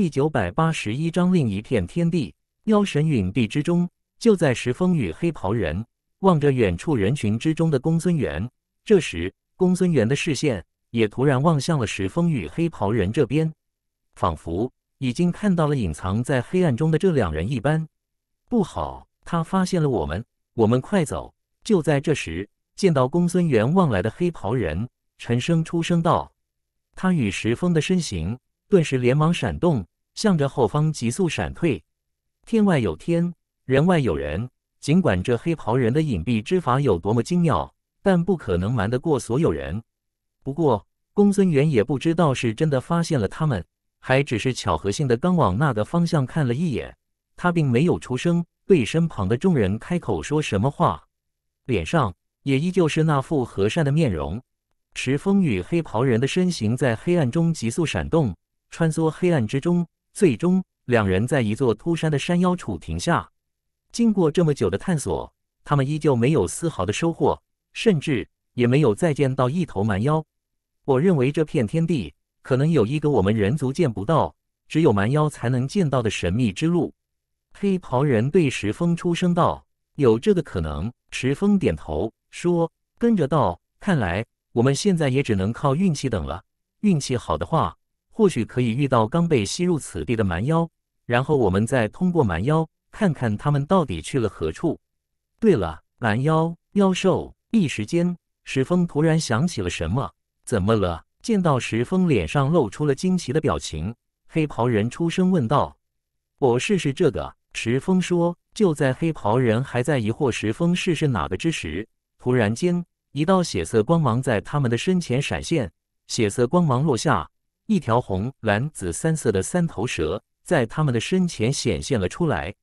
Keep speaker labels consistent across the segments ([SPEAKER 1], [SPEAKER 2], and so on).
[SPEAKER 1] 第九百八十一章另一片天地。妖神陨地之中，就在石峰与黑袍人望着远处人群之中的公孙元，这时公孙元的视线也突然望向了石峰与黑袍人这边，仿佛已经看到了隐藏在黑暗中的这两人一般。不好，他发现了我们，我们快走！就在这时，见到公孙元望来的黑袍人，沉声出声道：“他与石峰的身形。”顿时连忙闪动，向着后方急速闪退。天外有天，人外有人。尽管这黑袍人的隐蔽之法有多么精妙，但不可能瞒得过所有人。不过，公孙元也不知道是真的发现了他们，还只是巧合性的刚往那个方向看了一眼。他并没有出声，对身旁的众人开口说什么话，脸上也依旧是那副和善的面容。池峰与黑袍人的身形在黑暗中急速闪动。穿梭黑暗之中，最终两人在一座秃山的山腰处停下。经过这么久的探索，他们依旧没有丝毫的收获，甚至也没有再见到一头蛮妖。我认为这片天地可能有一个我们人族见不到，只有蛮妖才能见到的神秘之路。黑袍人对石峰出声道：“有这个可能。”石峰点头说：“跟着道，看来我们现在也只能靠运气等了。运气好的话……”或许可以遇到刚被吸入此地的蛮妖，然后我们再通过蛮妖看看他们到底去了何处。对了，蛮妖妖兽。一时间，石峰突然想起了什么。怎么了？见到石峰脸上露出了惊奇的表情，黑袍人出声问道：“我试试这个。”石峰说。就在黑袍人还在疑惑石峰试试哪个之时，突然间一道血色光芒在他们的身前闪现，血色光芒落下。一条红蓝紫三色的三头蛇在他们的身前显现了出来，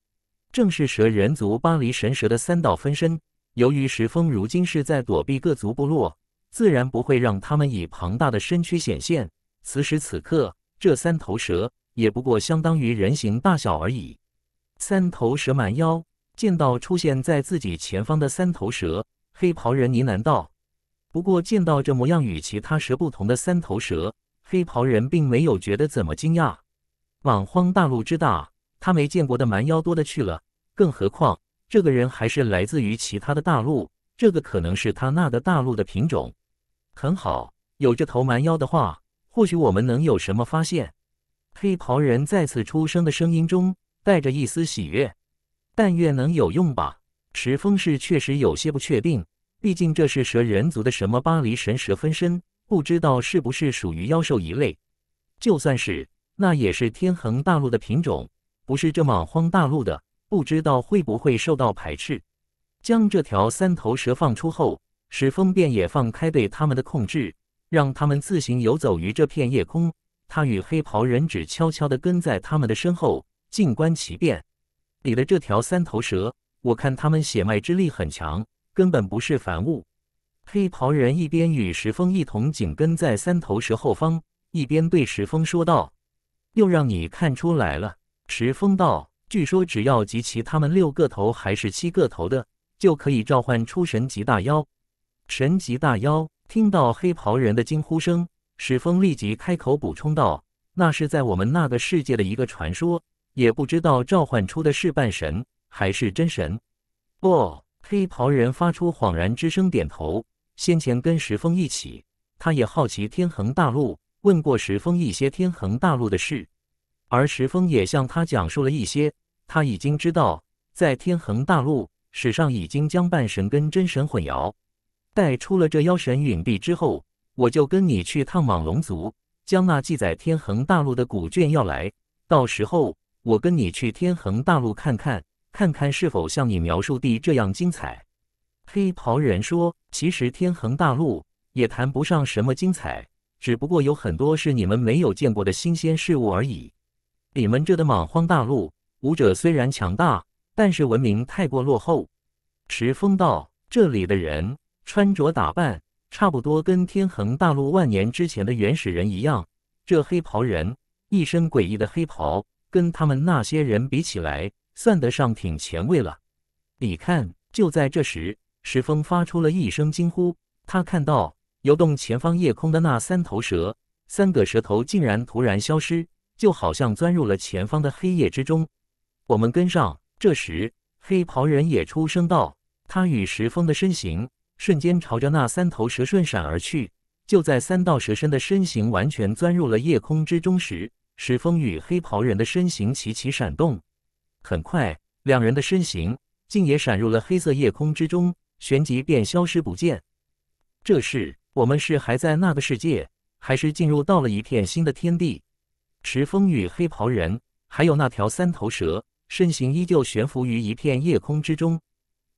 [SPEAKER 1] 正是蛇人族巴黎神蛇的三道分身。由于石峰如今是在躲避各族部落，自然不会让他们以庞大的身躯显现。此时此刻，这三头蛇也不过相当于人形大小而已。三头蛇蛮腰见到出现在自己前方的三头蛇，黑袍人呢喃道：“不过见到这模样与其他蛇不同的三头蛇。”黑袍人并没有觉得怎么惊讶。莽荒大陆之大，他没见过的蛮妖多的去了。更何况这个人还是来自于其他的大陆，这个可能是他那的大陆的品种。很好，有这头蛮妖的话，或许我们能有什么发现。黑袍人再次出声的声音中带着一丝喜悦，但愿能有用吧。石峰是确实有些不确定，毕竟这是蛇人族的什么巴黎神蛇分身。不知道是不是属于妖兽一类，就算是那也是天恒大陆的品种，不是这莽荒大陆的，不知道会不会受到排斥。将这条三头蛇放出后，石风便也放开对他们的控制，让他们自行游走于这片夜空。他与黑袍人只悄悄地跟在他们的身后，静观其变。里的这条三头蛇，我看他们血脉之力很强，根本不是凡物。黑袍人一边与石峰一同紧跟在三头石后方，一边对石峰说道：“又让你看出来了。”石峰道：“据说只要集齐他们六个头还是七个头的，就可以召唤出神级大妖。”神级大妖听到黑袍人的惊呼声，石峰立即开口补充道：“那是在我们那个世界的一个传说，也不知道召唤出的是半神还是真神。”哦，黑袍人发出恍然之声，点头。先前跟石峰一起，他也好奇天恒大陆，问过石峰一些天恒大陆的事，而石峰也向他讲述了一些。他已经知道，在天恒大陆史上已经将半神跟真神混淆。待出了这妖神陨壁之后，我就跟你去趟莽龙族，将那记载天恒大陆的古卷要来。到时候，我跟你去天恒大陆看看，看看是否像你描述地这样精彩。黑袍人说：“其实天恒大陆也谈不上什么精彩，只不过有很多是你们没有见过的新鲜事物而已。你们这的莽荒大陆，武者虽然强大，但是文明太过落后。”石峰道：“这里的人穿着打扮，差不多跟天恒大陆万年之前的原始人一样。”这黑袍人一身诡异的黑袍，跟他们那些人比起来，算得上挺前卫了。你看，就在这时。石峰发出了一声惊呼，他看到游动前方夜空的那三头蛇，三个蛇头竟然突然消失，就好像钻入了前方的黑夜之中。我们跟上。这时，黑袍人也出声道：“他与石峰的身形瞬间朝着那三头蛇顺闪而去。就在三道蛇身的身形完全钻入了夜空之中时，石峰与黑袍人的身形齐齐闪动，很快，两人的身形竟也闪入了黑色夜空之中。”旋即便消失不见。这是我们是还在那个世界，还是进入到了一片新的天地？石峰与黑袍人，还有那条三头蛇，身形依旧悬浮于一片夜空之中。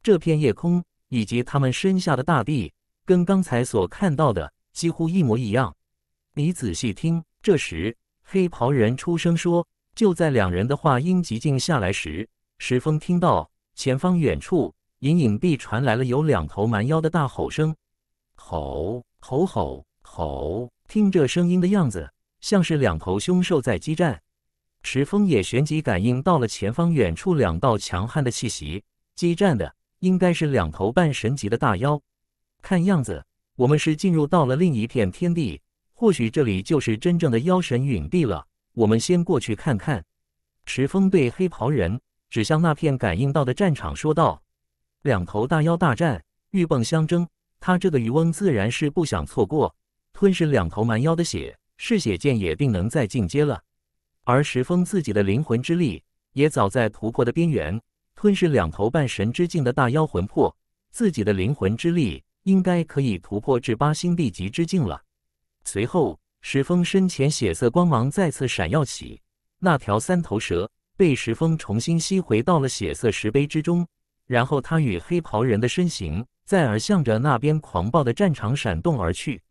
[SPEAKER 1] 这片夜空以及他们身下的大地，跟刚才所看到的几乎一模一样。你仔细听。这时，黑袍人出声说：“就在两人的话音寂静下来时，石峰听到前方远处。”隐隐地传来了有两头蛮腰的大吼声，吼吼吼吼！听这声音的样子，像是两头凶兽在激战。石峰也旋即感应到了前方远处两道强悍的气息，激战的应该是两头半神级的大妖。看样子，我们是进入到了另一片天地，或许这里就是真正的妖神陨地了。我们先过去看看。石峰对黑袍人指向那片感应到的战场说道。两头大妖大战，鹬蚌相争。他这个渔翁自然是不想错过，吞噬两头蛮妖的血，嗜血剑也定能再进阶了。而石峰自己的灵魂之力，也早在突破的边缘。吞噬两头半神之境的大妖魂魄，自己的灵魂之力应该可以突破至八星地级之境了。随后，石峰身前血色光芒再次闪耀起，那条三头蛇被石峰重新吸回到了血色石碑之中。然后他与黑袍人的身形再而向着那边狂暴的战场闪动而去。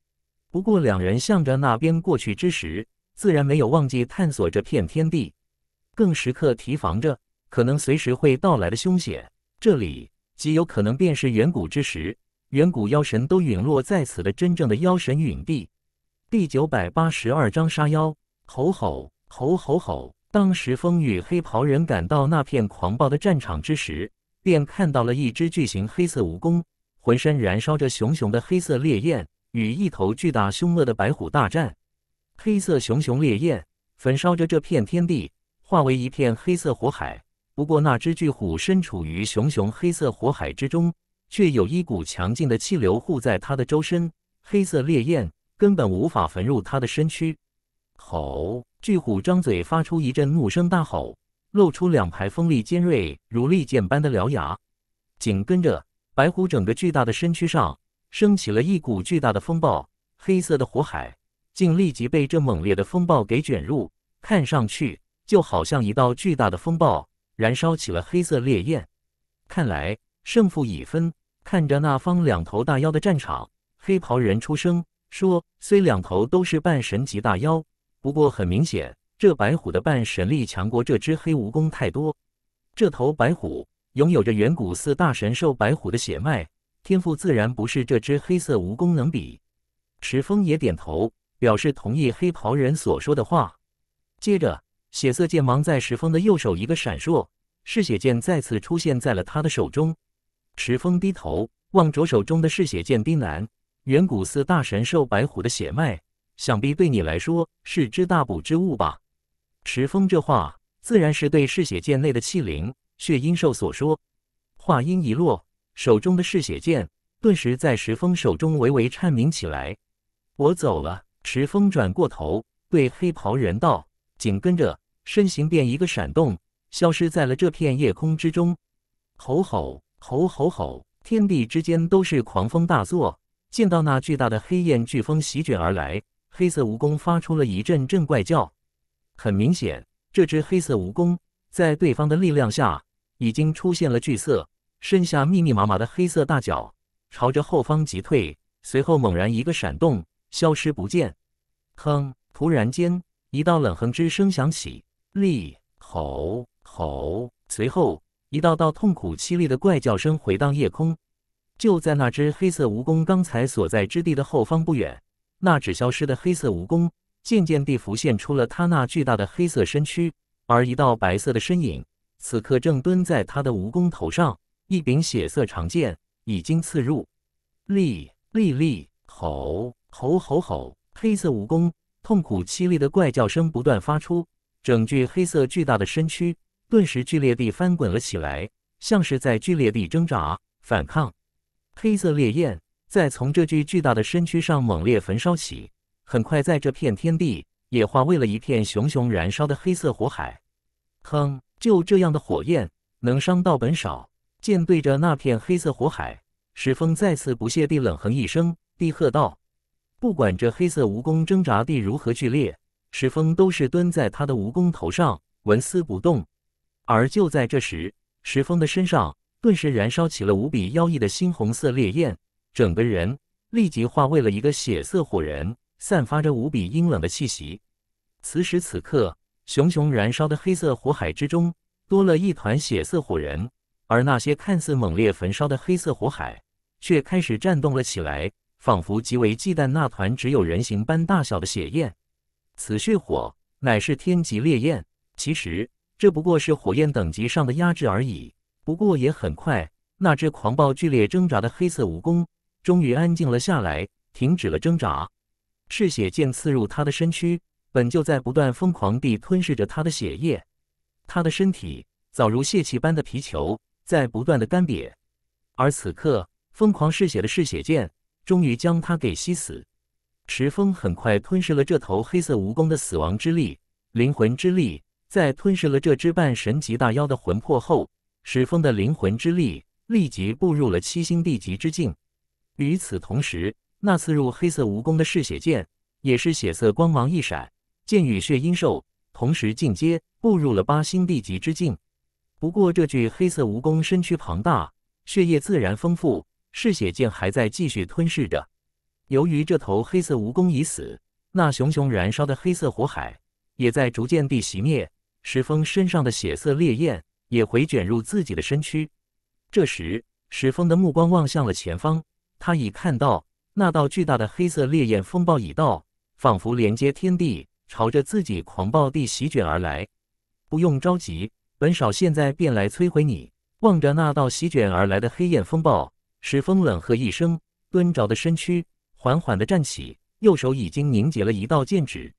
[SPEAKER 1] 不过两人向着那边过去之时，自然没有忘记探索这片天地，更时刻提防着可能随时会到来的凶险。这里极有可能便是远古之时，远古妖神都陨落在此的真正的妖神陨地。第九百八十二章杀妖。吼吼吼吼吼！当时风与黑袍人赶到那片狂暴的战场之时。便看到了一只巨型黑色蜈蚣，浑身燃烧着熊熊的黑色烈焰，与一头巨大凶恶的白虎大战。黑色熊熊烈焰焚烧着这片天地，化为一片黑色火海。不过那只巨虎身处于熊熊黑色火海之中，却有一股强劲的气流护在它的周身，黑色烈焰根本无法焚入它的身躯。吼！巨虎张嘴发出一阵怒声大吼。露出两排锋利尖锐如利剑般的獠牙，紧跟着白虎整个巨大的身躯上升起了一股巨大的风暴，黑色的火海竟立即被这猛烈的风暴给卷入，看上去就好像一道巨大的风暴燃烧起了黑色烈焰。看来胜负已分。看着那方两头大妖的战场，黑袍人出声说：“虽两头都是半神级大妖，不过很明显。”这白虎的半神力强过这只黑蜈蚣太多。这头白虎拥有着远古四大神兽白虎的血脉，天赋自然不是这只黑色蜈蚣能比。池峰也点头表示同意黑袍人所说的话。接着，血色剑芒在石峰的右手一个闪烁，嗜血剑再次出现在了他的手中。石峰低头望着手中的嗜血剑，冰蓝，远古四大神兽白虎的血脉，想必对你来说是只大补之物吧。石峰这话自然是对嗜血剑内的气灵血鹰兽所说。话音一落，手中的嗜血剑顿时在石峰手中微微颤鸣起来。我走了。石峰转过头对黑袍人道，紧跟着身形便一个闪动，消失在了这片夜空之中。吼吼吼吼吼！天地之间都是狂风大作，见到那巨大的黑焰飓风席卷而来，黑色蜈蚣发出了一阵阵怪叫。很明显，这只黑色蜈蚣在对方的力量下已经出现了惧色，身下密密麻麻的黑色大脚朝着后方急退，随后猛然一个闪动，消失不见。哼！突然间，一道冷哼之声响起，厉吼吼，随后一道道痛苦凄厉的怪叫声回荡夜空。就在那只黑色蜈蚣刚才所在之地的后方不远，那只消失的黑色蜈蚣。渐渐地浮现出了他那巨大的黑色身躯，而一道白色的身影此刻正蹲在他的蜈蚣头上，一柄血色长剑已经刺入。厉厉厉！吼吼吼吼！黑色蜈蚣痛苦凄厉的怪叫声不断发出，整具黑色巨大的身躯顿时剧烈地翻滚了起来，像是在剧烈地挣扎反抗。黑色烈焰在从这具巨大的身躯上猛烈焚烧起。很快，在这片天地也化为了一片熊熊燃烧的黑色火海。哼，就这样的火焰能伤到本少？剑对着那片黑色火海，石峰再次不屑地冷哼一声，低喝道：“不管这黑色蜈蚣挣扎地如何剧烈，石峰都是蹲在他的蜈蚣头上，纹丝不动。”而就在这时，石峰的身上顿时燃烧起了无比妖异的猩红色烈焰，整个人立即化为了一个血色火人。散发着无比阴冷的气息。此时此刻，熊熊燃烧的黑色火海之中多了一团血色火人，而那些看似猛烈焚烧的黑色火海却开始颤动了起来，仿佛极为忌惮那团只有人形般大小的血焰。此血火乃是天级烈焰，其实这不过是火焰等级上的压制而已。不过也很快，那只狂暴剧烈挣扎的黑色蜈蚣终于安静了下来，停止了挣扎。嗜血剑刺入他的身躯，本就在不断疯狂地吞噬着他的血液。他的身体早如泄气般的皮球，在不断的干瘪。而此刻，疯狂嗜血的嗜血剑终于将他给吸死。石峰很快吞噬了这头黑色蜈蚣的死亡之力、灵魂之力。在吞噬了这只半神级大妖的魂魄后，石峰的灵魂之力立即步入了七星地级之境。与此同时，那刺入黑色蜈蚣的嗜血剑，也是血色光芒一闪，剑与血鹰兽同时进阶，步入了八星地级之境。不过这具黑色蜈蚣身躯庞大，血液自然丰富，嗜血剑还在继续吞噬着。由于这头黑色蜈蚣已死，那熊熊燃烧的黑色火海也在逐渐地熄灭，石峰身上的血色烈焰也回卷入自己的身躯。这时，石峰的目光望向了前方，他已看到。那道巨大的黑色烈焰风暴已到，仿佛连接天地，朝着自己狂暴地席卷而来。不用着急，本少现在便来摧毁你。望着那道席卷而来的黑焰风暴，石峰冷喝一声，蹲着的身躯缓缓地站起，右手已经凝结了一道剑指。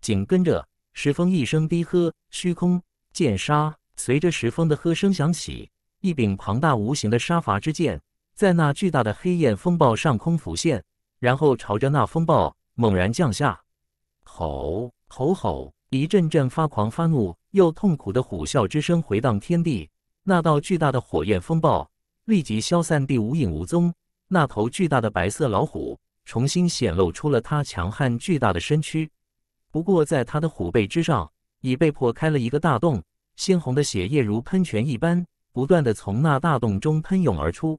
[SPEAKER 1] 紧跟着，石峰一声低喝：“虚空剑杀！”随着石峰的喝声响起，一柄庞大无形的杀伐之剑。在那巨大的黑焰风暴上空浮现，然后朝着那风暴猛然降下。吼吼吼！一阵阵发狂、发怒又痛苦的虎啸之声回荡天地。那道巨大的火焰风暴立即消散地无影无踪。那头巨大的白色老虎重新显露出了它强悍巨大的身躯，不过在它的虎背之上已被破开了一个大洞，鲜红的血液如喷泉一般不断地从那大洞中喷涌而出。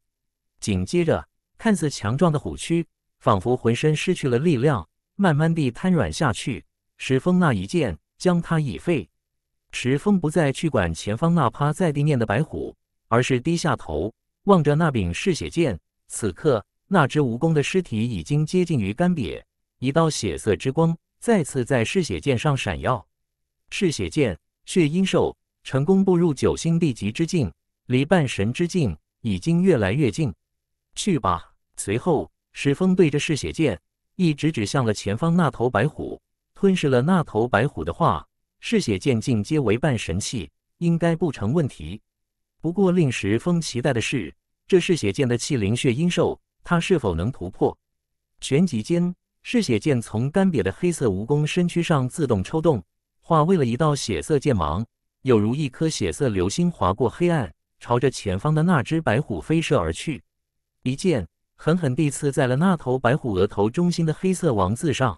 [SPEAKER 1] 紧接着，看似强壮的虎躯仿佛浑身失去了力量，慢慢地瘫软下去。石峰那一剑将他已废。石峰不再去管前方那趴在地面的白虎，而是低下头望着那柄嗜血剑。此刻，那只蜈蚣的尸体已经接近于干瘪。一道血色之光再次在嗜血剑上闪耀。嗜血剑，血鹰兽成功步入九星地级之境，离半神之境已经越来越近。去吧。随后，石峰对着嗜血剑，一直指向了前方那头白虎。吞噬了那头白虎的话，嗜血剑尽皆为半神器，应该不成问题。不过，令石峰期待的是，这嗜血剑的气灵血阴兽，它是否能突破？旋即间，嗜血剑从干瘪的黑色蜈蚣身躯上自动抽动，化为了一道血色剑芒，有如一颗血色流星划过黑暗，朝着前方的那只白虎飞射而去。一剑狠狠地刺在了那头白虎额头中心的黑色王字上，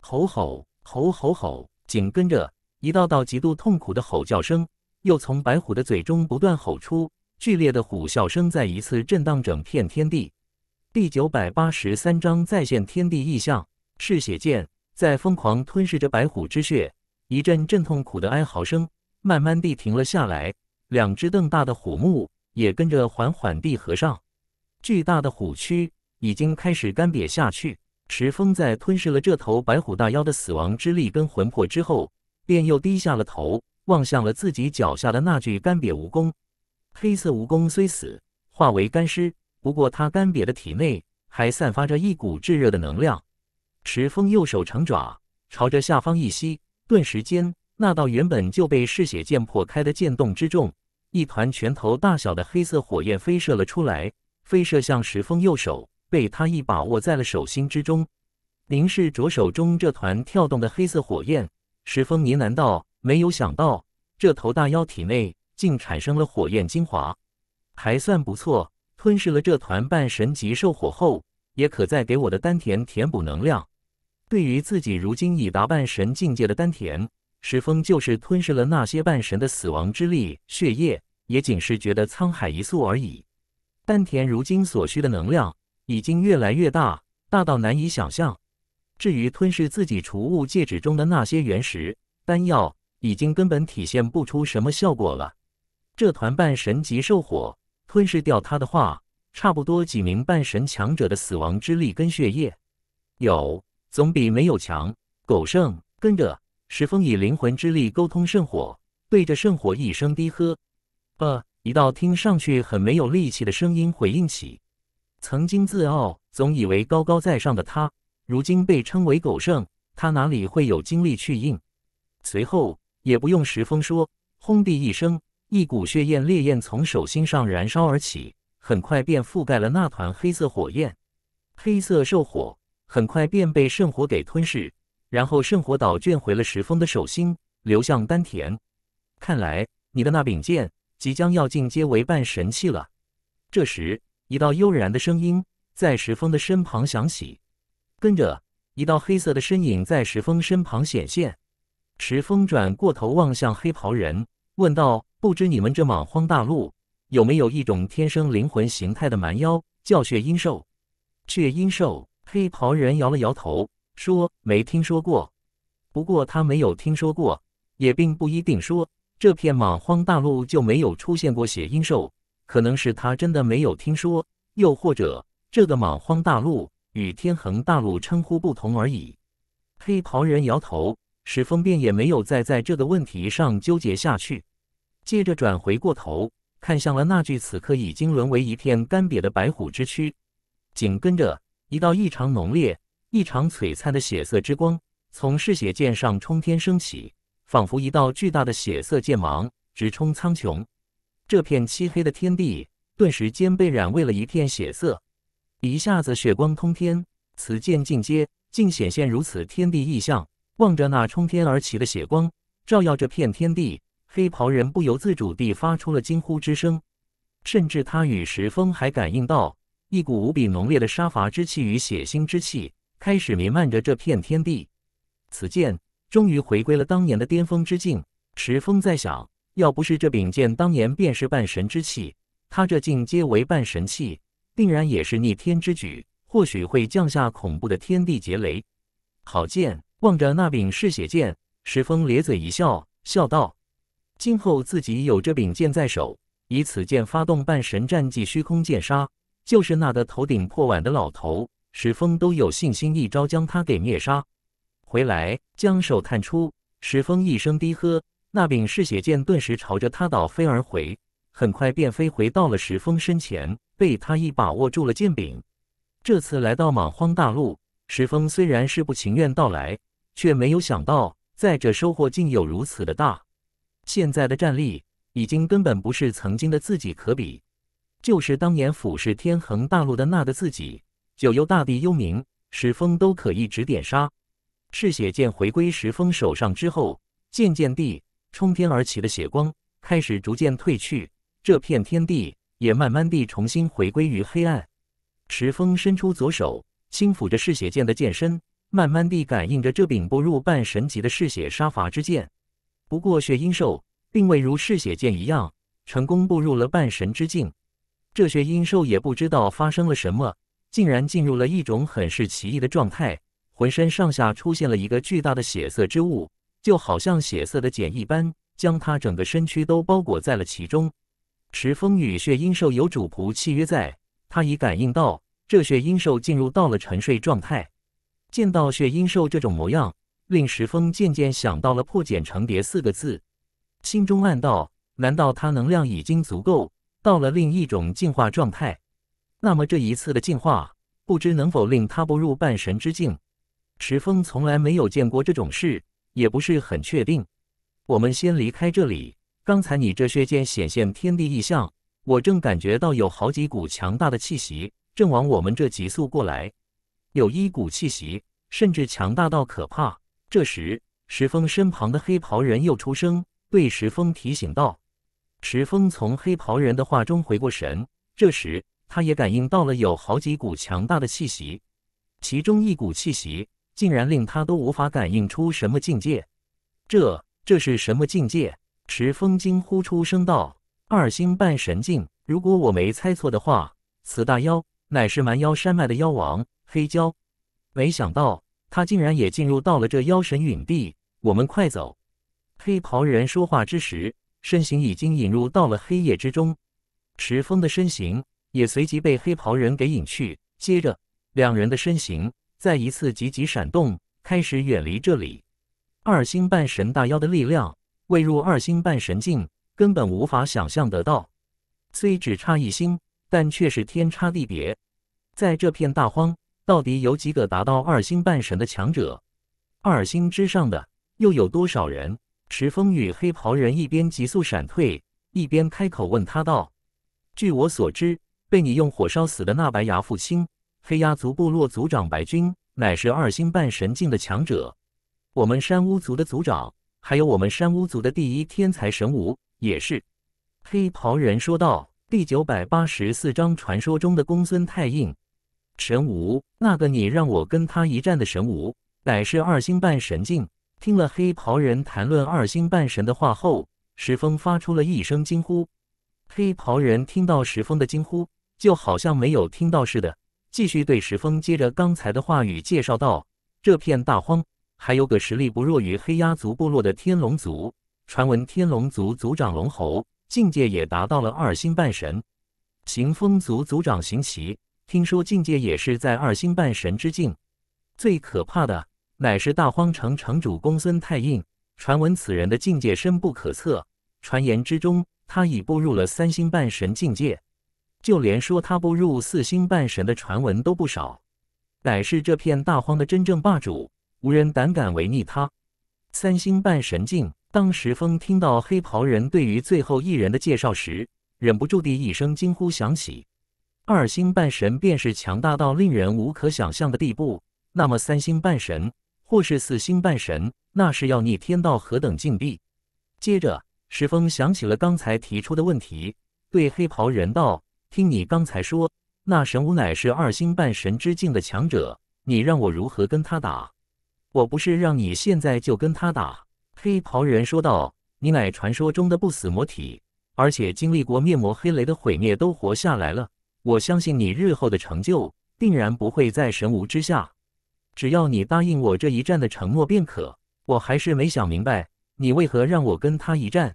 [SPEAKER 1] 吼吼吼吼吼！紧跟着一道道极度痛苦的吼叫声又从白虎的嘴中不断吼出，剧烈的虎啸声再一次震荡整片天地。第九百八十三章再现天地异象，嗜血剑在疯狂吞噬着白虎之血，一阵阵痛苦的哀嚎声慢慢地停了下来，两只瞪大的虎目也跟着缓缓地合上。巨大的虎躯已经开始干瘪下去。池峰在吞噬了这头白虎大妖的死亡之力跟魂魄之后，便又低下了头，望向了自己脚下的那具干瘪蜈蚣。黑色蜈蚣虽死，化为干尸，不过它干瘪的体内还散发着一股炙热的能量。池峰右手长爪朝着下方一吸，顿时间，那道原本就被嗜血剑破开的剑洞之中，一团拳头大小的黑色火焰飞射了出来。飞射向石峰，右手被他一把握在了手心之中，凝视着手中这团跳动的黑色火焰，石峰呢喃道：“没有想到，这头大妖体内竟产生了火焰精华，还算不错。吞噬了这团半神级兽火后，也可再给我的丹田填补能量。对于自己如今已达半神境界的丹田，石峰就是吞噬了那些半神的死亡之力、血液，也仅是觉得沧海一粟而已。”丹田如今所需的能量已经越来越大，大到难以想象。至于吞噬自己储物戒指中的那些原石丹药，已经根本体现不出什么效果了。这团半神级兽火，吞噬掉它的话，差不多几名半神强者的死亡之力跟血液，有总比没有强。狗剩跟着石峰以灵魂之力沟通圣火，对着圣火一声低喝：“呃，一道听上去很没有力气的声音回应起，曾经自傲、总以为高高在上的他，如今被称为狗剩，他哪里会有精力去应？随后也不用石峰说，轰地一声，一股血焰烈焰从手心上燃烧而起，很快便覆盖了那团黑色火焰。黑色兽火很快便被圣火给吞噬，然后圣火倒卷回了石峰的手心，流向丹田。看来你的那柄剑。即将要进阶为半神器了。这时，一道悠然的声音在石峰的身旁响起，跟着一道黑色的身影在石峰身旁显现。石峰转过头望向黑袍人，问道：“不知你们这莽荒大陆有没有一种天生灵魂形态的蛮妖，叫血阴兽？”“血阴兽。”黑袍人摇了摇头，说：“没听说过。不过他没有听说过，也并不一定说。”这片莽荒大陆就没有出现过血鹰兽，可能是他真的没有听说，又或者这个莽荒大陆与天恒大陆称呼不同而已。黑袍人摇头，石峰便也没有再在这个问题上纠结下去，接着转回过头看向了那具此刻已经沦为一片干瘪的白虎之躯，紧跟着一道异常浓烈、异常璀璨的血色之光从嗜血剑上冲天升起。仿佛一道巨大的血色剑芒直冲苍穹，这片漆黑的天地顿时间被染为了一片血色，一下子血光通天。此剑进阶，竟显现如此天地异象。望着那冲天而起的血光，照耀这片天地，黑袍人不由自主地发出了惊呼之声。甚至他与石峰还感应到一股无比浓烈的杀伐之气与血腥之气开始弥漫着这片天地。此剑。终于回归了当年的巅峰之境。石峰在想，要不是这柄剑当年便是半神之器，他这境皆为半神器，定然也是逆天之举，或许会降下恐怖的天地劫雷。好剑！望着那柄嗜血剑，石峰咧嘴一笑，笑道：“今后自己有这柄剑在手，以此剑发动半神战技虚空剑杀，就是那个头顶破碗的老头，石峰都有信心一招将他给灭杀。”回来，将手探出，石峰一声低喝，那柄嗜血剑顿时朝着他倒飞而回，很快便飞回到了石峰身前，被他一把握住了剑柄。这次来到莽荒大陆，石峰虽然是不情愿到来，却没有想到在这收获竟有如此的大。现在的战力已经根本不是曾经的自己可比，就是当年俯视天恒大陆的那个自己，九幽大地幽冥，石峰都可以指点杀。嗜血剑回归石峰手上之后，渐渐地冲天而起的血光开始逐渐褪去，这片天地也慢慢地重新回归于黑暗。石峰伸出左手，轻抚着嗜血剑的剑身，慢慢地感应着这柄步入半神级的嗜血杀伐之剑。不过，血鹰兽并未如嗜血剑一样成功步入了半神之境，这血鹰兽也不知道发生了什么，竟然进入了一种很是奇异的状态。浑身上下出现了一个巨大的血色之物，就好像血色的茧一般，将他整个身躯都包裹在了其中。石峰与血鹰兽有主仆契约，在他已感应到这血鹰兽进入到了沉睡状态。见到血鹰兽这种模样，令石峰渐渐想到了“破茧成蝶”四个字，心中暗道：难道他能量已经足够，到了另一种进化状态？那么这一次的进化，不知能否令他步入半神之境？石峰从来没有见过这种事，也不是很确定。我们先离开这里。刚才你这血剑显现天地异象，我正感觉到有好几股强大的气息正往我们这急速过来，有一股气息甚至强大到可怕。这时，石峰身旁的黑袍人又出声对石峰提醒道：“石峰从黑袍人的话中回过神，这时他也感应到了有好几股强大的气息，其中一股气息。”竟然令他都无法感应出什么境界，这这是什么境界？池风惊呼出声道：“二星半神境！如果我没猜错的话，此大妖乃是蛮妖山脉的妖王黑蛟，没想到他竟然也进入到了这妖神陨地。我们快走！”黑袍人说话之时，身形已经引入到了黑夜之中，池峰的身形也随即被黑袍人给引去。接着，两人的身形。再一次急急闪动，开始远离这里。二星半神大妖的力量未入二星半神境，根本无法想象得到。虽只差一星，但却是天差地别。在这片大荒，到底有几个达到二星半神的强者？二星之上的又有多少人？池峰与黑袍人一边急速闪退，一边开口问他道：“据我所知，被你用火烧死的那白牙复星。”黑鸦族部落族长白军乃是二星半神境的强者，我们山乌族的族长，还有我们山乌族的第一天才神武也是。黑袍人说道。第九百八十四章传说中的公孙太硬，神武，那个你让我跟他一战的神武，乃是二星半神境。听了黑袍人谈论二星半神的话后，石峰发出了一声惊呼。黑袍人听到石峰的惊呼，就好像没有听到似的。继续对石峰接着刚才的话语介绍道：“这片大荒还有个实力不弱于黑鸦族部落的天龙族，传闻天龙族族长龙侯境界也达到了二星半神。行风族族长行奇，听说境界也是在二星半神之境。最可怕的乃是大荒城城主公孙太印，传闻此人的境界深不可测，传言之中他已步入了三星半神境界。”就连说他不入四星半神的传闻都不少，乃是这片大荒的真正霸主，无人胆敢违逆他。三星半神境，当石峰听到黑袍人对于最后一人的介绍时，忍不住地一声惊呼响起。二星半神便是强大到令人无可想象的地步，那么三星半神或是四星半神，那是要逆天到何等境地？接着，石峰想起了刚才提出的问题，对黑袍人道。听你刚才说，那神武乃是二星半神之境的强者，你让我如何跟他打？我不是让你现在就跟他打。黑袍人说道：“你乃传说中的不死魔体，而且经历过灭魔黑雷的毁灭都活下来了，我相信你日后的成就定然不会在神武之下。只要你答应我这一战的承诺便可。”我还是没想明白，你为何让我跟他一战？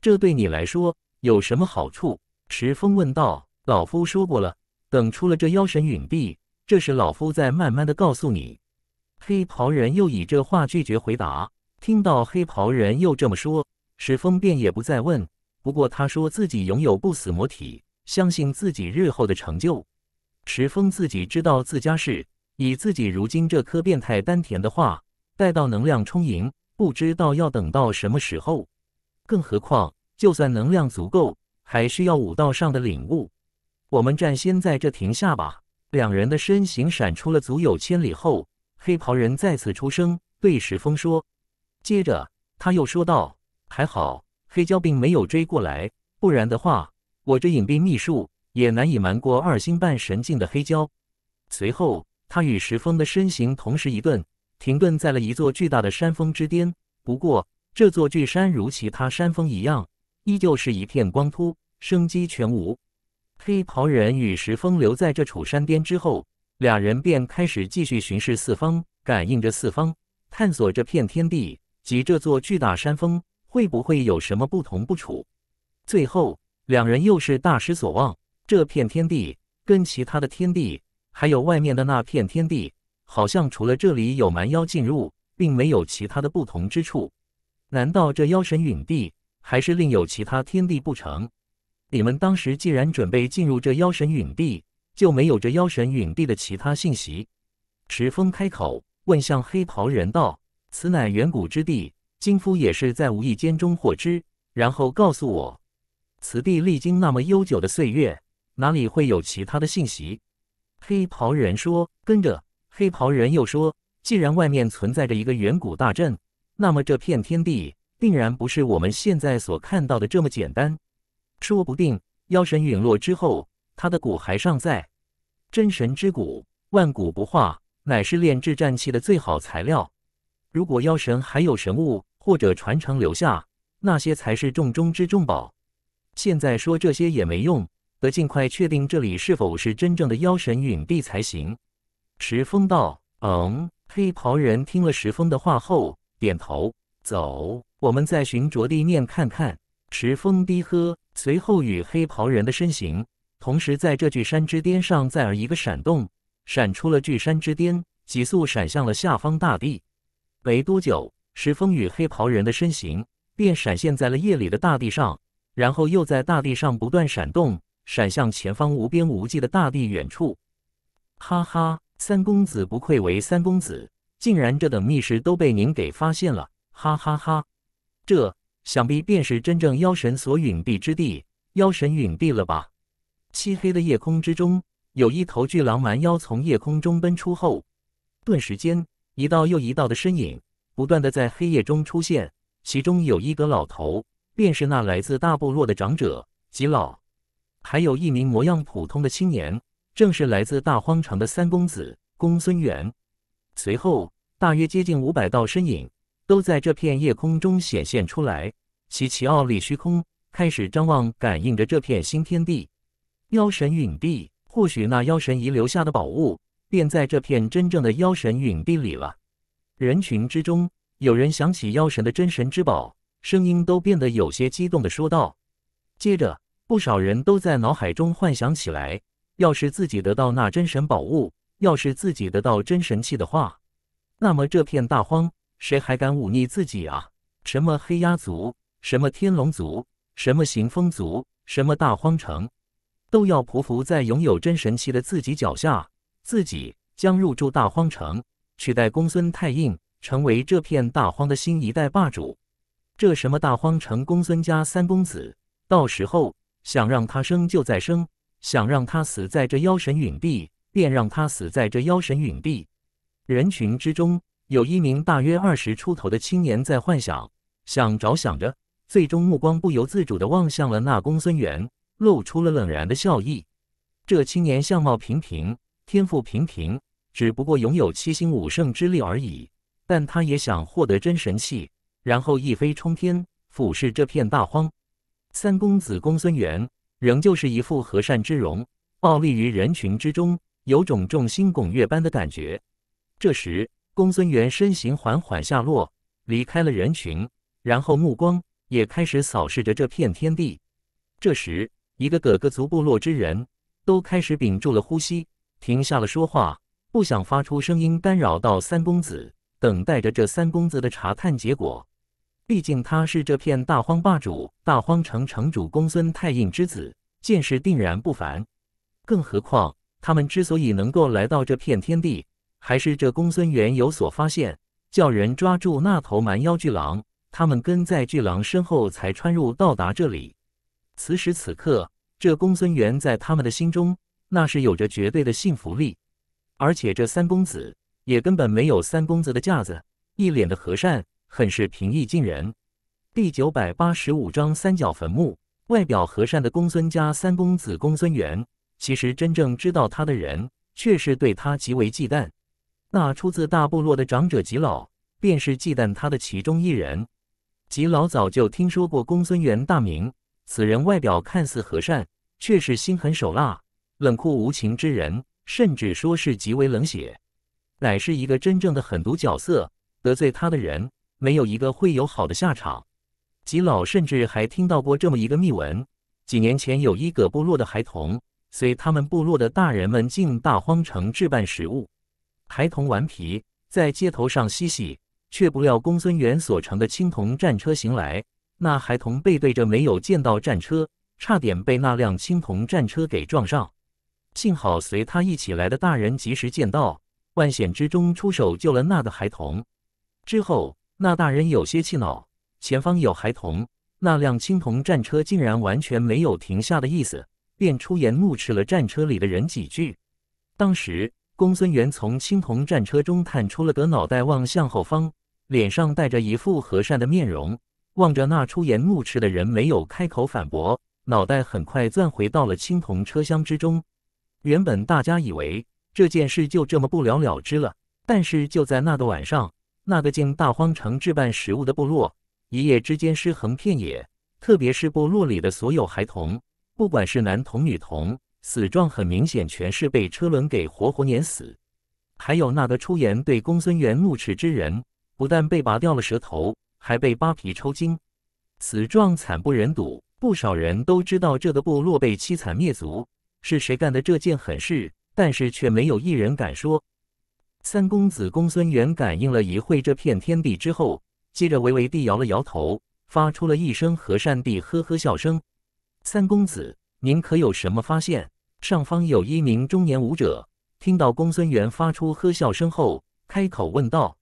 [SPEAKER 1] 这对你来说有什么好处？石峰问道。老夫说过了，等出了这妖神陨壁，这时老夫再慢慢的告诉你。黑袍人又以这话拒绝回答。听到黑袍人又这么说，石峰便也不再问。不过他说自己拥有不死魔体，相信自己日后的成就。石峰自己知道自家事，以自己如今这颗变态丹田的话，待到能量充盈，不知道要等到什么时候。更何况，就算能量足够，还需要武道上的领悟。我们暂先在这停下吧。两人的身形闪出了足有千里后，黑袍人再次出声对石峰说。接着他又说道：“还好黑蛟并没有追过来，不然的话，我这隐蔽秘术也难以瞒过二星半神境的黑蛟。”随后，他与石峰的身形同时一顿，停顿在了一座巨大的山峰之巅。不过，这座巨山如其他山峰一样，依旧是一片光秃，生机全无。黑袍人与石峰留在这楚山巅之后，两人便开始继续巡视四方，感应着四方，探索这片天地及这座巨大山峰会不会有什么不同不楚。最后，两人又是大失所望，这片天地跟其他的天地，还有外面的那片天地，好像除了这里有蛮妖进入，并没有其他的不同之处。难道这妖神陨地，还是另有其他天地不成？你们当时既然准备进入这妖神陨地，就没有这妖神陨地的其他信息？池峰开口问向黑袍人道：“此乃远古之地，金夫也是在无意间中获知，然后告诉我，此地历经那么悠久的岁月，哪里会有其他的信息？”黑袍人说。跟着黑袍人又说：“既然外面存在着一个远古大阵，那么这片天地定然不是我们现在所看到的这么简单。”说不定妖神陨落之后，他的骨还尚在。真神之骨，万古不化，乃是炼制战器的最好材料。如果妖神还有神物或者传承留下，那些才是重中之重宝。现在说这些也没用，得尽快确定这里是否是真正的妖神陨地才行。石峰道：“嗯。”黑袍人听了石峰的话后，点头：“走，我们再寻着地面看看。”石峰低喝。随后，与黑袍人的身形同时在这巨山之巅上，再而一个闪动，闪出了巨山之巅，急速闪向了下方大地。没多久，石峰与黑袍人的身形便闪现在了夜里的大地上，然后又在大地上不断闪动，闪向前方无边无际的大地远处。哈哈，三公子不愧为三公子，竟然这等密室都被您给发现了，哈哈哈，这。想必便是真正妖神所隐蔽之地，妖神隐蔽了吧？漆黑的夜空之中，有一头巨狼蛮妖从夜空中奔出后，顿时间，一道又一道的身影不断的在黑夜中出现，其中有一个老头，便是那来自大部落的长者吉老，还有一名模样普通的青年，正是来自大荒城的三公子公孙远。随后，大约接近五百道身影。都在这片夜空中显现出来。其奇奥利虚空开始张望，感应着这片新天地。妖神陨地，或许那妖神遗留下的宝物便在这片真正的妖神陨地里了。人群之中，有人想起妖神的真神之宝，声音都变得有些激动的说道。接着，不少人都在脑海中幻想起来：要是自己得到那真神宝物，要是自己得到真神器的话，那么这片大荒……谁还敢忤逆自己啊？什么黑鸦族，什么天龙族，什么行风族，什么大荒城，都要匍匐在拥有真神器的自己脚下。自己将入住大荒城，取代公孙太印，成为这片大荒的新一代霸主。这什么大荒城公孙家三公子，到时候想让他生就再生，想让他死在这妖神陨地，便让他死在这妖神陨地人群之中。有一名大约二十出头的青年在幻想，想着想着，最终目光不由自主地望向了那公孙元，露出了冷然的笑意。这青年相貌平平，天赋平平，只不过拥有七星武圣之力而已。但他也想获得真神器，然后一飞冲天，俯视这片大荒。三公子公孙元仍旧是一副和善之容，傲立于人群之中，有种众星拱月般的感觉。这时。公孙原身形缓缓下落，离开了人群，然后目光也开始扫视着这片天地。这时，一个个个族部落之人都开始屏住了呼吸，停下了说话，不想发出声音干扰到三公子，等待着这三公子的查探结果。毕竟他是这片大荒霸主、大荒城城主公孙太印之子，见识定然不凡。更何况，他们之所以能够来到这片天地。还是这公孙原有所发现，叫人抓住那头蛮腰巨狼，他们跟在巨狼身后才穿入到达这里。此时此刻，这公孙原在他们的心中那是有着绝对的信服力，而且这三公子也根本没有三公子的架子，一脸的和善，很是平易近人。第九百八十五章三角坟墓。外表和善的公孙家三公子公孙原，其实真正知道他的人，却是对他极为忌惮。那出自大部落的长者吉老，便是忌惮他的其中一人。吉老早就听说过公孙渊大名，此人外表看似和善，却是心狠手辣、冷酷无情之人，甚至说是极为冷血，乃是一个真正的狠毒角色。得罪他的人，没有一个会有好的下场。吉老甚至还听到过这么一个秘闻：几年前有一个部落的孩童，随他们部落的大人们进大荒城置办食物。孩童顽皮，在街头上嬉戏，却不料公孙渊所乘的青铜战车行来。那孩童背对着，没有见到战车，差点被那辆青铜战车给撞上。幸好随他一起来的大人及时见到，万险之中出手救了那个孩童。之后，那大人有些气恼，前方有孩童，那辆青铜战车竟然完全没有停下的意思，便出言怒斥了战车里的人几句。当时。公孙原从青铜战车中探出了个脑袋，望向后方，脸上带着一副和善的面容，望着那出言怒斥的人，没有开口反驳。脑袋很快钻回到了青铜车厢之中。原本大家以为这件事就这么不了了之了，但是就在那个晚上，那个进大荒城置办食物的部落，一夜之间尸横遍野，特别是部落里的所有孩童，不管是男童女童。死状很明显，全是被车轮给活活碾死。还有那个出言对公孙渊怒斥之人，不但被拔掉了舌头，还被扒皮抽筋，死状惨不忍睹。不少人都知道这个部落被凄惨灭族是谁干的这件狠事，但是却没有一人敢说。三公子公孙渊感应了一会这片天地之后，接着微微地摇了摇头，发出了一声和善地呵呵笑声。三公子，您可有什么发现？上方有一名中年武者，听到公孙原发出呵笑声后，开口问道：“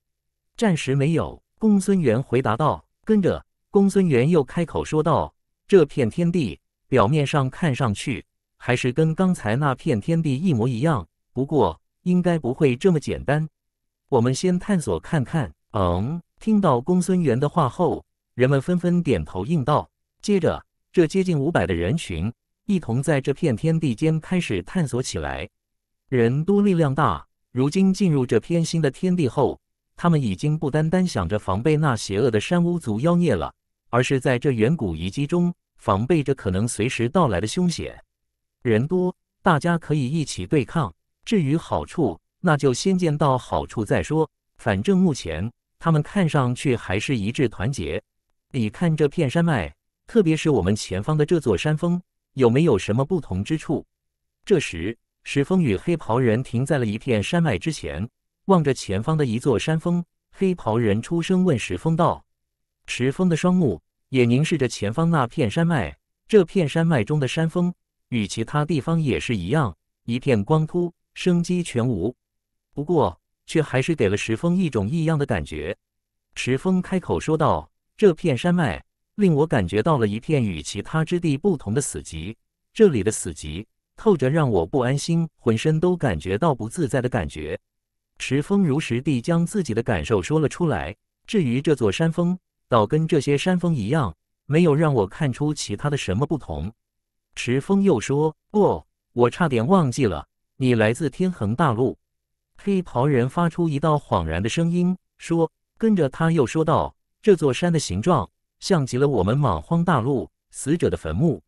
[SPEAKER 1] 暂时没有。”公孙原回答道。跟着，公孙原又开口说道：“这片天地表面上看上去还是跟刚才那片天地一模一样，不过应该不会这么简单。我们先探索看看。”嗯，听到公孙原的话后，人们纷纷点头应道。接着，这接近五百的人群。一同在这片天地间开始探索起来。人多力量大。如今进入这片新的天地后，他们已经不单单想着防备那邪恶的山巫族妖孽了，而是在这远古遗迹中防备着可能随时到来的凶险。人多，大家可以一起对抗。至于好处，那就先见到好处再说。反正目前他们看上去还是一致团结。你看这片山脉，特别是我们前方的这座山峰。有没有什么不同之处？这时，石峰与黑袍人停在了一片山脉之前，望着前方的一座山峰。黑袍人出声问石峰道：“石峰的双目也凝视着前方那片山脉，这片山脉中的山峰与其他地方也是一样，一片光秃，生机全无。不过，却还是给了石峰一种异样的感觉。”石峰开口说道：“这片山脉。”令我感觉到了一片与其他之地不同的死寂，这里的死寂透着让我不安心，浑身都感觉到不自在的感觉。池峰如实地将自己的感受说了出来。至于这座山峰，倒跟这些山峰一样，没有让我看出其他的什么不同。池峰又说：“哦，我差点忘记了，你来自天恒大陆。”黑袍人发出一道恍然的声音，说：“跟着。”他又说道：“这座山的形状。”像极了我们莽荒大陆死者的坟墓，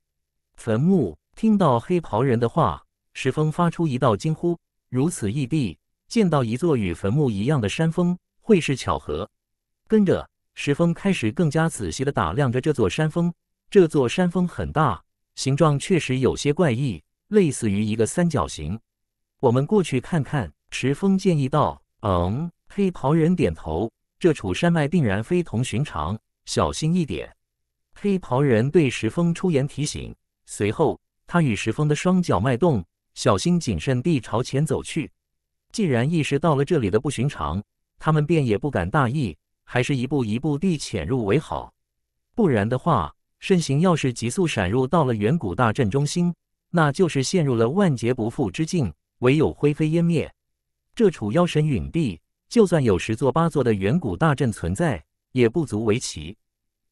[SPEAKER 1] 坟墓。听到黑袍人的话，石峰发出一道惊呼。如此异地见到一座与坟墓一样的山峰，会是巧合？跟着石峰开始更加仔细的打量着这座山峰。这座山峰很大，形状确实有些怪异，类似于一个三角形。我们过去看看。石峰建议道。嗯，黑袍人点头。这处山脉定然非同寻常。小心一点，黑袍人对石峰出言提醒。随后，他与石峰的双脚脉动，小心谨慎地朝前走去。既然意识到了这里的不寻常，他们便也不敢大意，还是一步一步地潜入为好。不然的话，身形要是急速闪入到了远古大阵中心，那就是陷入了万劫不复之境，唯有灰飞烟灭。这处妖神陨地，就算有十座八座的远古大阵存在。也不足为奇，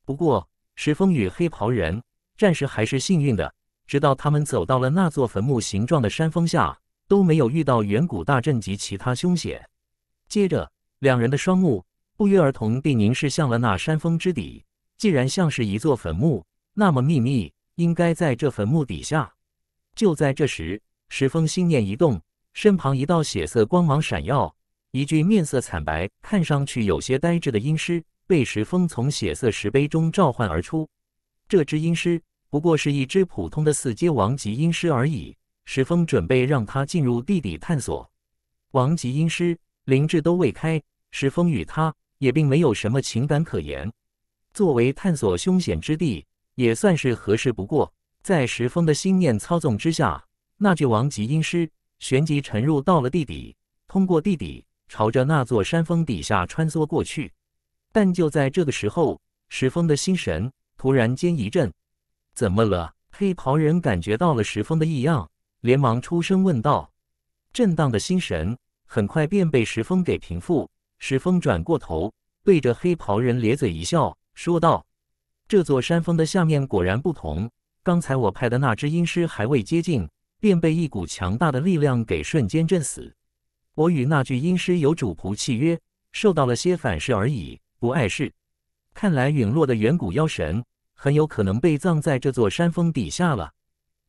[SPEAKER 1] 不过石峰与黑袍人暂时还是幸运的，直到他们走到了那座坟墓形状的山峰下，都没有遇到远古大阵及其他凶险。接着，两人的双目不约而同地凝视向了那山峰之底。既然像是一座坟墓，那么秘密应该在这坟墓底下。就在这时，石峰心念一动，身旁一道血色光芒闪耀，一具面色惨白、看上去有些呆滞的阴尸。被石峰从血色石碑中召唤而出，这只阴尸不过是一只普通的四阶王级阴尸而已。石峰准备让它进入地底探索。王级阴尸灵智都未开，石峰与它也并没有什么情感可言。作为探索凶险之地，也算是合适不过。在石峰的心念操纵之下，那具王级阴尸旋即沉入到了地底，通过地底朝着那座山峰底下穿梭过去。但就在这个时候，石峰的心神突然间一震，怎么了？黑袍人感觉到了石峰的异样，连忙出声问道。震荡的心神很快便被石峰给平复。石峰转过头，对着黑袍人咧嘴一笑，说道：“这座山峰的下面果然不同。刚才我派的那只阴尸还未接近，便被一股强大的力量给瞬间震死。我与那具阴尸有主仆契约，受到了些反噬而已。”不碍事，看来陨落的远古妖神很有可能被葬在这座山峰底下了。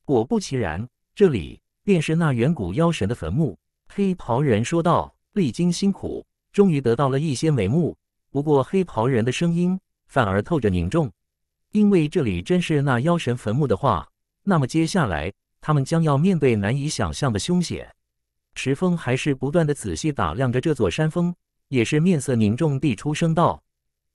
[SPEAKER 1] 果不其然，这里便是那远古妖神的坟墓。黑袍人说道：“历经辛苦，终于得到了一些眉目。”不过黑袍人的声音反而透着凝重，因为这里真是那妖神坟墓的话，那么接下来他们将要面对难以想象的凶险。池峰还是不断的仔细打量着这座山峰。也是面色凝重地出声道：“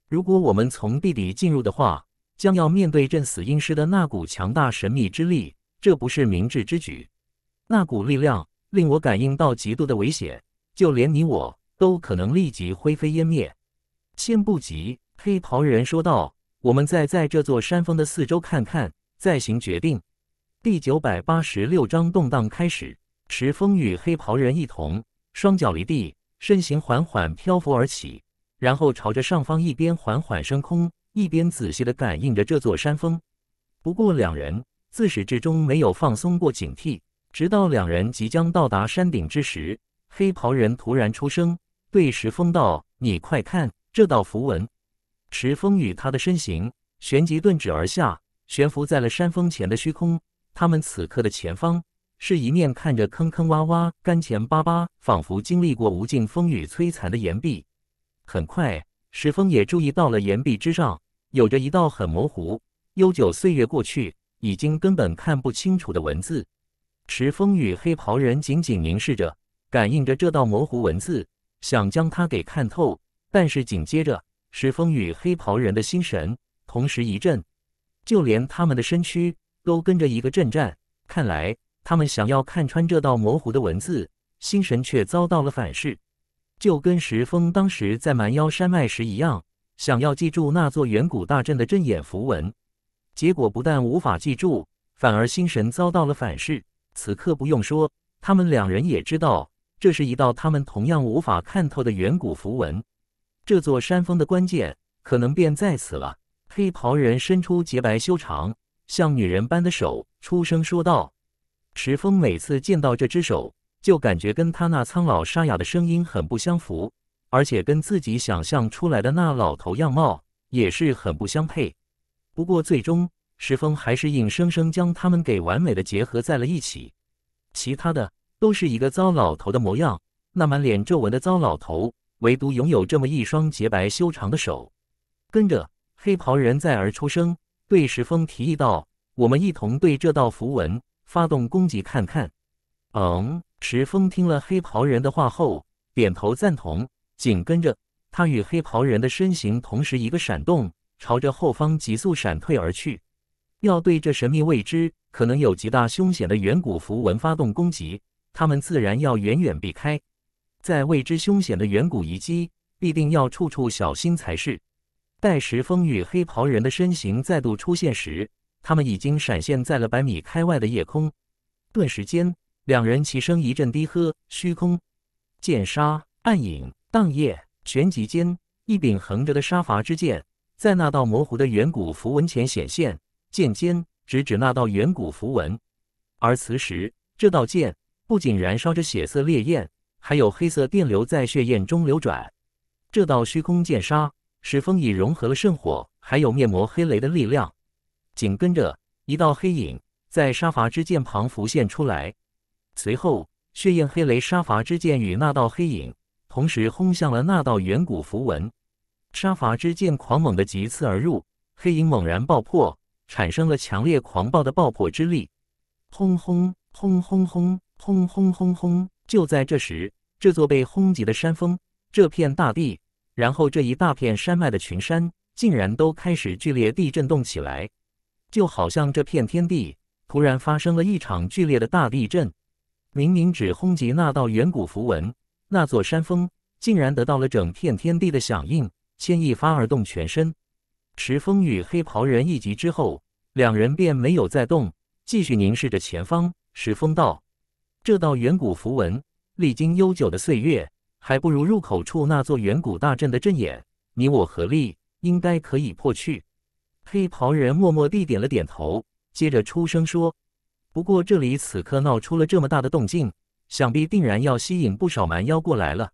[SPEAKER 1] 如果我们从地底进入的话，将要面对镇死阴师的那股强大神秘之力，这不是明智之举。那股力量令我感应到极度的危险，就连你我都可能立即灰飞烟灭。”先不急，黑袍人说道：“我们再在这座山峰的四周看看，再行决定。”第九百八十六章动荡开始。石峰与黑袍人一同双脚离地。身形缓缓漂浮而起，然后朝着上方一边缓缓升空，一边仔细的感应着这座山峰。不过两人自始至终没有放松过警惕，直到两人即将到达山顶之时，黑袍人突然出声，对石峰道：“你快看这道符文。”石峰与他的身形旋即顿止而下，悬浮在了山峰前的虚空。他们此刻的前方。是一面看着坑坑洼洼、干乾巴巴，仿佛经历过无尽风雨摧残的岩壁。很快，石峰也注意到了岩壁之上有着一道很模糊、悠久岁月过去已经根本看不清楚的文字。石峰与黑袍人紧紧凝视着，感应着这道模糊文字，想将它给看透。但是紧接着，石峰与黑袍人的心神同时一震，就连他们的身躯都跟着一个震颤。看来。他们想要看穿这道模糊的文字，心神却遭到了反噬，就跟石峰当时在蛮腰山脉时一样，想要记住那座远古大阵的阵眼符文，结果不但无法记住，反而心神遭到了反噬。此刻不用说，他们两人也知道，这是一道他们同样无法看透的远古符文。这座山峰的关键，可能便在此了。黑袍人伸出洁白修长、像女人般的手，出声说道。石峰每次见到这只手，就感觉跟他那苍老沙哑的声音很不相符，而且跟自己想象出来的那老头样貌也是很不相配。不过最终，石峰还是硬生生将他们给完美的结合在了一起。其他的都是一个糟老头的模样，那满脸皱纹的糟老头，唯独拥有这么一双洁白修长的手。跟着黑袍人在而出声，对石峰提议道：“我们一同对这道符文。”发动攻击，看看。嗯，石峰听了黑袍人的话后，点头赞同。紧跟着，他与黑袍人的身形同时一个闪动，朝着后方急速闪退而去。要对这神秘未知、可能有极大凶险的远古符文发动攻击，他们自然要远远避开。在未知凶险的远古遗迹，必定要处处小心才是。待石峰与黑袍人的身形再度出现时，他们已经闪现在了百米开外的夜空，顿时间，两人齐声一阵低喝：“虚空剑杀，暗影荡夜。”旋即间，一柄横着的杀伐之剑在那道模糊的远古符文前显现，剑尖直指那道远古符文。而此时，这道剑不仅燃烧着血色烈焰，还有黑色电流在血焰中流转。这道虚空剑杀，使风已融合了圣火，还有面膜黑雷的力量。紧跟着，一道黑影在杀伐之剑旁浮现出来。随后，血焰黑雷、杀伐之剑与那道黑影同时轰向了那道远古符文。杀伐之剑狂猛地急刺而入，黑影猛然爆破，产生了强烈狂暴的爆破之力。轰轰轰轰轰轰轰轰！就在这时，这座被轰击的山峰、这片大地，然后这一大片山脉的群山，竟然都开始剧烈地震动起来。就好像这片天地突然发生了一场剧烈的大地震，明明只轰击那道远古符文，那座山峰竟然得到了整片天地的响应，先一发而动全身。石峰与黑袍人一击之后，两人便没有再动，继续凝视着前方。石峰道：“这道远古符文历经悠久的岁月，还不如入口处那座远古大阵的阵眼。你我合力，应该可以破去。”黑袍人默默地点了点头，接着出声说：“不过这里此刻闹出了这么大的动静，想必定然要吸引不少蛮妖过来了。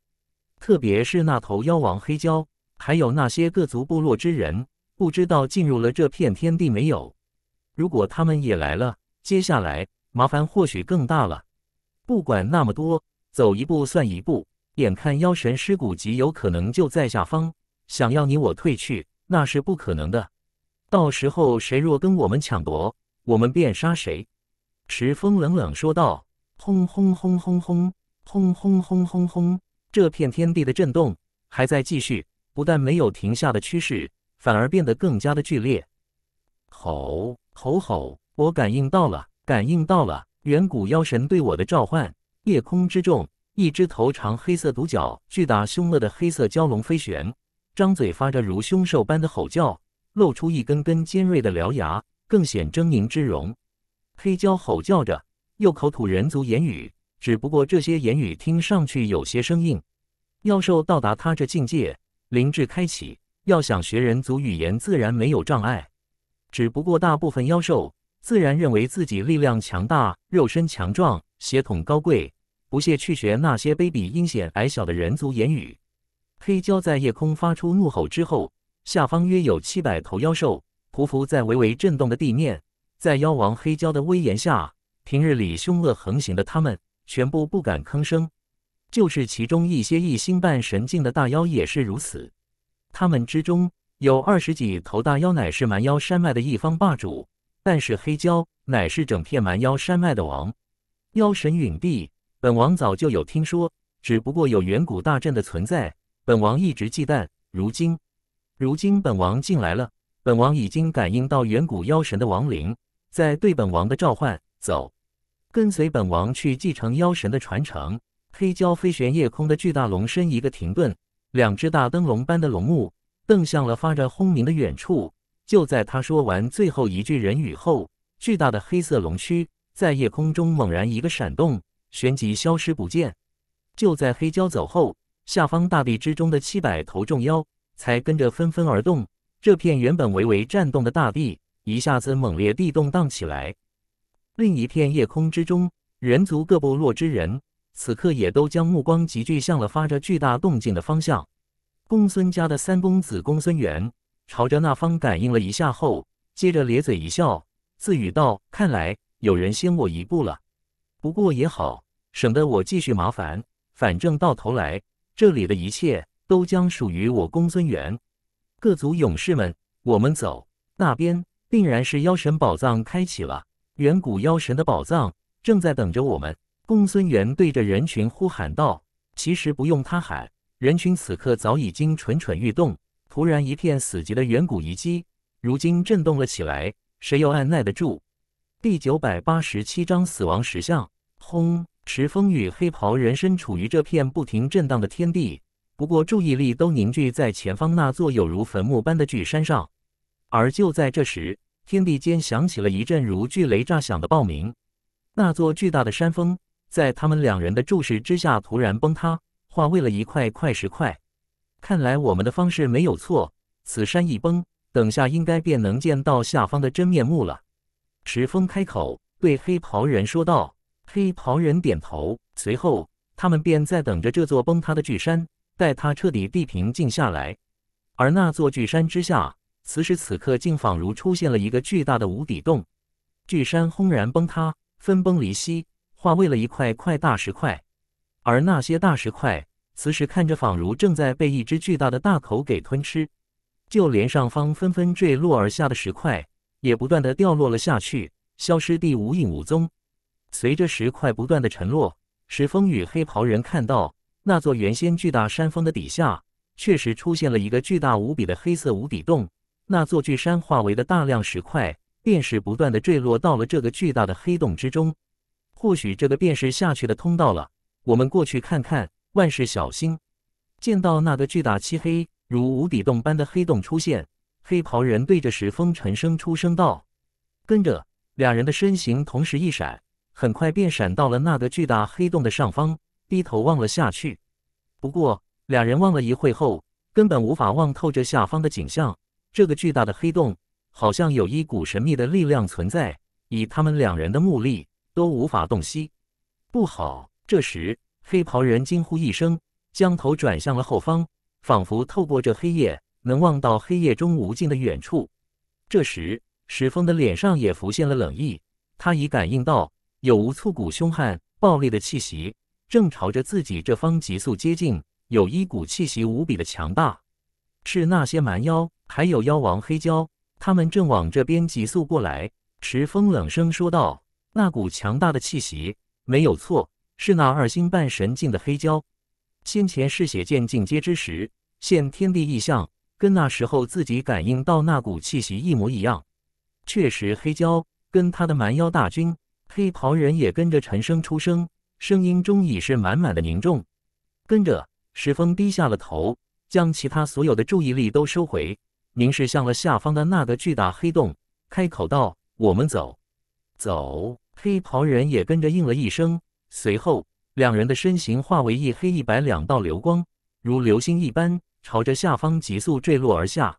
[SPEAKER 1] 特别是那头妖王黑蛟，还有那些各族部落之人，不知道进入了这片天地没有。如果他们也来了，接下来麻烦或许更大了。不管那么多，走一步算一步。眼看妖神尸骨极有可能就在下方，想要你我退去，那是不可能的。”到时候谁若跟我们抢夺，我们便杀谁。”石峰冷冷说道。轰轰轰轰轰轰轰轰轰！这片天地的震动还在继续，不但没有停下的趋势，反而变得更加的剧烈。吼吼吼！我感应到了，感应到了远古妖神对我的召唤。夜空之众，一只头长黑色独角、巨大凶恶的黑色蛟龙飞旋，张嘴发着如凶兽般的吼叫。露出一根根尖锐的獠牙，更显狰狞之容。黑蛟吼叫着，又口吐人族言语，只不过这些言语听上去有些生硬。妖兽到达他这境界，灵智开启，要想学人族语言自然没有障碍。只不过大部分妖兽自然认为自己力量强大，肉身强壮，血统高贵，不屑去学那些卑鄙阴险、矮小的人族言语。黑蛟在夜空发出怒吼之后。下方约有七百头妖兽匍匐在微微震动的地面，在妖王黑蛟的威严下，平日里凶恶横行的他们全部不敢吭声。就是其中一些一星半神境的大妖也是如此。他们之中有二十几头大妖乃是蛮妖山脉的一方霸主，但是黑蛟乃是整片蛮妖山脉的王。妖神陨地，本王早就有听说，只不过有远古大阵的存在，本王一直忌惮。如今。如今本王进来了，本王已经感应到远古妖神的亡灵在对本王的召唤。走，跟随本王去继承妖神的传承。黑蛟飞旋夜空的巨大龙身一个停顿，两只大灯笼般的龙目瞪向了发着轰鸣的远处。就在他说完最后一句人语后，巨大的黑色龙须在夜空中猛然一个闪动，旋即消失不见。就在黑蛟走后，下方大地之中的七百头众妖。才跟着纷纷而动，这片原本微微颤动的大地一下子猛烈地动荡起来。另一片夜空之中，人族各部落之人此刻也都将目光集聚向了发着巨大动静的方向。公孙家的三公子公孙元朝着那方感应了一下后，接着咧嘴一笑，自语道：“看来有人先我一步了，不过也好，省得我继续麻烦。反正到头来，这里的一切。”都将属于我公孙元。各族勇士们，我们走，那边定然是妖神宝藏开启了，远古妖神的宝藏正在等着我们。公孙元对着人群呼喊道：“其实不用他喊，人群此刻早已经蠢蠢欲动。突然，一片死寂的远古遗迹，如今震动了起来，谁又按耐得住？”第九百八十七章死亡石像。轰！池风与黑袍人身处于这片不停震荡的天地。不过注意力都凝聚在前方那座有如坟墓般的巨山上，而就在这时，天地间响起了一阵如巨雷炸响的爆鸣。那座巨大的山峰在他们两人的注视之下突然崩塌，化为了一块块石块。看来我们的方式没有错，此山一崩，等下应该便能见到下方的真面目了。石峰开口对黑袍人说道，黑袍人点头，随后他们便在等着这座崩塌的巨山。待他彻底地平静下来，而那座巨山之下，此时此刻竟仿如出现了一个巨大的无底洞。巨山轰然崩塌，分崩离析，化为了一块块大石块。而那些大石块，此时看着仿如正在被一只巨大的大口给吞吃。就连上方纷纷坠落而下的石块，也不断地掉落了下去，消失地无影无踪。随着石块不断的沉落，石峰与黑袍人看到。那座原先巨大山峰的底下，确实出现了一个巨大无比的黑色无底洞。那座巨山化为的大量石块，便是不断的坠落到了这个巨大的黑洞之中。或许这个便是下去的通道了。我们过去看看，万事小心。见到那个巨大漆黑如无底洞般的黑洞出现，黑袍人对着石峰沉声出声道。跟着，两人的身形同时一闪，很快便闪到了那个巨大黑洞的上方。低头望了下去，不过两人望了一会后，根本无法望透这下方的景象。这个巨大的黑洞，好像有一股神秘的力量存在，以他们两人的目力都无法洞悉。不好！这时，黑袍人惊呼一声，将头转向了后方，仿佛透过这黑夜能望到黑夜中无尽的远处。这时，石峰的脸上也浮现了冷意，他已感应到有无粗骨凶悍、暴力的气息。正朝着自己这方急速接近，有一股气息无比的强大，是那些蛮妖，还有妖王黑蛟，他们正往这边急速过来。池峰冷声说道：“那股强大的气息，没有错，是那二星半神境的黑蛟。先前嗜血剑进阶之时现天地异象，跟那时候自己感应到那股气息一模一样。确实，黑蛟跟他的蛮妖大军，黑袍人也跟着沉声出声。”声音中已是满满的凝重，跟着石峰低下了头，将其他所有的注意力都收回，凝视向了下方的那个巨大黑洞，开口道：“我们走。”走。黑袍人也跟着应了一声，随后两人的身形化为一黑一白两道流光，如流星一般朝着下方急速坠落而下，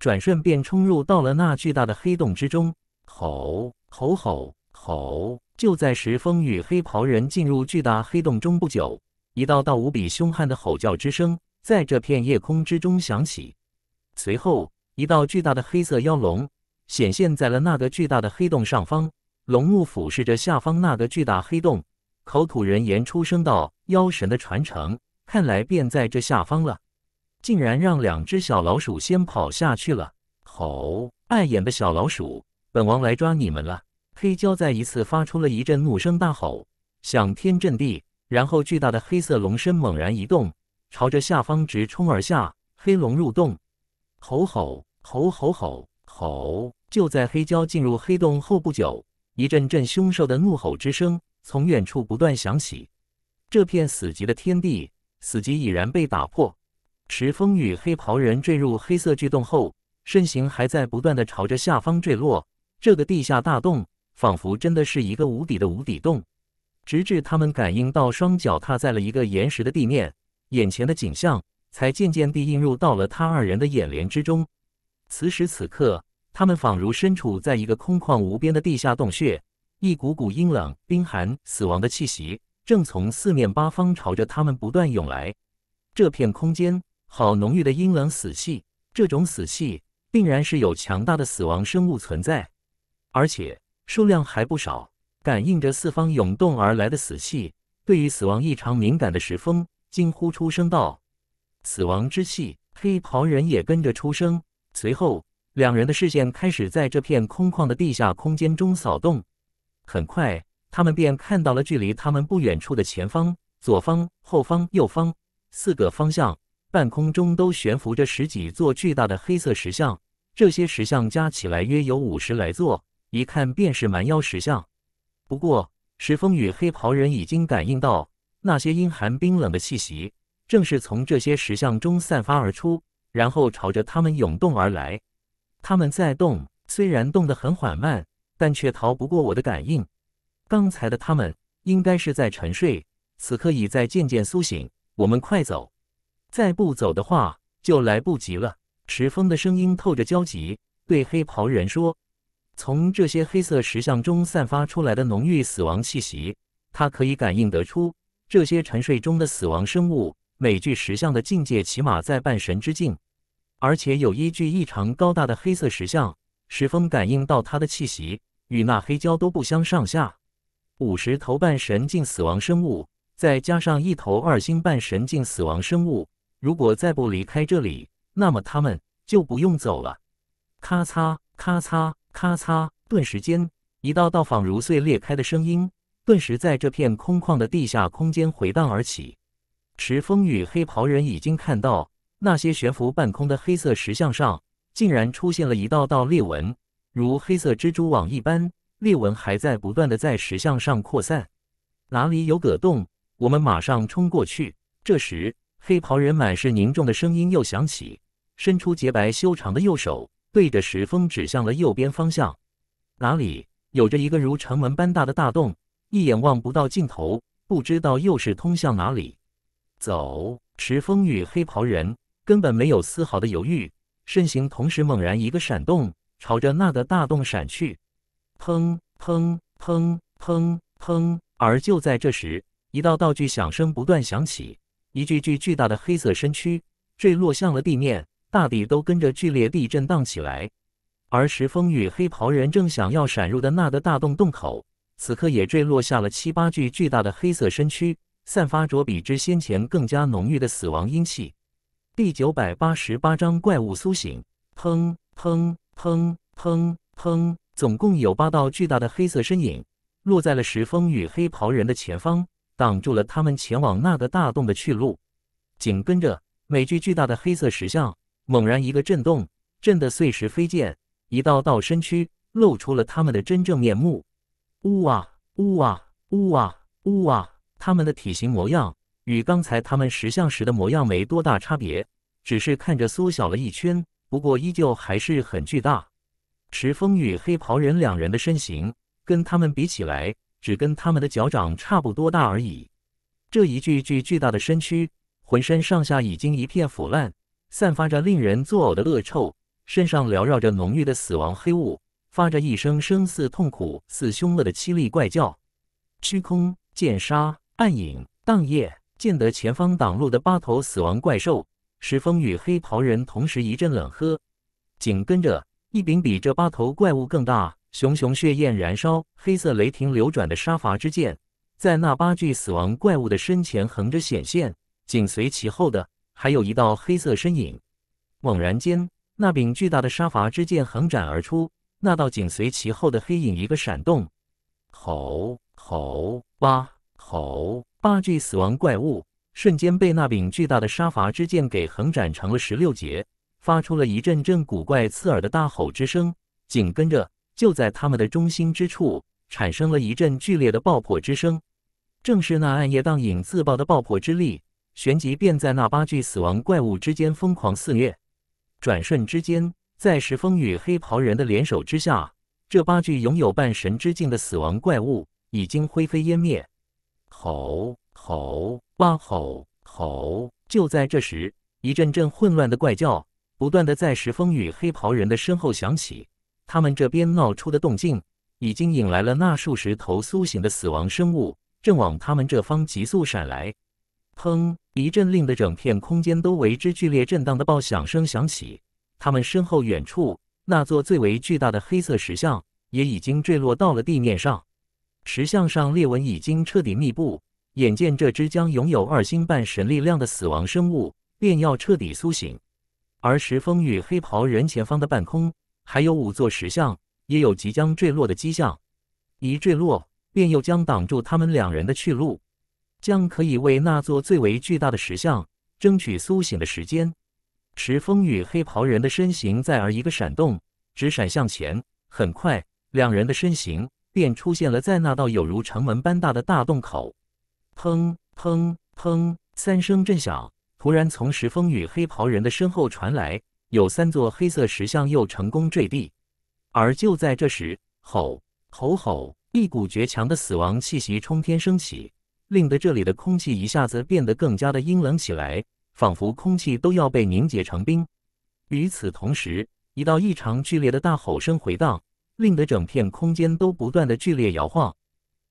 [SPEAKER 1] 转瞬便冲入到了那巨大的黑洞之中。吼！吼吼！吼！就在石峰与黑袍人进入巨大黑洞中不久，一道道无比凶悍的吼叫之声在这片夜空之中响起。随后，一道巨大的黑色妖龙显现在了那个巨大的黑洞上方，龙目俯视着下方那个巨大黑洞，口吐人言出声道：“妖神的传承，看来便在这下方了。竟然让两只小老鼠先跑下去了！吼！碍眼的小老鼠，本王来抓你们了！”黑蛟再一次发出了一阵怒声大吼，响天震地，然后巨大的黑色龙身猛然移动，朝着下方直冲而下。黑龙入洞，吼吼吼吼吼吼！就在黑蛟进入黑洞后不久，一阵阵凶兽的怒吼之声从远处不断响起。这片死寂的天地，死寂已然被打破。池风与黑袍人坠入黑色巨洞后，身形还在不断的朝着下方坠落。这个地下大洞。仿佛真的是一个无底的无底洞，直至他们感应到双脚踏在了一个岩石的地面，眼前的景象才渐渐地映入到了他二人的眼帘之中。此时此刻，他们仿如身处在一个空旷无边的地下洞穴，一股股阴冷、冰寒、死亡的气息正从四面八方朝着他们不断涌来。这片空间，好浓郁的阴冷死气！这种死气定然是有强大的死亡生物存在，而且。数量还不少，感应着四方涌动而来的死气，对于死亡异常敏感的石峰惊呼出声道：“死亡之气！”黑袍人也跟着出声。随后，两人的视线开始在这片空旷的地下空间中扫动。很快，他们便看到了距离他们不远处的前方、左方、后方、右方四个方向，半空中都悬浮着十几座巨大的黑色石像。这些石像加起来约有五十来座。一看便是蛮腰石像，不过石峰与黑袍人已经感应到，那些阴寒冰冷的气息正是从这些石像中散发而出，然后朝着他们涌动而来。他们在动，虽然动得很缓慢，但却逃不过我的感应。刚才的他们应该是在沉睡，此刻已在渐渐苏醒。我们快走，再不走的话就来不及了。石峰的声音透着焦急，对黑袍人说。从这些黑色石像中散发出来的浓郁死亡气息，他可以感应得出，这些沉睡中的死亡生物每具石像的境界起码在半神之境，而且有一具异常高大的黑色石像，石峰感应到它的气息与那黑蛟都不相上下。五十头半神境死亡生物，再加上一头二星半神境死亡生物，如果再不离开这里，那么他们就不用走了。咔嚓，咔嚓。咔嚓！顿时间，一道道仿如碎裂开的声音，顿时在这片空旷的地下空间回荡而起。石峰与黑袍人已经看到，那些悬浮半空的黑色石像上，竟然出现了一道道裂纹，如黑色蜘蛛网一般。裂纹还在不断的在石像上扩散。哪里有葛洞，我们马上冲过去。这时，黑袍人满是凝重的声音又响起，伸出洁白修长的右手。对着石峰指向了右边方向，哪里有着一个如城门般大的大洞，一眼望不到尽头，不知道又是通向哪里。走，石峰与黑袍人根本没有丝毫的犹豫，身形同时猛然一个闪动，朝着那个大洞闪去。砰砰砰砰砰！而就在这时，一道道巨响声不断响起，一具具巨大的黑色身躯坠落向了地面。大地都跟着剧烈地震荡起来，而石峰与黑袍人正想要闪入的那个大洞洞口，此刻也坠落下了七八具巨大的黑色身躯，散发着比之先前更加浓郁的死亡阴气。第九百八十八章怪物苏醒，砰砰砰砰砰！总共有八道巨大的黑色身影落在了石峰与黑袍人的前方，挡住了他们前往那个大洞的去路。紧跟着，每具巨大的黑色石像。猛然一个震动，震得碎石飞溅，一道道身躯露出了他们的真正面目。呜啊，呜啊，呜啊，呜啊！他们的体型模样与刚才他们石像时的模样没多大差别，只是看着缩小了一圈，不过依旧还是很巨大。石峰与黑袍人两人的身形跟他们比起来，只跟他们的脚掌差不多大而已。这一具具巨大的身躯，浑身上下已经一片腐烂。散发着令人作呕的恶臭，身上缭绕着浓郁的死亡黑雾，发着一声声似痛苦似凶恶的凄厉怪叫。虚空剑杀暗影荡夜，见得前方挡路的八头死亡怪兽，石峰与黑袍人同时一阵冷喝，紧跟着一柄比这八头怪物更大、熊熊血焰燃烧、黑色雷霆流转的杀伐之剑，在那八具死亡怪物的身前横着显现，紧随其后的。还有一道黑色身影，猛然间，那柄巨大的杀伐之剑横斩而出，那道紧随其后的黑影一个闪动，吼吼哇吼八具死亡怪物瞬间被那柄巨大的杀伐之剑给横斩成了十六截，发出了一阵阵古怪刺耳的大吼之声。紧跟着，就在他们的中心之处，产生了一阵剧烈的爆破之声，正是那暗夜荡影自爆的爆破之力。旋即便在那八具死亡怪物之间疯狂肆虐，转瞬之间，在石峰与黑袍人的联手之下，这八具拥有半神之境的死亡怪物已经灰飞烟灭。吼吼！哇吼吼！就在这时，一阵阵混乱的怪叫不断的在石峰与黑袍人的身后响起，他们这边闹出的动静已经引来了那数十头苏醒的死亡生物，正往他们这方急速闪来。砰！一阵令得整片空间都为之剧烈震荡的爆响声响起，他们身后远处那座最为巨大的黑色石像也已经坠落到了地面上，石像上裂纹已经彻底密布。眼见这只将拥有二星半神力量的死亡生物便要彻底苏醒，而石峰与黑袍人前方的半空还有五座石像也有即将坠落的迹象，一坠落便又将挡住他们两人的去路。将可以为那座最为巨大的石像争取苏醒的时间。石峰与黑袍人的身形在而一个闪动，直闪向前。很快，两人的身形便出现了在那道有如城门般大的大洞口。砰砰砰！三声震响，突然从石峰与黑袍人的身后传来，有三座黑色石像又成功坠地。而就在这时，吼吼吼！一股绝强的死亡气息冲天升起。令得这里的空气一下子变得更加的阴冷起来，仿佛空气都要被凝结成冰。与此同时，一道异常剧烈的大吼声回荡，令得整片空间都不断的剧烈摇晃。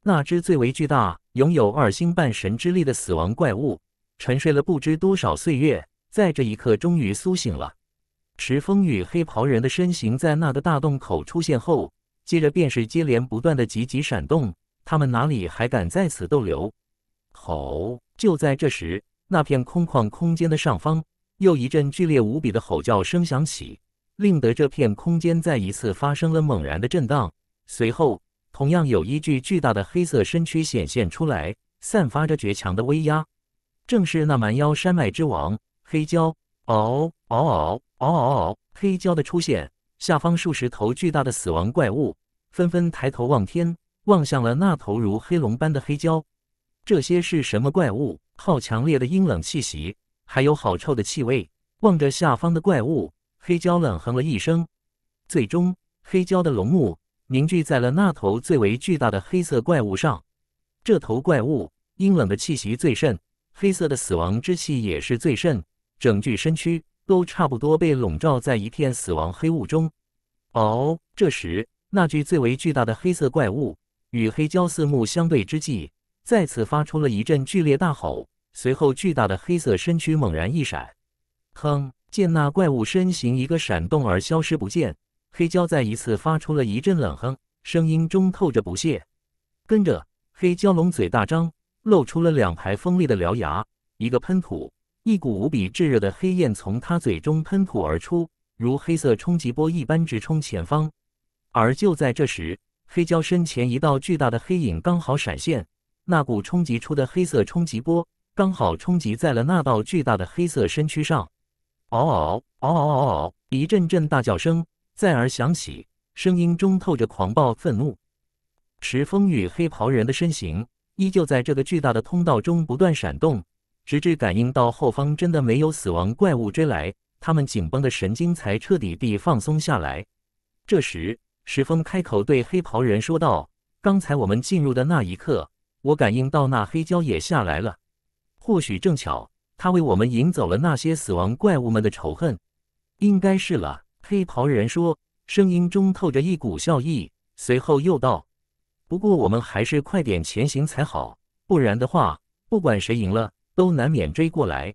[SPEAKER 1] 那只最为巨大、拥有二星半神之力的死亡怪物，沉睡了不知多少岁月，在这一刻终于苏醒了。石风与黑袍人的身形在那个大洞口出现后，接着便是接连不断的急急闪动。他们哪里还敢在此逗留？吼！就在这时，那片空旷空间的上方又一阵剧烈无比的吼叫声响起，令得这片空间再一次发生了猛然的震荡。随后，同样有一具巨大的黑色身躯显现出来，散发着绝强的威压，正是那蛮腰山脉之王黑蛟。嗷！嗷嗷！嗷嗷嗷！黑蛟的出现，下方数十头巨大的死亡怪物纷纷抬头望天，望向了那头如黑龙般的黑蛟。这些是什么怪物？好强烈的阴冷气息，还有好臭的气味。望着下方的怪物，黑蛟冷哼了一声。最终，黑蛟的龙目凝聚在了那头最为巨大的黑色怪物上。这头怪物阴冷的气息最甚，黑色的死亡之气也是最甚，整具身躯都差不多被笼罩在一片死亡黑雾中。哦，这时那具最为巨大的黑色怪物与黑蛟四目相对之际。再次发出了一阵剧烈大吼，随后巨大的黑色身躯猛然一闪，哼！见那怪物身形一个闪动而消失不见，黑蛟再一次发出了一阵冷哼，声音中透着不屑。跟着，黑蛟龙嘴大张，露出了两排锋利的獠牙，一个喷吐，一股无比炙热的黑焰从他嘴中喷吐而出，如黑色冲击波一般直冲前方。而就在这时，黑蛟身前一道巨大的黑影刚好闪现。那股冲击出的黑色冲击波，刚好冲击在了那道巨大的黑色身躯上。嗷嗷嗷嗷嗷嗷！一阵阵大叫声在而响起，声音中透着狂暴愤怒。石峰与黑袍人的身形依旧在这个巨大的通道中不断闪动，直至感应到后方真的没有死亡怪物追来，他们紧绷的神经才彻底地放松下来。这时，石峰开口对黑袍人说道：“刚才我们进入的那一刻。”我感应到那黑蛟也下来了，或许正巧他为我们引走了那些死亡怪物们的仇恨，应该是了。黑袍人说，声音中透着一股笑意，随后又道：“不过我们还是快点前行才好，不然的话，不管谁赢了，都难免追过来。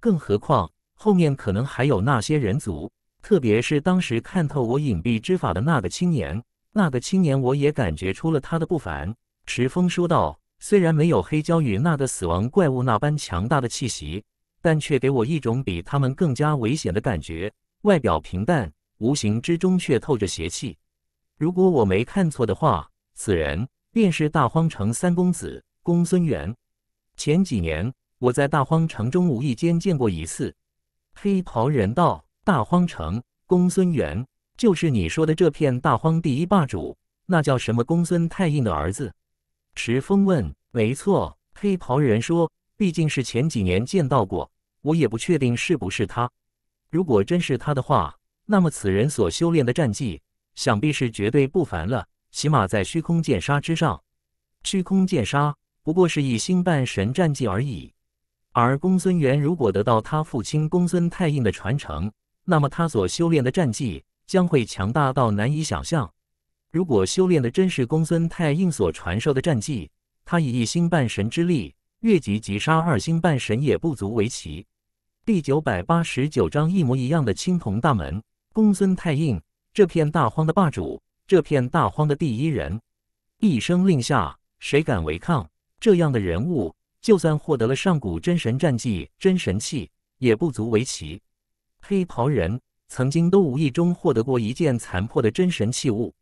[SPEAKER 1] 更何况后面可能还有那些人族，特别是当时看透我隐蔽之法的那个青年。那个青年，我也感觉出了他的不凡。”池峰说道：“虽然没有黑胶与那个死亡怪物那般强大的气息，但却给我一种比他们更加危险的感觉。外表平淡，无形之中却透着邪气。如果我没看错的话，此人便是大荒城三公子公孙元。前几年我在大荒城中无意间见过一次。”黑袍人道：“大荒城公孙元，就是你说的这片大荒第一霸主，那叫什么公孙太印的儿子？”池峰问：“没错。”黑袍人说：“毕竟是前几年见到过，我也不确定是不是他。如果真是他的话，那么此人所修炼的战绩，想必是绝对不凡了。起码在虚空剑杀之上，虚空剑杀不过是一星半神战绩而已。而公孙元如果得到他父亲公孙太印的传承，那么他所修炼的战绩将会强大到难以想象。”如果修炼的真是公孙太印所传授的战技，他以一星半神之力越级击杀二星半神也不足为奇。第九百八十九章一模一样的青铜大门。公孙太印，这片大荒的霸主，这片大荒的第一人。一声令下，谁敢违抗？这样的人物，就算获得了上古真神战技、真神器，也不足为奇。黑袍人曾经都无意中获得过一件残破的真神器物。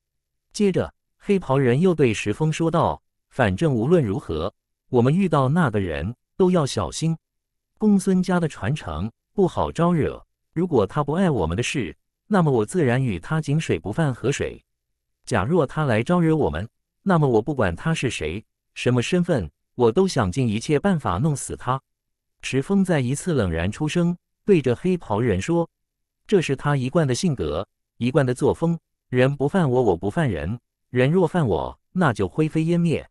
[SPEAKER 1] 接着，黑袍人又对石峰说道：“反正无论如何，我们遇到那个人都要小心。公孙家的传承不好招惹。如果他不爱我们的事，那么我自然与他井水不犯河水。假若他来招惹我们，那么我不管他是谁，什么身份，我都想尽一切办法弄死他。”石峰再一次冷然出声，对着黑袍人说：“这是他一贯的性格，一贯的作风。”人不犯我，我不犯人。人若犯我，那就灰飞烟灭。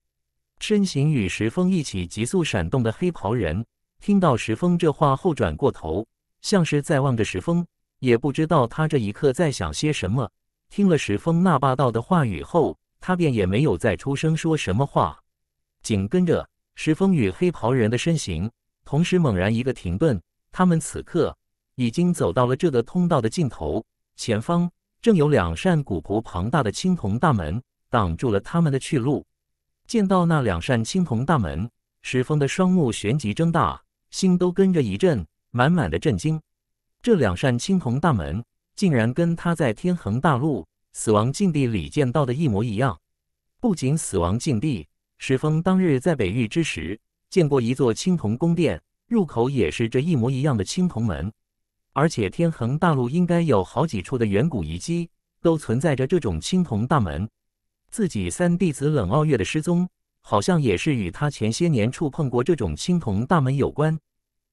[SPEAKER 1] 身形与石峰一起急速闪动的黑袍人，听到石峰这话后，转过头，像是在望着石峰，也不知道他这一刻在想些什么。听了石峰那霸道的话语后，他便也没有再出声说什么话。紧跟着，石峰与黑袍人的身形同时猛然一个停顿。他们此刻已经走到了这个通道的尽头，前方。正有两扇古朴庞大的青铜大门挡住了他们的去路。见到那两扇青铜大门，石峰的双目旋即睁大，心都跟着一震，满满的震惊。这两扇青铜大门竟然跟他在天恒大陆死亡禁地里见到的一模一样。不仅死亡禁地，石峰当日在北域之时见过一座青铜宫殿，入口也是这一模一样的青铜门。而且天恒大陆应该有好几处的远古遗迹，都存在着这种青铜大门。自己三弟子冷傲月的失踪，好像也是与他前些年触碰过这种青铜大门有关。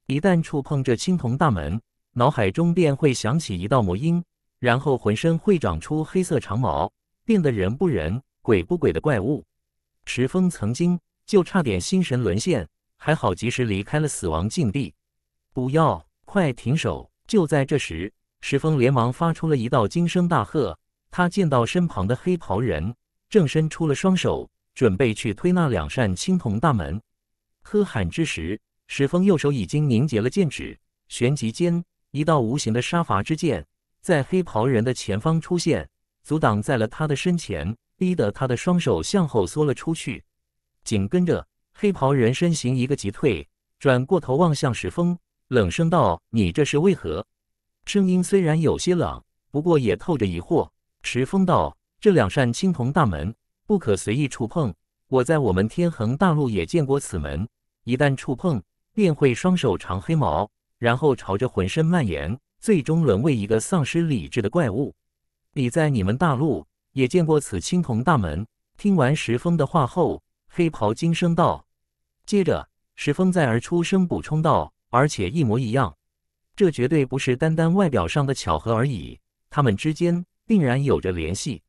[SPEAKER 1] 一旦触碰这青铜大门，脑海中便会响起一道魔音，然后浑身会长出黑色长毛，变得人不人鬼不鬼的怪物。石峰曾经就差点心神沦陷，还好及时离开了死亡禁地。不要，快停手！就在这时，石峰连忙发出了一道惊声大喝。他见到身旁的黑袍人正伸出了双手，准备去推那两扇青铜大门。喝喊之时，石峰右手已经凝结了剑指，旋即间一道无形的杀伐之剑在黑袍人的前方出现，阻挡在了他的身前，逼得他的双手向后缩了出去。紧跟着，黑袍人身形一个急退，转过头望向石峰。冷声道：“你这是为何？”声音虽然有些冷，不过也透着疑惑。石峰道：“这两扇青铜大门不可随意触碰。我在我们天恒大陆也见过此门，一旦触碰，便会双手长黑毛，然后朝着浑身蔓延，最终沦为一个丧失理智的怪物。你在你们大陆也见过此青铜大门？”听完石峰的话后，黑袍惊声道。接着，石峰再而出声补充道。而且一模一样，这绝对不是单单外表上的巧合而已，他们之间定然有着联系。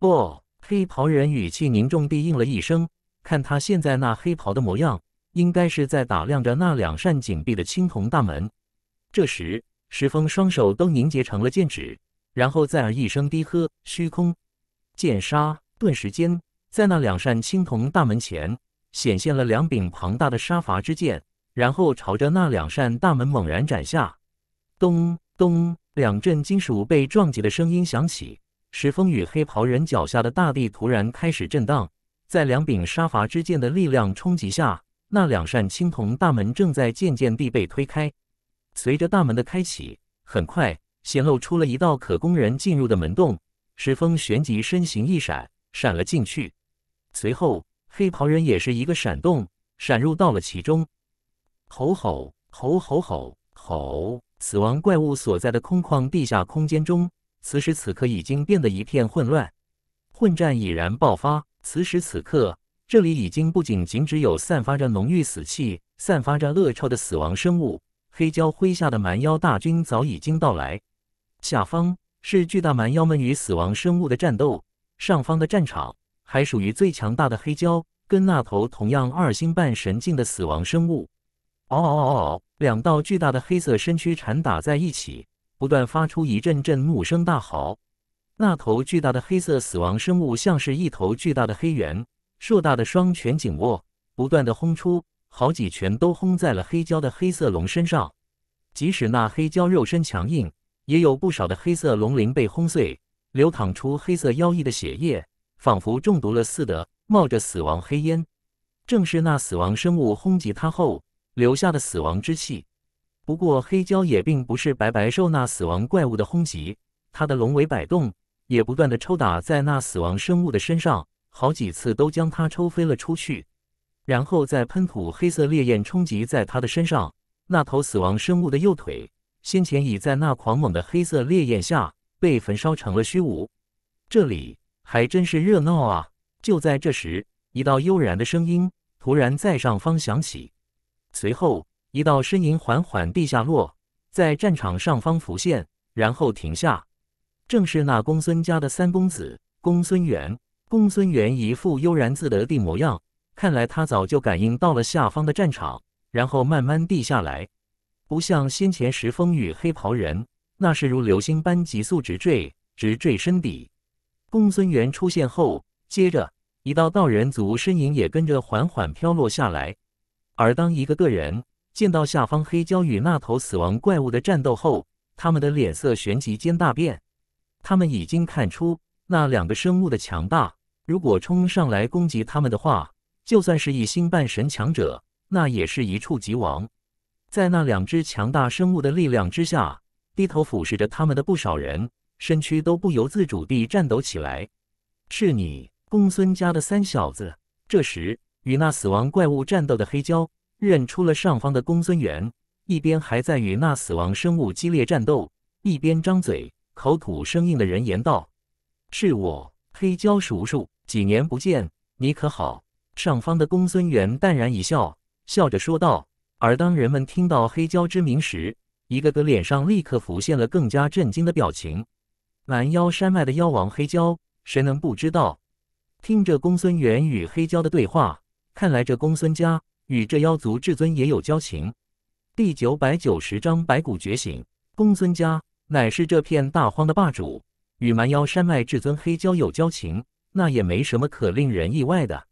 [SPEAKER 1] 不，黑袍人语气凝重地应了一声。看他现在那黑袍的模样，应该是在打量着那两扇紧闭的青铜大门。这时，石峰双手都凝结成了剑指，然后再而一声低喝：“虚空剑杀！”顿时间，在那两扇青铜大门前，显现了两柄庞大的杀伐之剑。然后朝着那两扇大门猛然斩下，咚咚，两阵金属被撞击的声音响起，石峰与黑袍人脚下的大地突然开始震荡。在两柄杀伐之剑的力量冲击下，那两扇青铜大门正在渐渐地被推开。随着大门的开启，很快显露出了一道可供人进入的门洞。石峰旋即身形一闪，闪了进去。随后，黑袍人也是一个闪动，闪入到了其中。吼吼吼吼吼吼！死亡怪物所在的空旷地下空间中，此时此刻已经变得一片混乱，混战已然爆发。此时此刻，这里已经不仅仅只有散发着浓郁死气、散发着恶臭的死亡生物。黑蛟麾下的蛮妖大军早已经到来，下方是巨大蛮妖们与死亡生物的战斗，上方的战场还属于最强大的黑蛟跟那头同样二星半神境的死亡生物。嗷嗷嗷嗷！两道巨大的黑色身躯缠打在一起，不断发出一阵阵怒声大嚎。那头巨大的黑色死亡生物像是一头巨大的黑猿，硕大的双拳紧握，不断的轰出，好几拳都轰在了黑蛟的黑色龙身上。即使那黑蛟肉身强硬，也有不少的黑色龙鳞被轰碎，流淌出黑色妖异的血液，仿佛中毒了似的，冒着死亡黑烟。正是那死亡生物轰击它后。留下的死亡之气，不过黑蛟也并不是白白受那死亡怪物的轰击，它的龙尾摆动也不断的抽打在那死亡生物的身上，好几次都将它抽飞了出去，然后再喷吐黑色烈焰冲击在他的身上。那头死亡生物的右腿先前已在那狂猛的黑色烈焰下被焚烧成了虚无，这里还真是热闹啊！就在这时，一道悠然的声音突然在上方响起。随后，一道身影缓缓地下落，在战场上方浮现，然后停下。正是那公孙家的三公子公孙元。公孙元一副悠然自得的模样，看来他早就感应到了下方的战场，然后慢慢地下来。不像先前石峰与黑袍人，那是如流星般急速直坠，直坠身底。公孙元出现后，接着一道道人族身影也跟着缓缓飘落下来。而当一个个人见到下方黑胶与那头死亡怪物的战斗后，他们的脸色旋即间大变。他们已经看出那两个生物的强大，如果冲上来攻击他们的话，就算是一星半神强者，那也是一触即亡。在那两只强大生物的力量之下，低头俯视着他们的不少人身躯都不由自主地颤抖起来。是你，公孙家的三小子。这时。与那死亡怪物战斗的黑蛟认出了上方的公孙元，一边还在与那死亡生物激烈战斗，一边张嘴口吐生硬的人言道：“是我，黑蛟叔叔，几年不见，你可好？”上方的公孙元淡然一笑，笑着说道。而当人们听到黑蛟之名时，一个个脸上立刻浮现了更加震惊的表情。蛮腰山脉的妖王黑蛟，谁能不知道？听着公孙元与黑蛟的对话。看来这公孙家与这妖族至尊也有交情。第九百九十章白骨觉醒。公孙家乃是这片大荒的霸主，与蛮妖山脉至尊黑蛟有交情，那也没什么可令人意外的。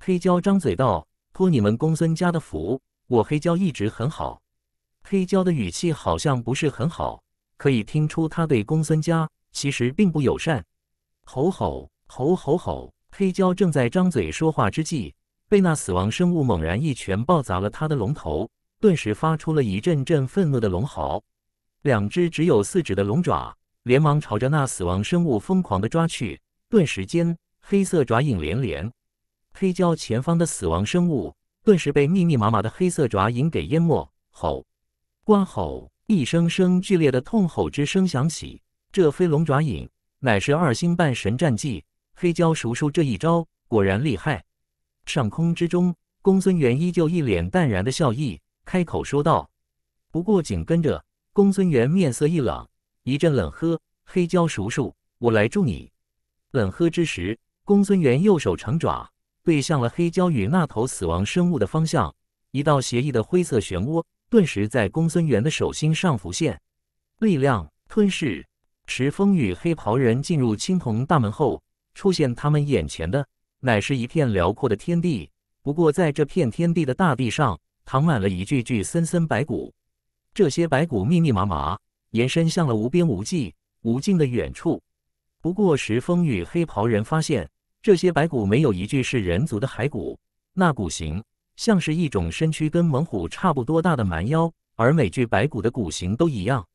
[SPEAKER 1] 黑蛟张嘴道：“托你们公孙家的福，我黑蛟一直很好。”黑蛟的语气好像不是很好，可以听出他对公孙家其实并不友善。吼吼吼吼吼！黑蛟正在张嘴说话之际。被那死亡生物猛然一拳暴砸了他的龙头，顿时发出了一阵阵愤怒的龙嚎。两只只有四指的龙爪连忙朝着那死亡生物疯狂的抓去，顿时间黑色爪影连连。黑蛟前方的死亡生物顿时被密密麻麻的黑色爪影给淹没。吼！哇吼！一声声剧烈的痛吼之声响起。这飞龙爪影乃是二星半神战技，黑蛟熟叔这一招果然厉害。上空之中，公孙原依旧一脸淡然的笑意，开口说道。不过紧跟着，公孙原面色一冷，一阵冷喝：“黑蛟叔叔，我来助你！”冷喝之时，公孙原右手成爪，对向了黑蛟与那头死亡生物的方向。一道邪异的灰色漩涡顿时在公孙原的手心上浮现。力量吞噬。持风与黑袍人进入青铜大门后，出现他们眼前的。乃是一片辽阔的天地，不过在这片天地的大地上，躺满了一具具森森白骨。这些白骨密密麻麻，延伸向了无边无际、无尽的远处。不过石峰与黑袍人发现，这些白骨没有一具是人族的骸骨，那骨形像是一种身躯跟猛虎差不多大的蛮妖，而每具白骨的骨形都一样。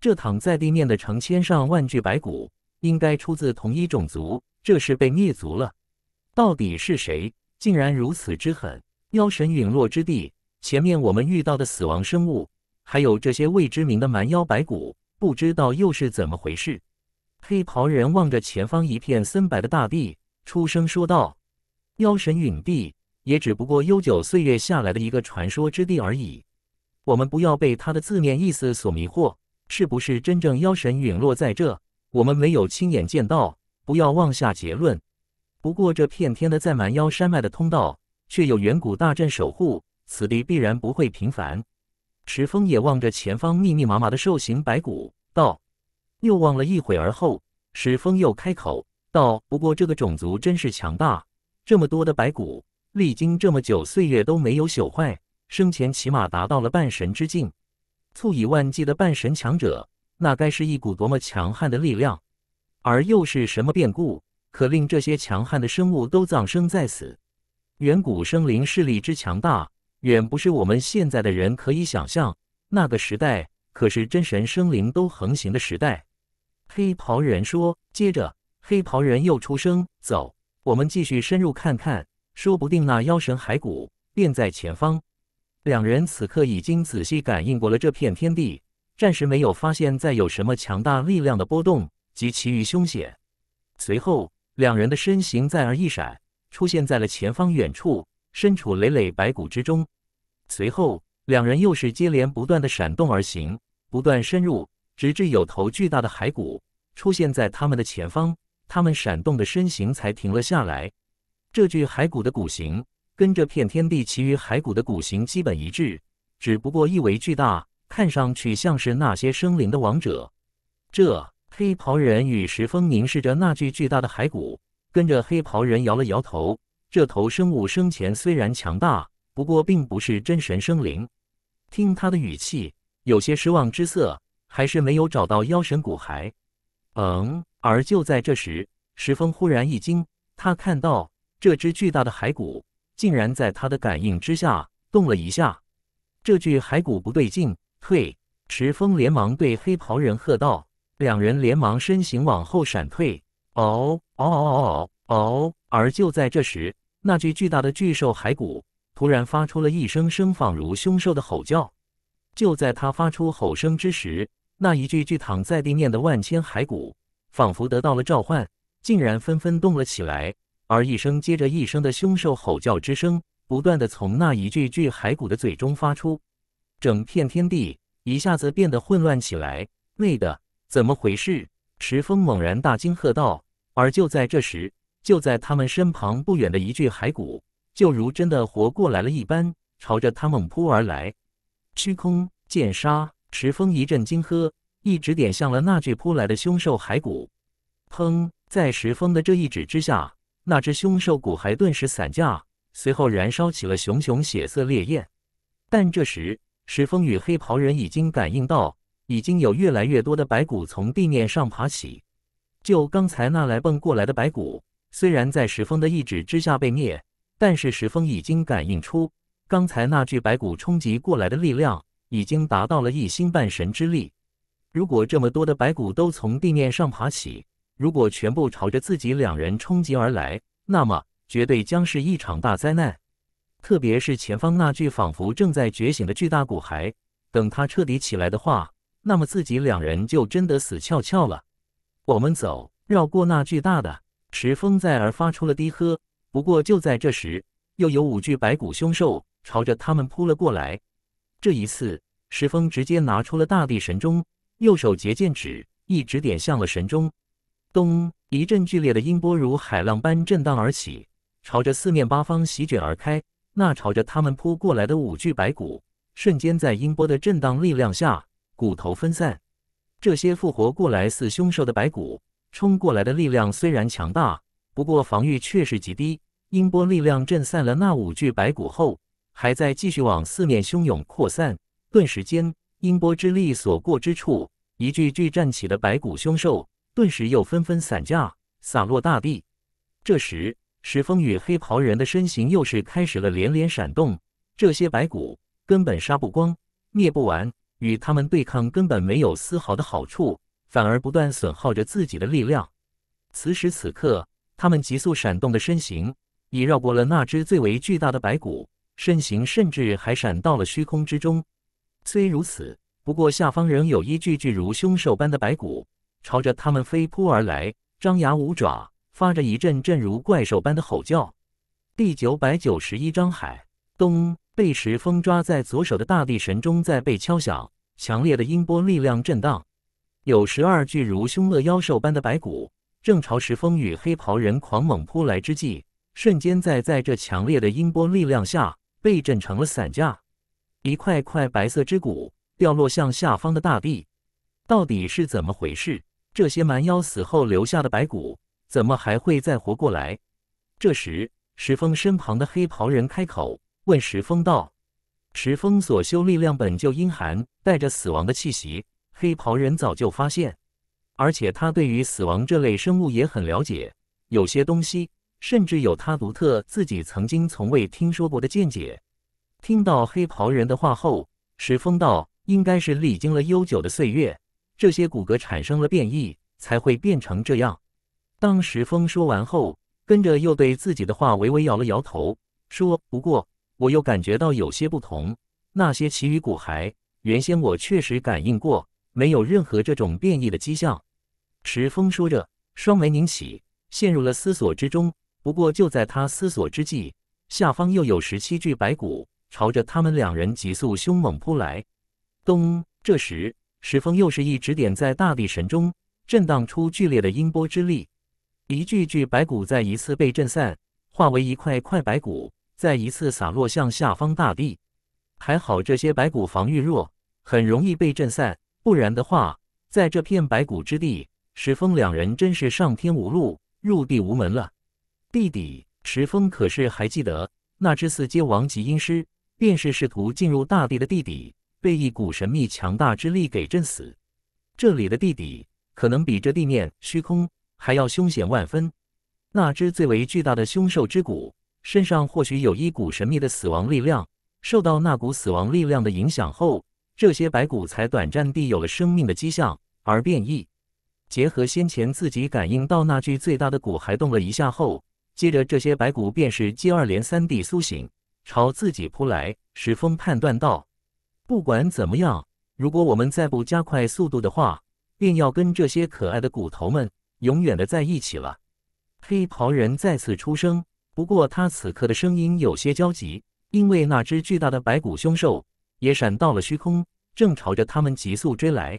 [SPEAKER 1] 这躺在地面的成千上万具白骨，应该出自同一种族，这是被灭族了。到底是谁竟然如此之狠？妖神陨落之地，前面我们遇到的死亡生物，还有这些未知名的蛮妖白骨，不知道又是怎么回事。黑袍人望着前方一片森白的大地，出声说道：“妖神陨地，也只不过悠久岁月下来的一个传说之地而已。我们不要被它的字面意思所迷惑，是不是真正妖神陨落在这？我们没有亲眼见到，不要妄下结论。”不过这片天的在蛮腰山脉的通道，却有远古大阵守护，此地必然不会平凡。石峰也望着前方密密麻麻的兽形白骨，道：“又望了一会儿，而后石峰又开口道：‘不过这个种族真是强大，这么多的白骨，历经这么久岁月都没有朽坏，生前起码达到了半神之境。’数以万计的半神强者，那该是一股多么强悍的力量？而又是什么变故？”可令这些强悍的生物都葬身在此。远古生灵势力之强大，远不是我们现在的人可以想象。那个时代可是真神生灵都横行的时代。黑袍人说，接着，黑袍人又出声：“走，我们继续深入看看，说不定那妖神骸骨便在前方。”两人此刻已经仔细感应过了这片天地，暂时没有发现再有什么强大力量的波动及其余凶险。随后。两人的身形再而一闪，出现在了前方远处，身处累累白骨之中。随后，两人又是接连不断的闪动而行，不断深入，直至有头巨大的骸骨出现在他们的前方，他们闪动的身形才停了下来。这具骸骨的骨形跟这片天地其余骸骨的骨形基本一致，只不过一为巨大，看上去像是那些生灵的王者。这。黑袍人与石峰凝视着那具巨大的骸骨，跟着黑袍人摇了摇头。这头生物生前虽然强大，不过并不是真神生灵。听他的语气，有些失望之色，还是没有找到妖神骨骸。嗯。而就在这时，石峰忽然一惊，他看到这只巨大的骸骨竟然在他的感应之下动了一下。这具骸骨不对劲！退！石峰连忙对黑袍人喝道。两人连忙身形往后闪退，嗷嗷嗷嗷嗷！而就在这时，那具巨大的巨兽骸骨突然发出了一声声仿如凶兽的吼叫。就在他发出吼声之时，那一具具躺在地面的万千骸骨仿佛得到了召唤，竟然纷纷动了起来。而一声接着一声的凶兽吼叫之声不断的从那一具具骸骨的嘴中发出，整片天地一下子变得混乱起来。累的。怎么回事？池峰猛然大惊，喝道。而就在这时，就在他们身旁不远的一具骸骨，就如真的活过来了一般，朝着他猛扑而来。虚空剑杀，池峰一阵惊喝，一指点向了那具扑来的凶兽骸骨。砰！在石峰的这一指之下，那只凶兽骨骸顿时散架，随后燃烧起了熊熊血色烈焰。但这时，石峰与黑袍人已经感应到。已经有越来越多的白骨从地面上爬起。就刚才那来蹦过来的白骨，虽然在石峰的一指之下被灭，但是石峰已经感应出刚才那具白骨冲击过来的力量已经达到了一星半神之力。如果这么多的白骨都从地面上爬起，如果全部朝着自己两人冲击而来，那么绝对将是一场大灾难。特别是前方那具仿佛正在觉醒的巨大骨骸，等它彻底起来的话。那么自己两人就真的死翘翘了。我们走，绕过那巨大的石峰，在而发出了低喝。不过就在这时，又有五具白骨凶兽朝着他们扑了过来。这一次，石峰直接拿出了大地神钟，右手结剑指，一指点向了神钟。咚！一阵剧烈的音波如海浪般震荡而起，朝着四面八方席卷而开。那朝着他们扑过来的五具白骨，瞬间在音波的震荡力量下。骨头分散，这些复活过来似凶兽的白骨，冲过来的力量虽然强大，不过防御却是极低。音波力量震散了那五具白骨后，还在继续往四面汹涌扩散。顿时间，音波之力所过之处，一具具站起的白骨凶兽，顿时又纷纷散架，洒落大地。这时，石峰与黑袍人的身形又是开始了连连闪动。这些白骨根本杀不光，灭不完。与他们对抗根本没有丝毫的好处，反而不断损耗着自己的力量。此时此刻，他们急速闪动的身形已绕过了那只最为巨大的白骨，身形甚至还闪到了虚空之中。虽如此，不过下方仍有一具具如凶兽般的白骨朝着他们飞扑而来，张牙舞爪，发着一阵阵如怪兽般的吼叫。第九百九十一章海东。被石峰抓在左手的大地神钟在被敲响，强烈的音波力量震荡，有十二具如凶恶妖兽般的白骨正朝石峰与黑袍人狂猛扑来之际，瞬间在在这强烈的音波力量下被震成了散架，一块块白色之骨掉落向下方的大地。到底是怎么回事？这些蛮妖死后留下的白骨，怎么还会再活过来？这时，石峰身旁的黑袍人开口。问石峰道：“石峰所修力量本就阴寒，带着死亡的气息。黑袍人早就发现，而且他对于死亡这类生物也很了解。有些东西，甚至有他独特自己曾经从未听说过的见解。”听到黑袍人的话后，石峰道：“应该是历经了悠久的岁月，这些骨骼产生了变异，才会变成这样。”当石峰说完后，跟着又对自己的话微微摇了摇头，说：“不过。”我又感觉到有些不同，那些其余骨骸，原先我确实感应过，没有任何这种变异的迹象。石峰说着，双眉凝起，陷入了思索之中。不过就在他思索之际，下方又有十七具白骨朝着他们两人急速凶猛扑来。咚！这时，石峰又是一指点在大地神中，震荡出剧烈的音波之力，一具具白骨再一次被震散，化为一块块白骨。再一次洒落向下方大地，还好这些白骨防御弱，很容易被震散，不然的话，在这片白骨之地，石峰两人真是上天无路，入地无门了。地底，石峰可是还记得，那只四阶王级阴尸，便是试图进入大地的地底，被一股神秘强大之力给震死。这里的地底，可能比这地面虚空还要凶险万分。那只最为巨大的凶兽之骨。身上或许有一股神秘的死亡力量，受到那股死亡力量的影响后，这些白骨才短暂地有了生命的迹象而变异。结合先前自己感应到那具最大的骨骸动了一下后，接着这些白骨便是接二连三地苏醒，朝自己扑来。石峰判断道：“不管怎么样，如果我们再不加快速度的话，便要跟这些可爱的骨头们永远的在一起了。”黑袍人再次出声。不过，他此刻的声音有些焦急，因为那只巨大的白骨凶兽也闪到了虚空，正朝着他们急速追来。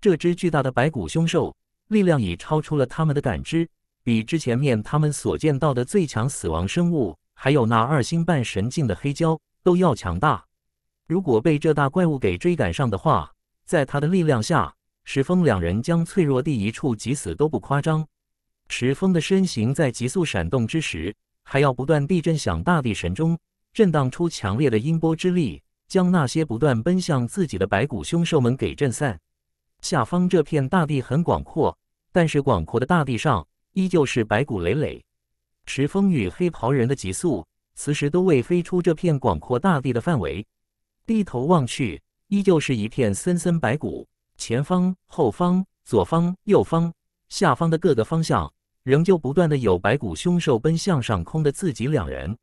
[SPEAKER 1] 这只巨大的白骨凶兽力量已超出了他们的感知，比之前面他们所见到的最强死亡生物，还有那二星半神境的黑蛟都要强大。如果被这大怪物给追赶上的话，在他的力量下，石峰两人将脆弱地一处即死都不夸张。石峰的身形在急速闪动之时。还要不断地震响大地神钟，震荡出强烈的音波之力，将那些不断奔向自己的白骨凶兽们给震散。下方这片大地很广阔，但是广阔的大地上依旧是白骨累累。石峰与黑袍人的急速，此时都未飞出这片广阔大地的范围。低头望去，依旧是一片森森白骨。前方、后方、左方、右方、下方的各个方向。仍旧不断的有白骨凶兽奔向上空的自己两人，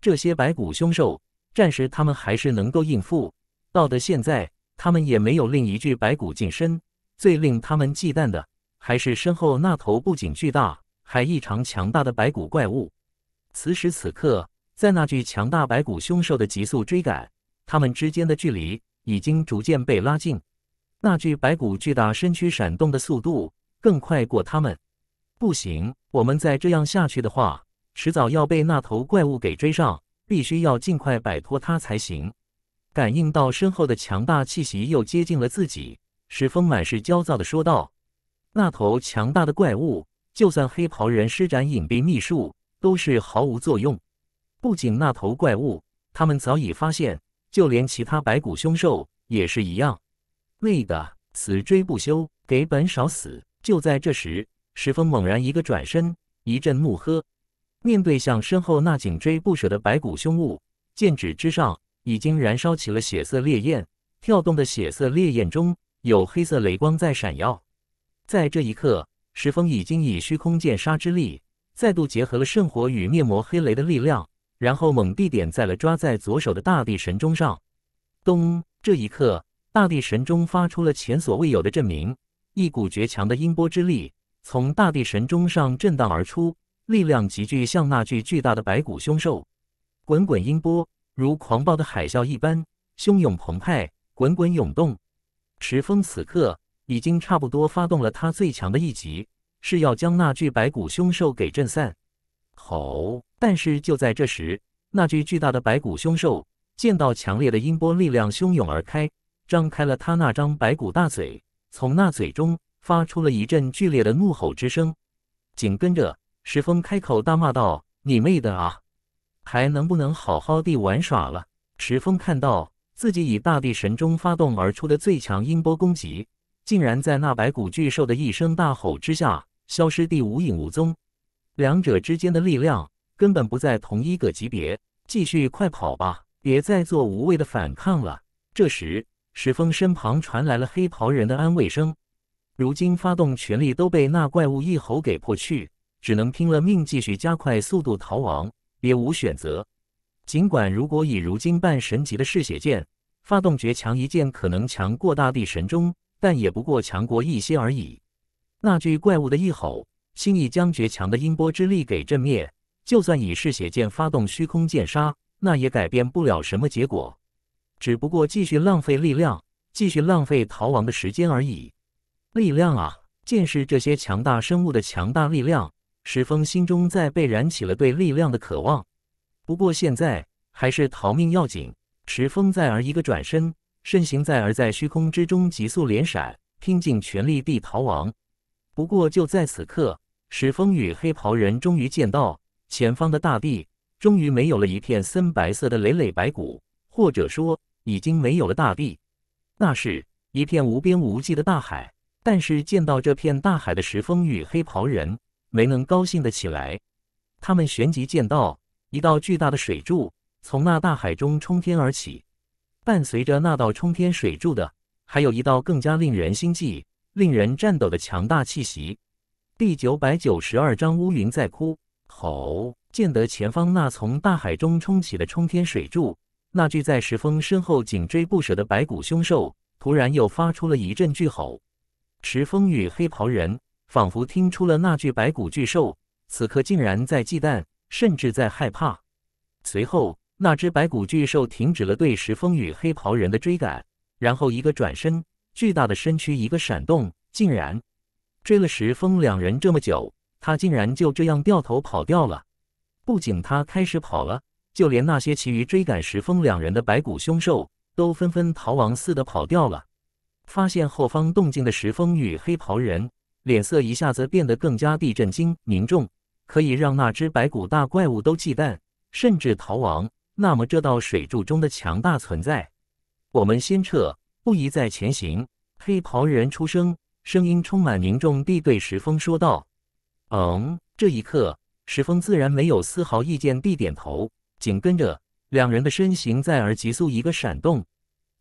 [SPEAKER 1] 这些白骨凶兽，暂时他们还是能够应付。到的现在，他们也没有另一具白骨近身。最令他们忌惮的，还是身后那头不仅巨大，还异常强大的白骨怪物。此时此刻，在那具强大白骨凶兽的急速追赶，他们之间的距离已经逐渐被拉近。那具白骨巨大身躯闪动的速度更快过他们。不行，我们再这样下去的话，迟早要被那头怪物给追上。必须要尽快摆脱它才行。感应到身后的强大气息又接近了自己，石峰满是焦躁的说道：“那头强大的怪物，就算黑袍人施展隐蔽秘术，都是毫无作用。不仅那头怪物，他们早已发现，就连其他白骨凶兽也是一样，累的死追不休，给本少死。”就在这时。石峰猛然一个转身，一阵怒喝。面对向身后那紧追不舍的白骨凶物，剑指之上已经燃烧起了血色烈焰。跳动的血色烈焰中有黑色雷光在闪耀。在这一刻，石峰已经以虚空剑杀之力，再度结合了圣火与灭魔黑雷的力量，然后猛地点在了抓在左手的大地神钟上。咚！这一刻，大地神钟发出了前所未有的震鸣，一股绝强的音波之力。从大地神钟上震荡而出，力量急剧像那具巨大的白骨凶兽，滚滚音波如狂暴的海啸一般，汹涌澎湃，滚滚涌动。石峰此刻已经差不多发动了他最强的一击，是要将那具白骨凶兽给震散。吼！但是就在这时，那具巨大的白骨凶兽见到强烈的音波力量汹涌而开，张开了他那张白骨大嘴，从那嘴中。发出了一阵剧烈的怒吼之声，紧跟着石峰开口大骂道：“你妹的啊！还能不能好好地玩耍了？”石峰看到自己以大地神钟发动而出的最强音波攻击，竟然在那白骨巨兽的一声大吼之下消失地无影无踪。两者之间的力量根本不在同一个级别，继续快跑吧，别再做无谓的反抗了。这时，石峰身旁传来了黑袍人的安慰声。如今发动全力都被那怪物一吼给破去，只能拼了命继续加快速度逃亡，别无选择。尽管如果以如今半神级的嗜血剑发动绝强一剑，可能强过大地神钟，但也不过强过一些而已。那具怪物的一吼，轻易将绝强的音波之力给震灭。就算以嗜血剑发动虚空剑杀，那也改变不了什么结果，只不过继续浪费力量，继续浪费逃亡的时间而已。力量啊！见识这些强大生物的强大力量，石峰心中在被燃起了对力量的渴望。不过现在还是逃命要紧。石峰在而一个转身，身形在而在虚空之中急速连闪，拼尽全力地逃亡。不过就在此刻，石峰与黑袍人终于见到前方的大地，终于没有了一片森白色的累累白骨，或者说已经没有了大地，那是一片无边无际的大海。但是见到这片大海的石峰与黑袍人没能高兴的起来，他们旋即见到一道巨大的水柱从那大海中冲天而起，伴随着那道冲天水柱的，还有一道更加令人心悸、令人颤抖的强大气息。第九百九十二章乌云在哭。吼！见得前方那从大海中冲起的冲天水柱，那具在石峰身后紧追不舍的白骨凶兽，突然又发出了一阵巨吼。石峰与黑袍人仿佛听出了那具白骨巨兽，此刻竟然在忌惮，甚至在害怕。随后，那只白骨巨兽停止了对石峰与黑袍人的追赶，然后一个转身，巨大的身躯一个闪动，竟然追了石峰两人这么久，他竟然就这样掉头跑掉了。不仅他开始跑了，就连那些其余追赶石峰两人的白骨凶兽，都纷纷逃亡似的跑掉了。发现后方动静的石峰与黑袍人脸色一下子变得更加地震惊凝重，可以让那只白骨大怪物都忌惮，甚至逃亡。那么这道水柱中的强大存在，我们先撤，不宜再前行。黑袍人出声，声音充满凝重地对石峰说道：“嗯。”这一刻，石峰自然没有丝毫意见地点头。紧跟着，两人的身形再而急速一个闪动。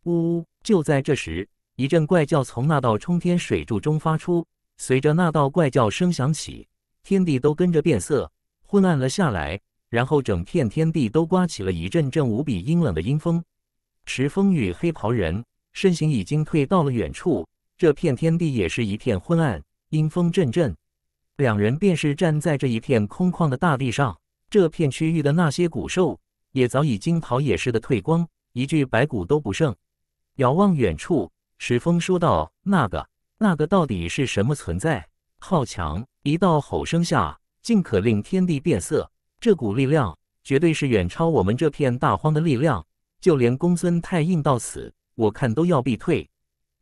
[SPEAKER 1] 呜！就在这时。一阵怪叫从那道冲天水柱中发出，随着那道怪叫声响起，天地都跟着变色，昏暗了下来。然后整片天地都刮起了一阵阵无比阴冷的阴风。池风与黑袍人身形已经退到了远处，这片天地也是一片昏暗，阴风阵阵。两人便是站在这一片空旷的大地上，这片区域的那些古兽也早已经跑野似的退光，一具白骨都不剩。遥望远处。池峰说道：“那个，那个到底是什么存在？好强！一道吼声下，竟可令天地变色。这股力量，绝对是远超我们这片大荒的力量。就连公孙太硬到死，我看都要必退。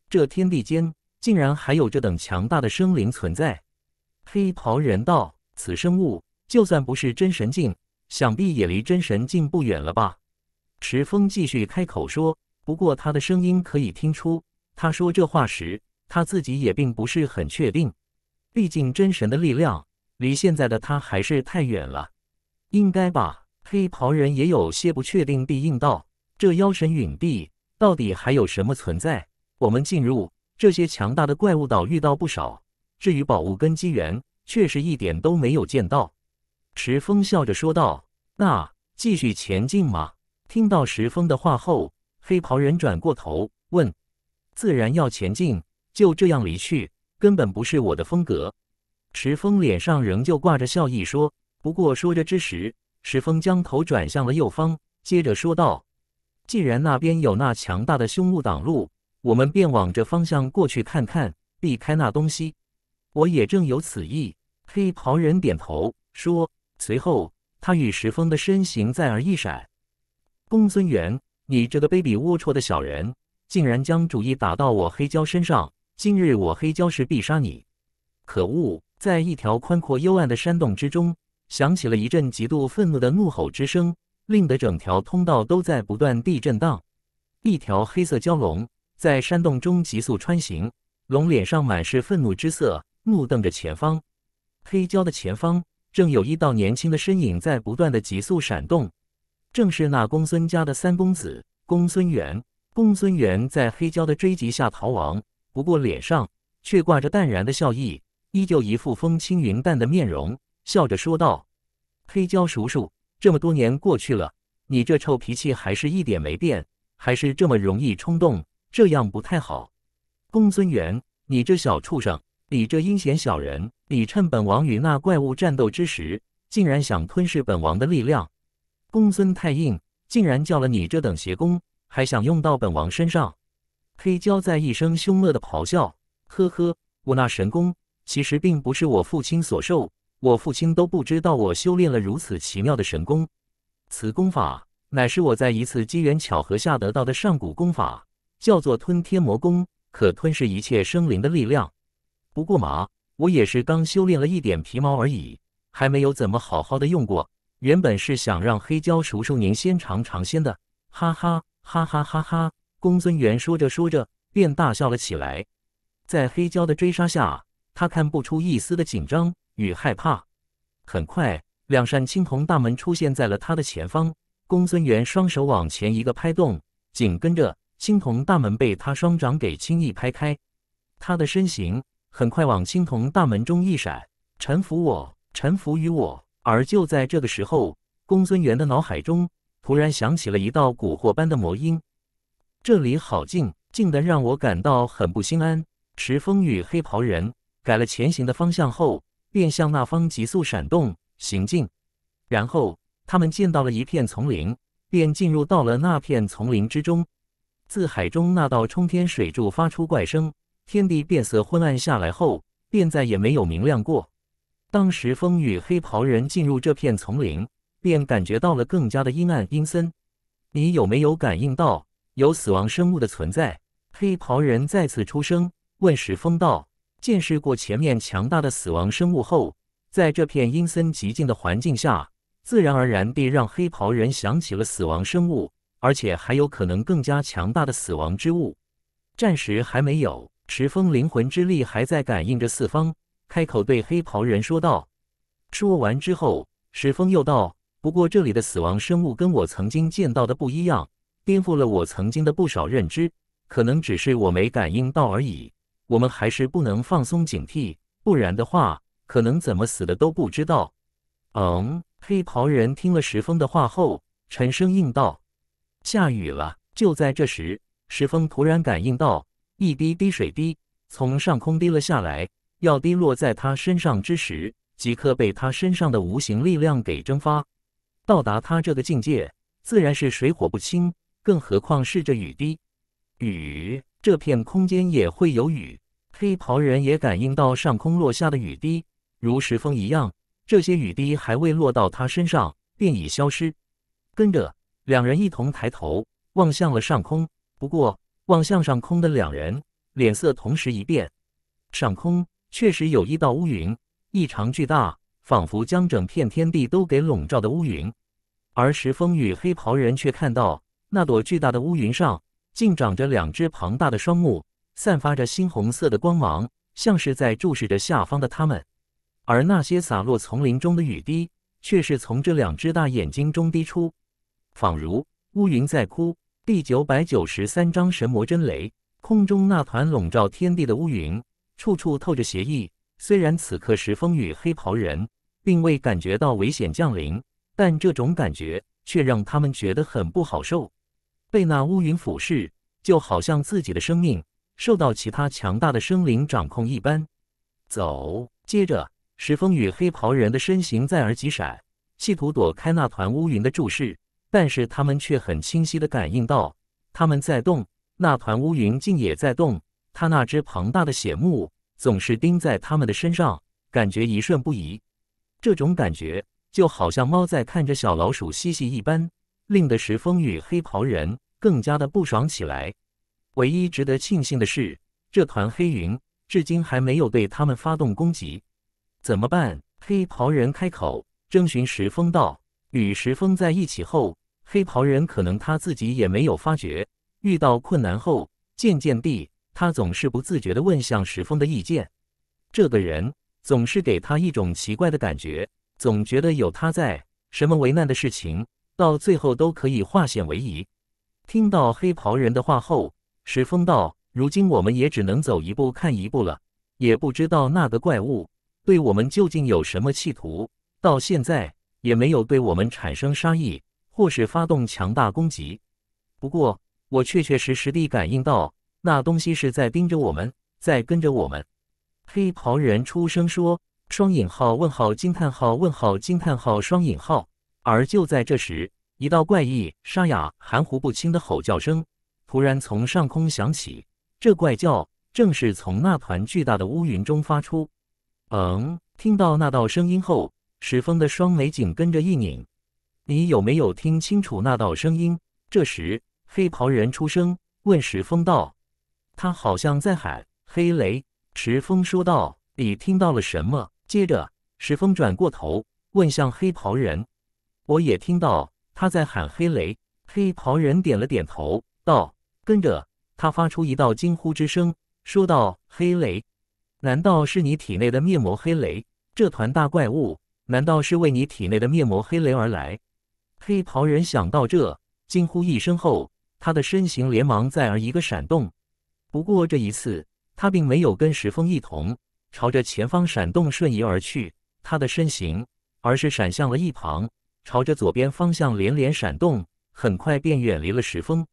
[SPEAKER 1] 这天地间，竟然还有这等强大的生灵存在。”黑袍人道：“此生物，就算不是真神境，想必也离真神境不远了吧？”池峰继续开口说：“不过，他的声音可以听出。”他说这话时，他自己也并不是很确定，毕竟真神的力量离现在的他还是太远了，应该吧？黑袍人也有些不确定地应道：“这妖神陨地到底还有什么存在？我们进入这些强大的怪物岛，遇到不少，至于宝物跟机缘，却是一点都没有见到。”石峰笑着说道：“那继续前进吗？”听到石峰的话后，黑袍人转过头问。自然要前进，就这样离去根本不是我的风格。石峰脸上仍旧挂着笑意说：“不过说着之时，石峰将头转向了右方，接着说道：既然那边有那强大的凶物挡路，我们便往这方向过去看看，避开那东西。我也正有此意。”黑袍人点头说，随后他与石峰的身形再而一闪。公孙元，你这个卑鄙龌龊的小人！竟然将主意打到我黑蛟身上！今日我黑蛟是必杀你！可恶！在一条宽阔幽暗的山洞之中，响起了一阵极度愤怒的怒吼之声，令得整条通道都在不断地震荡。一条黑色蛟龙在山洞中急速穿行，龙脸上满是愤怒之色，怒瞪着前方。黑蛟的前方正有一道年轻的身影在不断的急速闪动，正是那公孙家的三公子公孙元。公孙元在黑蛟的追击下逃亡，不过脸上却挂着淡然的笑意，依旧一副风轻云淡的面容，笑着说道：“黑蛟叔叔，这么多年过去了，你这臭脾气还是一点没变，还是这么容易冲动，这样不太好。”公孙元，你这小畜生，你这阴险小人，你趁本王与那怪物战斗之时，竟然想吞噬本王的力量！公孙太硬，竟然叫了你这等邪功！还想用到本王身上？黑蛟在一声凶恶的咆哮。呵呵，我那神功其实并不是我父亲所授，我父亲都不知道我修炼了如此奇妙的神功。此功法乃是我在一次机缘巧合下得到的上古功法，叫做吞天魔功，可吞噬一切生灵的力量。不过嘛，我也是刚修炼了一点皮毛而已，还没有怎么好好的用过。原本是想让黑蛟叔叔您先尝尝鲜的，哈哈。哈哈哈！哈公孙原说着说着便大笑了起来，在黑蛟的追杀下，他看不出一丝的紧张与害怕。很快，两扇青铜大门出现在了他的前方。公孙原双手往前一个拍动，紧跟着青铜大门被他双掌给轻易拍开。他的身形很快往青铜大门中一闪，臣服我，臣服于我。而就在这个时候，公孙原的脑海中。突然响起了一道蛊惑般的魔音，这里好静，静的让我感到很不心安。时风与黑袍人改了前行的方向后，便向那方急速闪动行进，然后他们见到了一片丛林，便进入到了那片丛林之中。自海中那道冲天水柱发出怪声，天地变色昏暗下来后，便再也没有明亮过。当时风与黑袍人进入这片丛林。便感觉到了更加的阴暗阴森，你有没有感应到有死亡生物的存在？黑袍人再次出声问石峰道：“见识过前面强大的死亡生物后，在这片阴森极静的环境下，自然而然地让黑袍人想起了死亡生物，而且还有可能更加强大的死亡之物。暂时还没有。”石峰灵魂之力还在感应着四方，开口对黑袍人说道。说完之后，石峰又道。不过这里的死亡生物跟我曾经见到的不一样，颠覆了我曾经的不少认知，可能只是我没感应到而已。我们还是不能放松警惕，不然的话，可能怎么死的都不知道。嗯，黑袍人听了石峰的话后，沉声应道：“下雨了。”就在这时，石峰突然感应到一滴滴水滴从上空滴了下来，要滴落在他身上之时，即刻被他身上的无形力量给蒸发。到达他这个境界，自然是水火不侵，更何况是这雨滴。雨，这片空间也会有雨。黑袍人也感应到上空落下的雨滴，如石峰一样。这些雨滴还未落到他身上，便已消失。跟着，两人一同抬头望向了上空。不过，望向上空的两人脸色同时一变。上空确实有一道乌云，异常巨大。仿佛将整片天地都给笼罩的乌云，而石峰与黑袍人却看到那朵巨大的乌云上，竟长着两只庞大的双目，散发着猩红色的光芒，像是在注视着下方的他们。而那些洒落丛林中的雨滴，却是从这两只大眼睛中滴出，仿如乌云在哭。第九百九十三章神魔真雷。空中那团笼罩天地的乌云，处处透着邪意。虽然此刻石峰与黑袍人。并未感觉到危险降临，但这种感觉却让他们觉得很不好受。被那乌云俯视，就好像自己的生命受到其他强大的生灵掌控一般。走，接着石峰与黑袍人的身形在而疾闪，企图躲开那团乌云的注视，但是他们却很清晰的感应到，他们在动，那团乌云竟也在动。他那只庞大的血目总是盯在他们的身上，感觉一瞬不移。这种感觉就好像猫在看着小老鼠嬉戏一般，令得石峰与黑袍人更加的不爽起来。唯一值得庆幸的是，这团黑云至今还没有对他们发动攻击。怎么办？黑袍人开口征询石峰道：“与石峰在一起后，黑袍人可能他自己也没有发觉，遇到困难后，渐渐地，他总是不自觉的问向石峰的意见。这个人。”总是给他一种奇怪的感觉，总觉得有他在，什么为难的事情到最后都可以化险为夷。听到黑袍人的话后，石峰道：“如今我们也只能走一步看一步了，也不知道那个怪物对我们究竟有什么企图。到现在也没有对我们产生杀意，或是发动强大攻击。不过，我确确实实地感应到，那东西是在盯着我们，在跟着我们。”黑袍人出声说：“双引号问号惊叹号问号惊叹号双引号。”而就在这时，一道怪异、沙哑、含糊不清的吼叫声突然从上空响起。这怪叫正是从那团巨大的乌云中发出。嗯，听到那道声音后，石峰的双眉紧跟着一拧。“你有没有听清楚那道声音？”这时，黑袍人出声问石峰道：“他好像在喊黑雷。”石峰说道：“你听到了什么？”接着，石峰转过头问向黑袍人：“我也听到他在喊黑雷。”黑袍人点了点头，道：“跟着。”他发出一道惊呼之声，说道：“黑雷，难道是你体内的灭魔黑雷？这团大怪物，难道是为你体内的灭魔黑雷而来？”黑袍人想到这，惊呼一声后，他的身形连忙再而一个闪动。不过这一次。他并没有跟石峰一同朝着前方闪动瞬移而去，他的身形而是闪向了一旁，朝着左边方向连连闪动，很快便远离了石峰。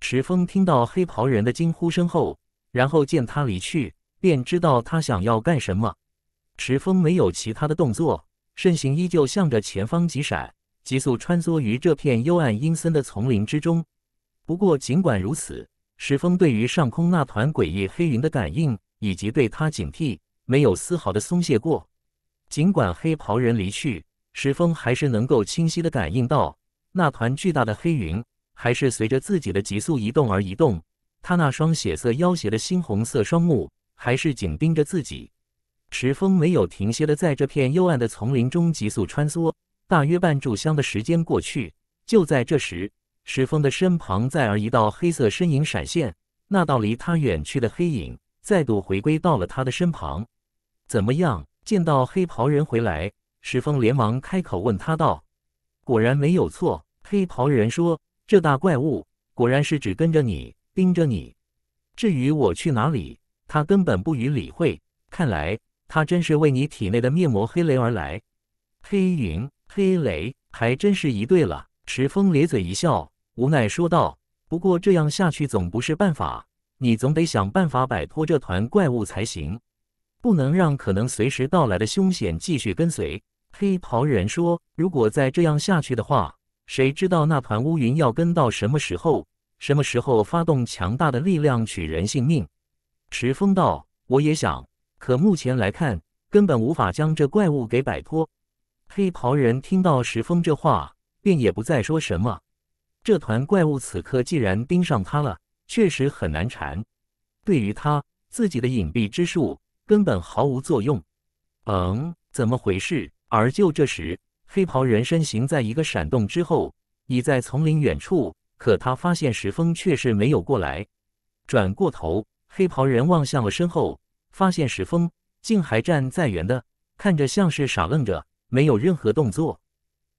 [SPEAKER 1] 石峰听到黑袍人的惊呼声后，然后见他离去，便知道他想要干什么。石峰没有其他的动作，身形依旧向着前方疾闪，急速穿梭于这片幽暗阴森的丛林之中。不过，尽管如此。石峰对于上空那团诡异黑云的感应，以及对他警惕，没有丝毫的松懈过。尽管黑袍人离去，石峰还是能够清晰的感应到，那团巨大的黑云还是随着自己的急速移动而移动。他那双血色妖邪的猩红色双目，还是紧盯着自己。石峰没有停歇的在这片幽暗的丛林中急速穿梭。大约半炷香的时间过去，就在这时。石峰的身旁，再而一道黑色身影闪现，那道离他远去的黑影再度回归到了他的身旁。怎么样？见到黑袍人回来，石峰连忙开口问他道：“果然没有错。”黑袍人说：“这大怪物果然是只跟着你，盯着你。至于我去哪里，他根本不予理会。看来他真是为你体内的面膜黑雷而来。黑云黑雷，还真是一对了。”石峰咧嘴一笑。无奈说道：“不过这样下去总不是办法，你总得想办法摆脱这团怪物才行，不能让可能随时到来的凶险继续跟随。”黑袍人说：“如果再这样下去的话，谁知道那团乌云要跟到什么时候？什么时候发动强大的力量取人性命？”石峰道：“我也想，可目前来看，根本无法将这怪物给摆脱。”黑袍人听到石峰这话，便也不再说什么。这团怪物此刻既然盯上他了，确实很难缠。对于他自己的隐蔽之术，根本毫无作用。嗯，怎么回事？而就这时，黑袍人身形在一个闪动之后，已在丛林远处。可他发现石峰却是没有过来。转过头，黑袍人望向了身后，发现石峰竟还站在原的，看着像是傻愣着，没有任何动作。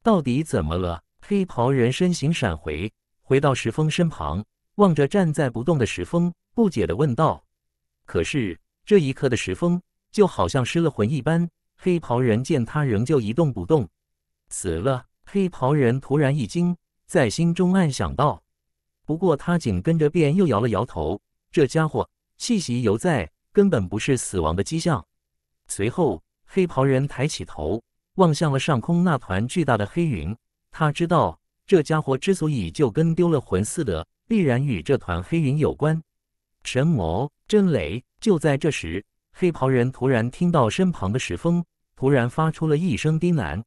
[SPEAKER 1] 到底怎么了？黑袍人身形闪回，回到石峰身旁，望着站在不动的石峰，不解的问道：“可是这一刻的石峰，就好像失了魂一般。”黑袍人见他仍旧一动不动，死了。黑袍人突然一惊，在心中暗想道：“不过他紧跟着便又摇了摇头，这家伙气息犹在，根本不是死亡的迹象。”随后，黑袍人抬起头，望向了上空那团巨大的黑云。他知道这家伙之所以就跟丢了魂似的，必然与这团黑云有关。神魔真雷！就在这时，黑袍人突然听到身旁的石峰突然发出了一声低喃。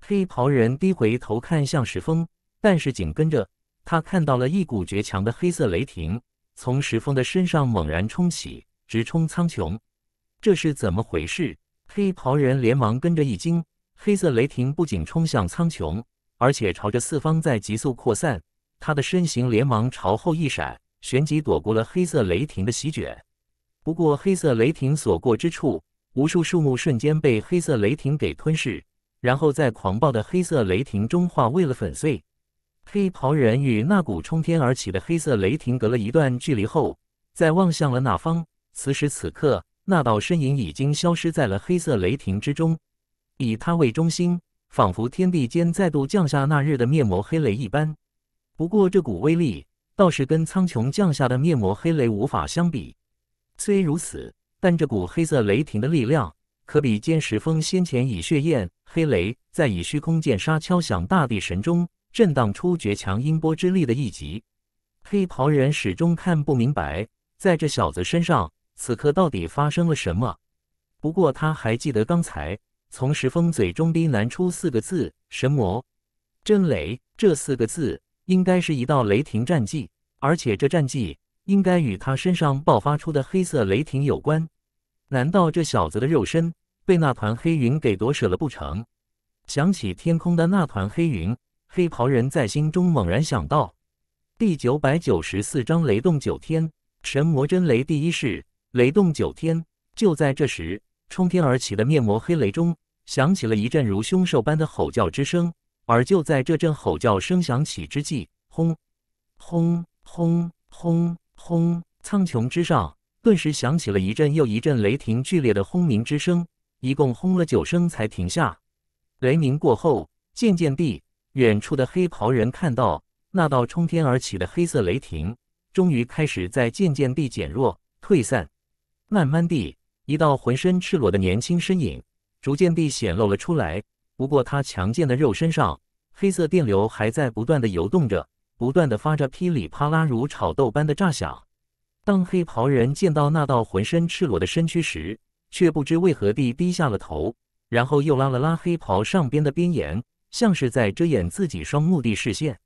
[SPEAKER 1] 黑袍人低回头看向石峰，但是紧跟着他看到了一股绝强的黑色雷霆从石峰的身上猛然冲起，直冲苍穹。这是怎么回事？黑袍人连忙跟着一惊。黑色雷霆不仅冲向苍穹。而且朝着四方在急速扩散，他的身形连忙朝后一闪，旋即躲过了黑色雷霆的席卷。不过，黑色雷霆所过之处，无数树木瞬间被黑色雷霆给吞噬，然后在狂暴的黑色雷霆中化为了粉碎。黑袍人与那股冲天而起的黑色雷霆隔了一段距离后，再望向了那方。此时此刻，那道身影已经消失在了黑色雷霆之中，以他为中心。仿佛天地间再度降下那日的灭魔黑雷一般，不过这股威力倒是跟苍穹降下的灭魔黑雷无法相比。虽如此，但这股黑色雷霆的力量，可比坚石峰先前以血焰黑雷，再以虚空剑杀敲响大地神钟，震荡出绝强音波之力的一击。黑袍人始终看不明白，在这小子身上此刻到底发生了什么。不过他还记得刚才。从石峰嘴中低喃出四个字：“神魔真雷。”这四个字应该是一道雷霆战技，而且这战技应该与他身上爆发出的黑色雷霆有关。难道这小子的肉身被那团黑云给夺舍了不成？想起天空的那团黑云，黑袍人在心中猛然想到：第九百九十四章雷动九天，神魔真雷第一式雷动九天。就在这时，冲天而起的灭魔黑雷中。响起了一阵如凶兽般的吼叫之声，而就在这阵吼叫声响起之际，轰，轰，轰，轰，轰，苍穹之上顿时响起了一阵又一阵雷霆剧烈的轰鸣之声，一共轰了九声才停下。雷鸣过后，渐渐地，远处的黑袍人看到那道冲天而起的黑色雷霆，终于开始在渐渐地减弱、退散。慢慢地，一道浑身赤裸的年轻身影。逐渐地显露了出来。不过，他强健的肉身上，黑色电流还在不断地游动着，不断地发着噼里啪啦如炒豆般的炸响。当黑袍人见到那道浑身赤裸的身躯时，却不知为何地低下了头，然后又拉了拉黑袍上边的边沿，像是在遮掩自己双目的视线。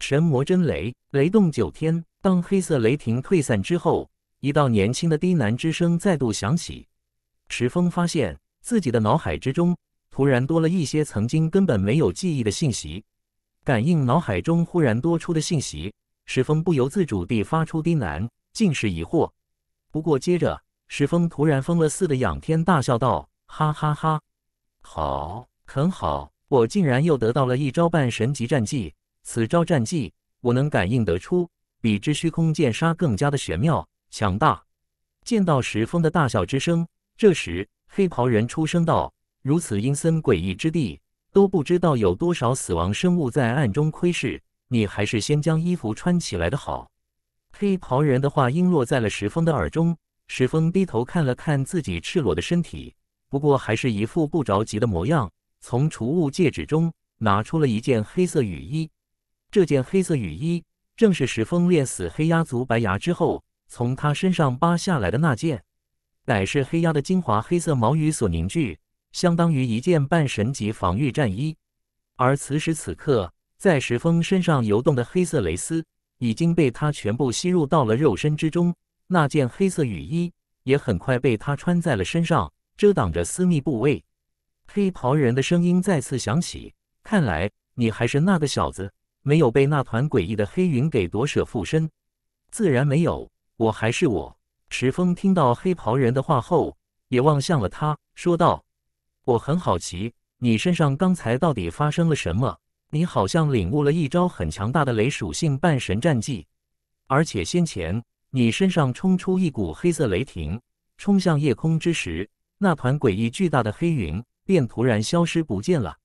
[SPEAKER 1] 神魔真雷，雷动九天。当黑色雷霆退散之后，一道年轻的低喃之声再度响起。池峰发现。自己的脑海之中突然多了一些曾经根本没有记忆的信息，感应脑海中忽然多出的信息，石峰不由自主地发出低喃，尽是疑惑。不过接着，石峰突然疯了似的仰天大笑道：“哈哈哈，好，很好，我竟然又得到了一招半神级战技，此招战技我能感应得出，比之虚空剑杀更加的玄妙强大。”见到石峰的大笑之声，这时。黑袍人出声道：“如此阴森诡异之地，都不知道有多少死亡生物在暗中窥视，你还是先将衣服穿起来的好。”黑袍人的话音落在了石峰的耳中。石峰低头看了看自己赤裸的身体，不过还是一副不着急的模样，从储物戒指中拿出了一件黑色雨衣。这件黑色雨衣正是石峰练死黑鸦族白牙之后，从他身上扒下来的那件。乃是黑鸦的精华，黑色毛羽所凝聚，相当于一件半神级防御战衣。而此时此刻，在石峰身上游动的黑色蕾丝已经被他全部吸入到了肉身之中，那件黑色雨衣也很快被他穿在了身上，遮挡着私密部位。黑袍人的声音再次响起：“看来你还是那个小子，没有被那团诡异的黑云给夺舍附身。”“自然没有，我还是我。”石峰听到黑袍人的话后，也望向了他，说道：“我很好奇，你身上刚才到底发生了什么？你好像领悟了一招很强大的雷属性半神战技，而且先前你身上冲出一股黑色雷霆，冲向夜空之时，那团诡异巨大的黑云便突然消失不见了。”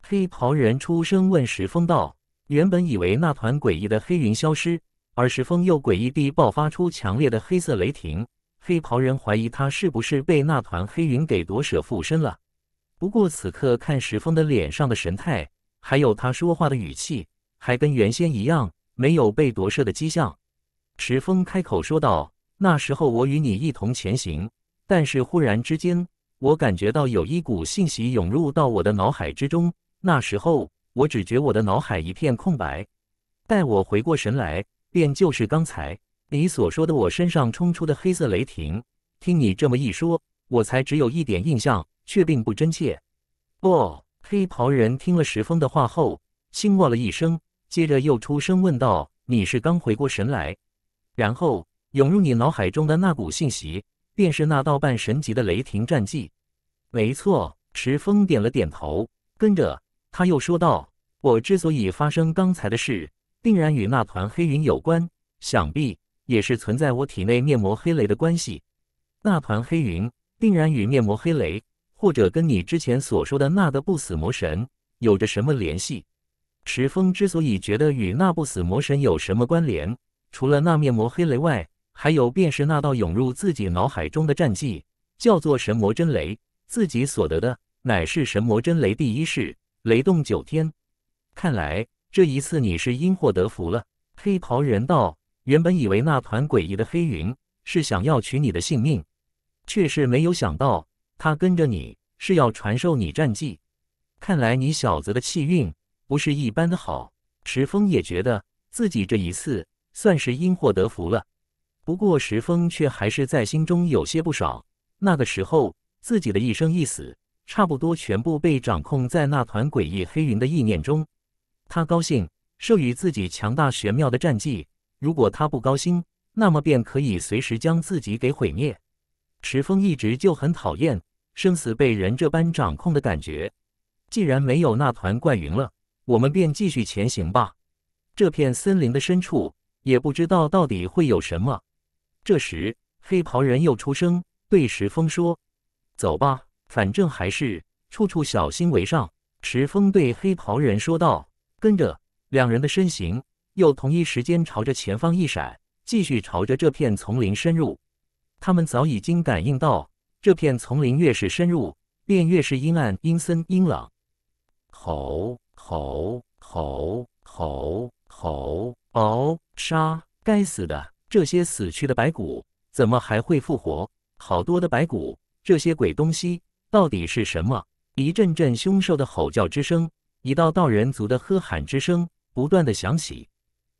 [SPEAKER 1] 黑袍人出声问石峰道：“原本以为那团诡异的黑云消失。”而石峰又诡异地爆发出强烈的黑色雷霆，黑袍人怀疑他是不是被那团黑云给夺舍附身了。不过此刻看石峰的脸上的神态，还有他说话的语气，还跟原先一样，没有被夺舍的迹象。石峰开口说道：“那时候我与你一同前行，但是忽然之间，我感觉到有一股信息涌入到我的脑海之中。那时候我只觉我的脑海一片空白，待我回过神来。”便就是刚才你所说的，我身上冲出的黑色雷霆。听你这么一说，我才只有一点印象，却并不真切。哦，黑袍人听了石峰的话后，轻哇了一声，接着又出声问道：“你是刚回过神来？”然后涌入你脑海中的那股信息，便是那道半神级的雷霆战技。没错，石峰点了点头，跟着他又说道：“我之所以发生刚才的事。”定然与那团黑云有关，想必也是存在我体内面魔黑雷的关系。那团黑云定然与面魔黑雷，或者跟你之前所说的那个不死魔神有着什么联系？池峰之所以觉得与那不死魔神有什么关联，除了那面魔黑雷外，还有便是那道涌入自己脑海中的战技，叫做神魔真雷。自己所得的乃是神魔真雷第一式雷动九天。看来。这一次你是因祸得福了，黑袍人道。原本以为那团诡异的黑云是想要取你的性命，却是没有想到他跟着你是要传授你战技。看来你小子的气运不是一般的好。石峰也觉得自己这一次算是因祸得福了，不过石峰却还是在心中有些不爽。那个时候自己的一生一死，差不多全部被掌控在那团诡异黑云的意念中。他高兴，授予自己强大玄妙的战绩；如果他不高兴，那么便可以随时将自己给毁灭。池峰一直就很讨厌生死被人这般掌控的感觉。既然没有那团怪云了，我们便继续前行吧。这片森林的深处，也不知道到底会有什么。这时，黑袍人又出声对石峰说：“走吧，反正还是处处小心为上。”石峰对黑袍人说道。跟着两人的身形又同一时间朝着前方一闪，继续朝着这片丛林深入。他们早已经感应到，这片丛林越是深入，便越是阴暗、阴森、阴冷。吼吼吼吼吼嗷，杀！该死的，这些死去的白骨怎么还会复活？好多的白骨，这些鬼东西到底是什么？一阵阵凶兽的吼叫之声。一道道人族的喝喊之声不断的响起，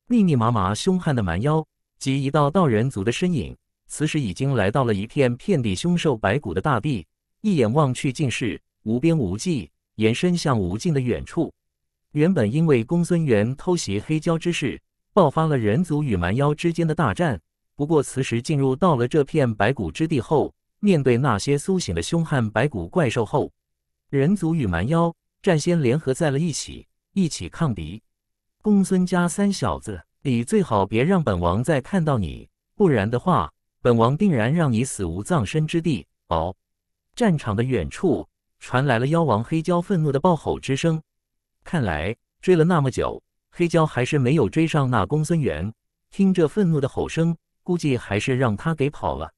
[SPEAKER 1] 密密麻麻凶悍的蛮妖及一道道人族的身影，此时已经来到了一片遍地凶兽白骨的大地，一眼望去，竟是无边无际，延伸向无尽的远处。原本因为公孙渊偷袭黑蛟之事，爆发了人族与蛮妖之间的大战。不过此时进入到了这片白骨之地后，面对那些苏醒的凶悍白骨怪兽后，人族与蛮妖。战先联合在了一起，一起抗敌。公孙家三小子，你最好别让本王再看到你，不然的话，本王定然让你死无葬身之地！哦，战场的远处传来了妖王黑蛟愤怒的暴吼之声。看来追了那么久，黑蛟还是没有追上那公孙元。听着愤怒的吼声，估计还是让他给跑了。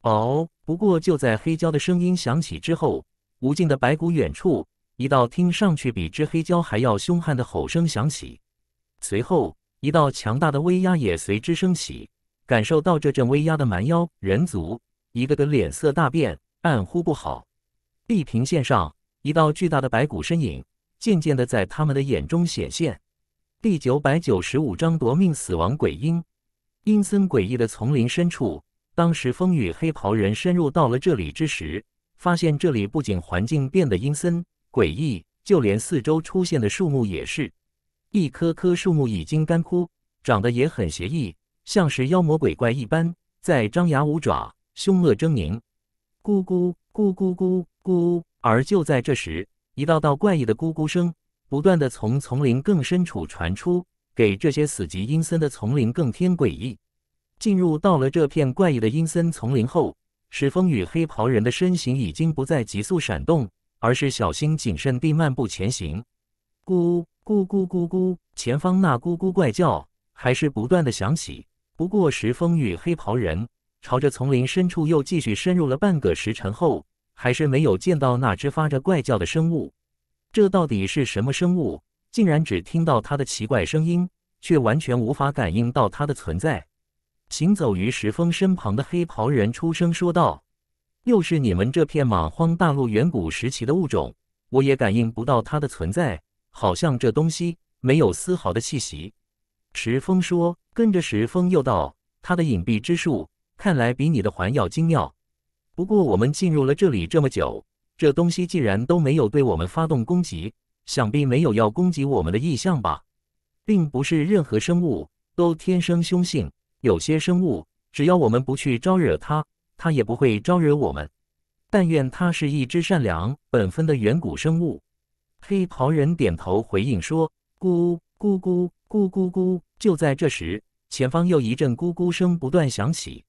[SPEAKER 1] 哦，不过就在黑蛟的声音响起之后，无尽的白骨远处。一道听上去比只黑蛟还要凶悍的吼声响起，随后一道强大的威压也随之升起。感受到这阵威压的蛮妖人族，一个个脸色大变，暗呼不好。地平线上，一道巨大的白骨身影渐渐的在他们的眼中显现。第九百九十五章夺命死亡鬼婴。阴森诡异的丛林深处，当时风雨黑袍人深入到了这里之时，发现这里不仅环境变得阴森。诡异，就连四周出现的树木也是，一棵棵树木已经干枯，长得也很邪异，像是妖魔鬼怪一般，在张牙舞爪，凶恶狰狞。咕咕咕咕咕咕。而就在这时，一道道怪异的咕咕声不断的从丛林更深处传出，给这些死极阴森的丛林更添诡异。进入到了这片怪异的阴森丛林后，石峰与黑袍人的身形已经不再急速闪动。而是小心谨慎地漫步前行，咕咕咕咕咕，前方那咕咕怪叫还是不断地响起。不过石峰与黑袍人朝着丛林深处又继续深入了半个时辰后，还是没有见到那只发着怪叫的生物。这到底是什么生物？竟然只听到它的奇怪声音，却完全无法感应到它的存在。行走于石峰身旁的黑袍人出声说道。又是你们这片莽荒大陆远古时期的物种，我也感应不到它的存在，好像这东西没有丝毫的气息。石峰说，跟着石峰又道，它的隐蔽之术看来比你的环要精妙。不过我们进入了这里这么久，这东西既然都没有对我们发动攻击，想必没有要攻击我们的意向吧？并不是任何生物都天生凶性，有些生物只要我们不去招惹它。他也不会招惹我们，但愿他是一只善良本分的远古生物。”黑袍人点头回应说：“咕咕咕咕咕咕。”就在这时，前方又一阵咕咕声不断响起。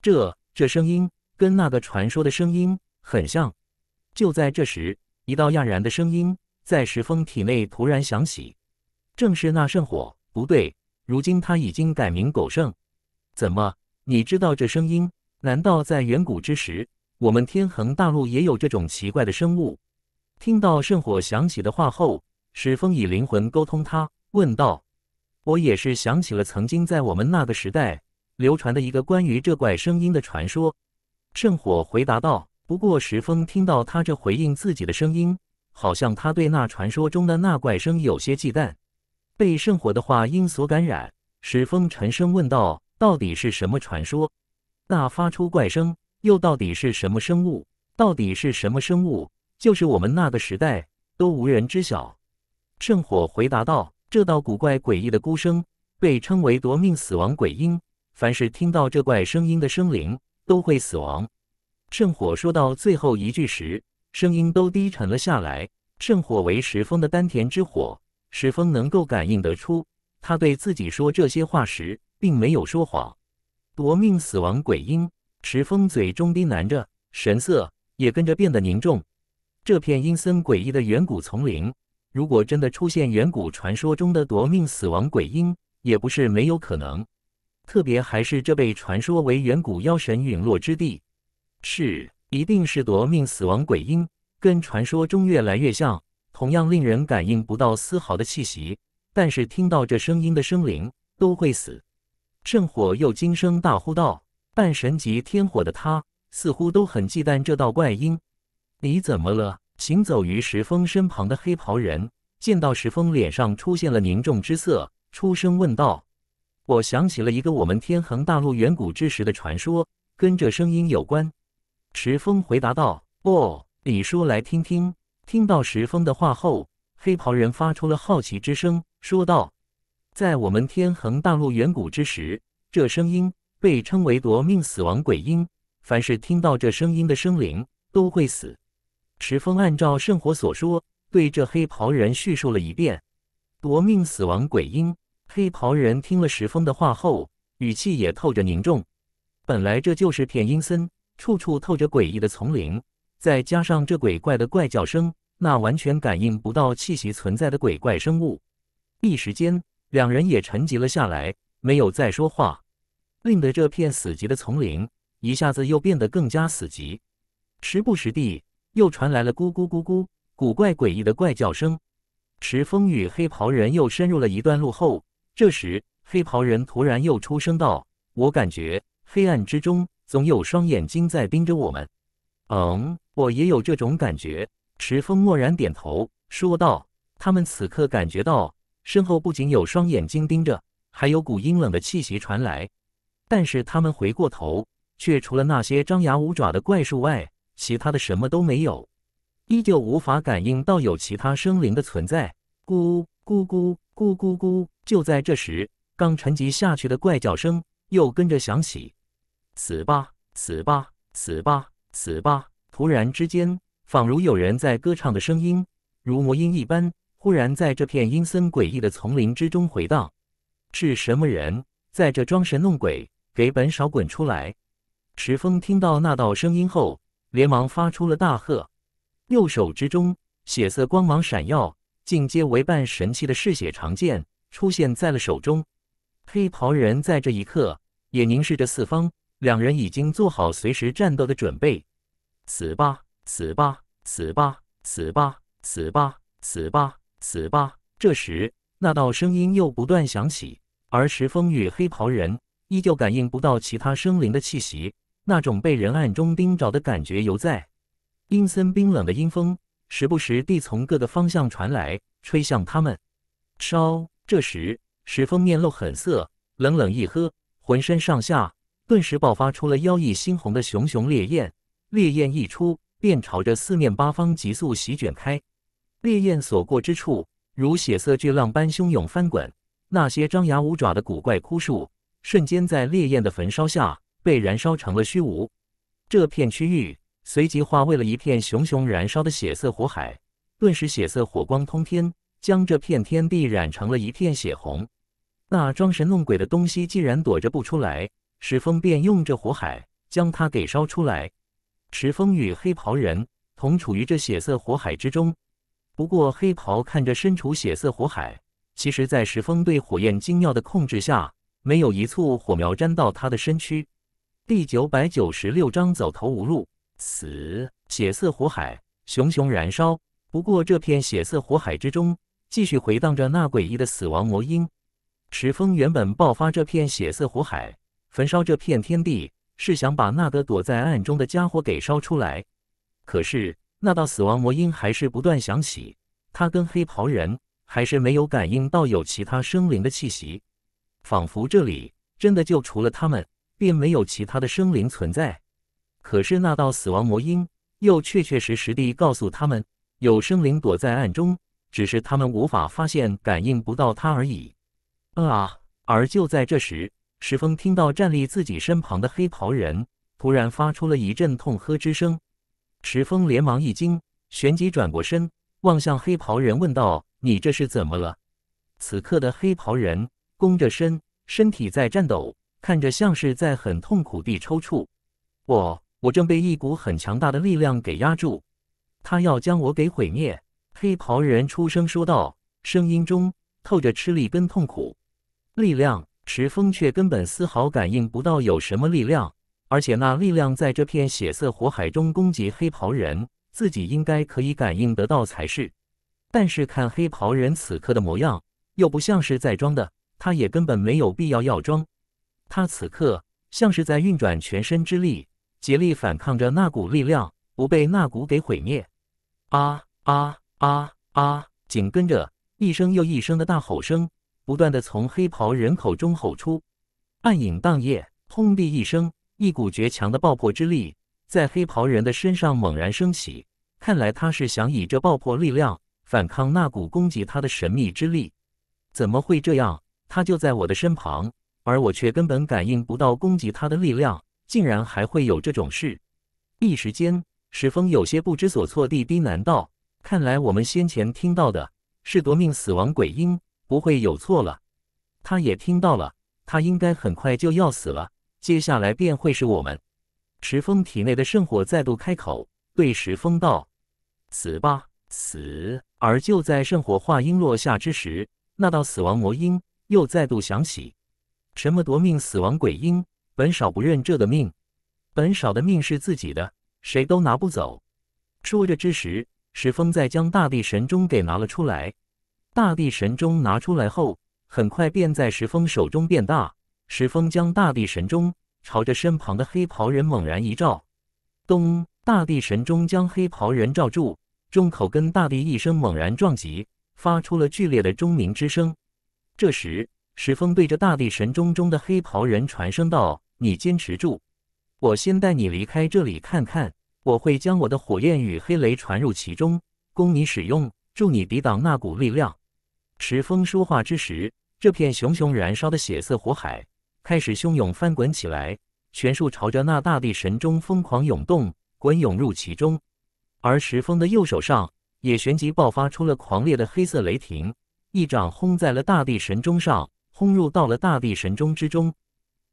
[SPEAKER 1] 这这声音跟那个传说的声音很像。就在这时，一道讶然的声音在石峰体内突然响起：“正是那圣火，不对，如今他已经改名狗圣。怎么，你知道这声音？”难道在远古之时，我们天恒大陆也有这种奇怪的生物？听到圣火响起的话后，石峰以灵魂沟通他问道：“我也是想起了曾经在我们那个时代流传的一个关于这怪声音的传说。”圣火回答道：“不过，石峰听到他这回应自己的声音，好像他对那传说中的那怪声有些忌惮。”被圣火的话音所感染，石峰沉声问道：“到底是什么传说？”那发出怪声又到底是什么生物？到底是什么生物？就是我们那个时代都无人知晓。圣火回答道：“这道古怪诡异的孤声被称为夺命死亡鬼音，凡是听到这怪声音的生灵都会死亡。”圣火说到最后一句时，声音都低沉了下来。圣火为石峰的丹田之火，石峰能够感应得出，他对自己说这些话时并没有说谎。夺命死亡鬼婴石峰嘴中低喃着，神色也跟着变得凝重。这片阴森诡异的远古丛林，如果真的出现远古传说中的夺命死亡鬼婴，也不是没有可能。特别还是这被传说为远古妖神陨落之地，是，一定是夺命死亡鬼婴，跟传说中越来越像。同样令人感应不到丝毫的气息，但是听到这声音的生灵都会死。圣火又惊声大呼道：“半神级天火的他，似乎都很忌惮这道怪音。”“你怎么了？”行走于石峰身旁的黑袍人见到石峰脸上出现了凝重之色，出声问道。“我想起了一个我们天恒大陆远古之时的传说，跟这声音有关。”石峰回答道。“哦，李叔，来听听。”听到石峰的话后，黑袍人发出了好奇之声，说道。在我们天恒大陆远古之时，这声音被称为夺命死亡鬼音。凡是听到这声音的生灵都会死。石峰按照圣火所说，对这黑袍人叙述了一遍夺命死亡鬼音。黑袍人听了石峰的话后，语气也透着凝重。本来这就是片阴森、处处透着诡异的丛林，再加上这鬼怪的怪叫声，那完全感应不到气息存在的鬼怪生物，一时间。两人也沉寂了下来，没有再说话，令得这片死寂的丛林一下子又变得更加死寂。时不时地，又传来了咕咕咕咕古怪诡异的怪叫声。池峰与黑袍人又深入了一段路后，这时黑袍人突然又出声道：“我感觉黑暗之中总有双眼睛在盯着我们。”“嗯，我也有这种感觉。”池峰默然点头说道。他们此刻感觉到。身后不仅有双眼睛盯着，还有股阴冷的气息传来。但是他们回过头，却除了那些张牙舞爪的怪兽外，其他的什么都没有，依旧无法感应到有其他生灵的存在。咕咕咕咕咕咕！就在这时，刚沉寂下去的怪叫声又跟着响起：“死吧，死吧，死吧，死吧！”突然之间，仿如有人在歌唱的声音，如魔音一般。忽然，在这片阴森诡异的丛林之中回道：“是什么人在这装神弄鬼？给本少滚出来！”石峰听到那道声音后，连忙发出了大喝，右手之中血色光芒闪耀，进阶为半神器的嗜血长剑出现在了手中。黑袍人在这一刻也凝视着四方，两人已经做好随时战斗的准备。死吧，死吧，死吧，死吧，死吧，死吧！死吧！这时，那道声音又不断响起，而石峰与黑袍人依旧感应不到其他生灵的气息，那种被人暗中盯着的感觉犹在。阴森冰冷的阴风时不时地从各个方向传来，吹向他们。烧！这时，石峰面露狠色，冷冷一喝，浑身上下顿时爆发出了妖异猩红的熊熊烈焰。烈焰一出，便朝着四面八方急速席卷开。烈焰所过之处，如血色巨浪般汹涌翻滚。那些张牙舞爪的古怪枯树，瞬间在烈焰的焚烧下被燃烧成了虚无。这片区域随即化为了一片熊熊燃烧的血色火海，顿时血色火光通天，将这片天地染成了一片血红。那装神弄鬼的东西既然躲着不出来，石峰便用这火海将它给烧出来。石峰与黑袍人同处于这血色火海之中。不过，黑袍看着身处血色火海，其实，在石峰对火焰精妙的控制下，没有一簇火苗沾到他的身躯。第九百九十六章走投无路，死！血色火海熊熊燃烧。不过，这片血色火海之中，继续回荡着那诡异的死亡魔音。石峰原本爆发这片血色火海，焚烧这片天地，是想把那个躲在暗中的家伙给烧出来。可是。那道死亡魔音还是不断响起，他跟黑袍人还是没有感应到有其他生灵的气息，仿佛这里真的就除了他们，并没有其他的生灵存在。可是那道死亡魔音又确确实实地告诉他们，有生灵躲在暗中，只是他们无法发现，感应不到他而已。啊！而就在这时，石峰听到站立自己身旁的黑袍人突然发出了一阵痛喝之声。池峰连忙一惊，旋即转过身，望向黑袍人，问道：“你这是怎么了？”此刻的黑袍人弓着身，身体在颤抖，看着像是在很痛苦地抽搐。“我……我正被一股很强大的力量给压住，他要将我给毁灭。”黑袍人出声说道，声音中透着吃力跟痛苦。力量，池峰却根本丝毫感应不到有什么力量。而且那力量在这片血色火海中攻击黑袍人，自己应该可以感应得到才是。但是看黑袍人此刻的模样，又不像是在装的，他也根本没有必要要装。他此刻像是在运转全身之力，竭力反抗着那股力量，不被那股给毁灭。啊啊啊啊！紧跟着一声又一声的大吼声，不断的从黑袍人口中吼出。暗影荡夜，轰地一声。一股绝强的爆破之力在黑袍人的身上猛然升起，看来他是想以这爆破力量反抗那股攻击他的神秘之力。怎么会这样？他就在我的身旁，而我却根本感应不到攻击他的力量，竟然还会有这种事！一时间，石峰有些不知所措地低喃道：“看来我们先前听到的是夺命死亡鬼婴，不会有错了。他也听到了，他应该很快就要死了。”接下来便会是我们，石峰体内的圣火再度开口，对石峰道：“死吧，死！”而就在圣火话音落下之时，那道死亡魔音又再度响起：“什么夺命死亡鬼音？本少不认这的命，本少的命是自己的，谁都拿不走。”说着之时，石峰再将大地神钟给拿了出来。大地神钟拿出来后，很快便在石峰手中变大。石峰将大地神钟朝着身旁的黑袍人猛然一照，咚！大地神钟将黑袍人罩住，钟口跟大地一声猛然撞击，发出了剧烈的钟鸣之声。这时，石峰对着大地神钟中的黑袍人传声道：“你坚持住，我先带你离开这里看看，我会将我的火焰与黑雷传入其中，供你使用，助你抵挡那股力量。”石峰说话之时，这片熊熊燃烧的血色火海。开始汹涌翻滚起来，全数朝着那大地神钟疯狂涌动、滚涌入其中。而石峰的右手上也旋即爆发出了狂烈的黑色雷霆，一掌轰在了大地神钟上，轰入到了大地神钟之中。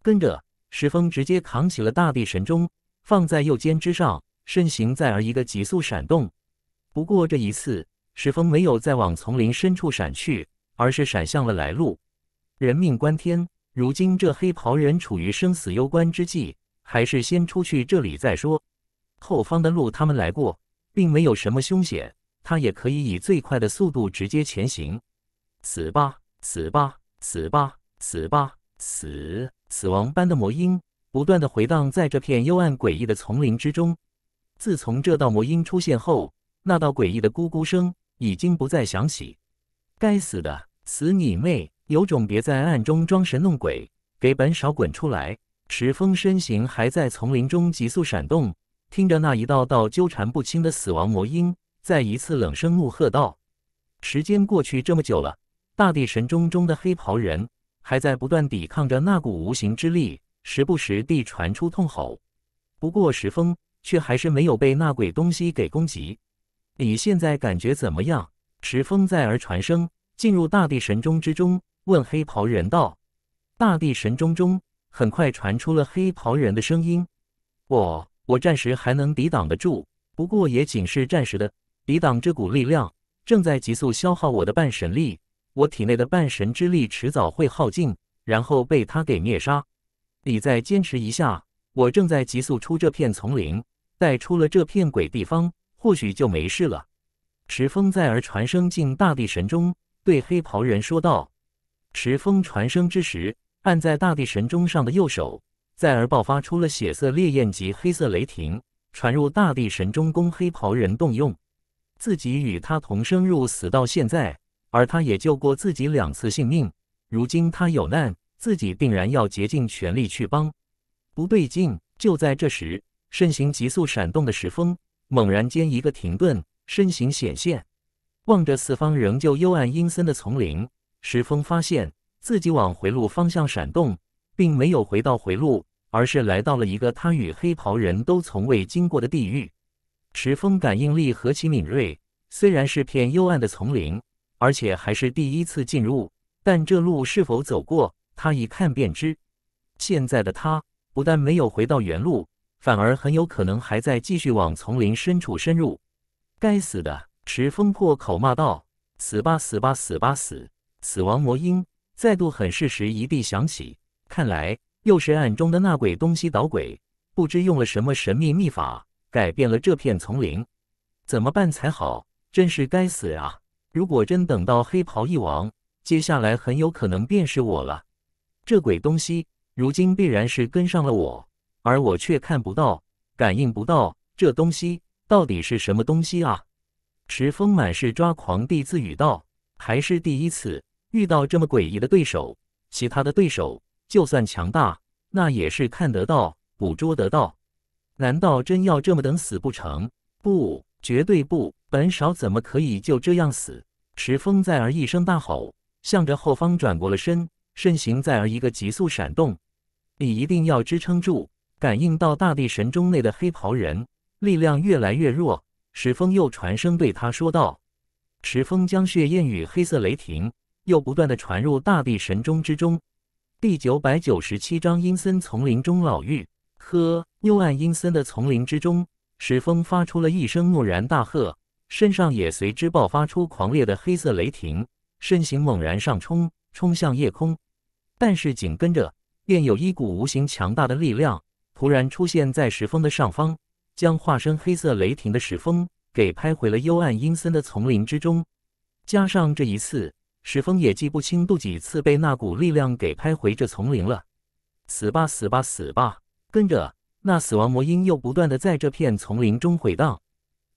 [SPEAKER 1] 跟着，石峰直接扛起了大地神钟，放在右肩之上，身形再而一个急速闪动。不过这一次，石峰没有再往丛林深处闪去，而是闪向了来路。人命关天。如今这黑袍人处于生死攸关之际，还是先出去这里再说。后方的路他们来过，并没有什么凶险，他也可以以最快的速度直接前行。死吧，死吧，死吧，死吧，死！死亡般的魔音不断的回荡在这片幽暗诡异的丛林之中。自从这道魔音出现后，那道诡异的咕咕声已经不再响起。该死的，死你妹！有种别在暗中装神弄鬼，给本少滚出来！石峰身形还在丛林中急速闪动，听着那一道道纠缠不清的死亡魔音，再一次冷声怒喝道：“时间过去这么久了，大地神钟中的黑袍人还在不断抵抗着那股无形之力，时不时地传出痛吼。不过石峰却还是没有被那鬼东西给攻击。你现在感觉怎么样？”石峰在而传声进入大地神钟之中。问黑袍人道：“大地神钟中很快传出了黑袍人的声音。我我暂时还能抵挡得住，不过也仅是暂时的。抵挡这股力量正在急速消耗我的半神力，我体内的半神之力迟早会耗尽，然后被他给灭杀。你再坚持一下，我正在急速出这片丛林。待出了这片鬼地方，或许就没事了。”石峰再而传声进大地神钟，对黑袍人说道。石峰传声之时，按在大地神钟上的右手，再而爆发出了血色烈焰及黑色雷霆，传入大地神钟，供黑袍人动用。自己与他同生入死到现在，而他也救过自己两次性命。如今他有难，自己定然要竭尽全力去帮。不对劲！就在这时，身形急速闪动的石峰猛然间一个停顿，身形显现，望着四方仍旧幽暗阴森的丛林。石峰发现自己往回路方向闪动，并没有回到回路，而是来到了一个他与黑袍人都从未经过的地狱。石峰感应力何其敏锐，虽然是片幽暗的丛林，而且还是第一次进入，但这路是否走过，他一看便知。现在的他不但没有回到原路，反而很有可能还在继续往丛林深处深入。该死的！石峰破口骂道：“死吧，死吧，死吧，死！”死亡魔音再度很适时一地响起，看来又是暗中的那鬼东西捣鬼，不知用了什么神秘秘法改变了这片丛林，怎么办才好？真是该死啊！如果真等到黑袍一亡，接下来很有可能便是我了。这鬼东西如今必然是跟上了我，而我却看不到、感应不到这东西到底是什么东西啊！石峰满是抓狂地自语道：“还是第一次。”遇到这么诡异的对手，其他的对手就算强大，那也是看得到、捕捉得到。难道真要这么等死不成？不，绝对不！本少怎么可以就这样死？石风在而一声大吼，向着后方转过了身，身形在而一个急速闪动。你一定要支撑住！感应到大地神钟内的黑袍人力量越来越弱，石峰又传声对他说道：“石峰将血燕与黑色雷霆。”又不断的传入大地神钟之中。第九百九十七章阴森丛林中老妪。呵，幽暗阴森的丛林之中，石峰发出了一声怒然大喝，身上也随之爆发出狂烈的黑色雷霆，身形猛然上冲，冲向夜空。但是紧跟着，便有一股无形强大的力量突然出现在石峰的上方，将化身黑色雷霆的石峰给拍回了幽暗阴森的丛林之中。加上这一次。石峰也记不清度几次被那股力量给拍回这丛林了，死吧死吧死吧！跟着那死亡魔音又不断的在这片丛林中回荡，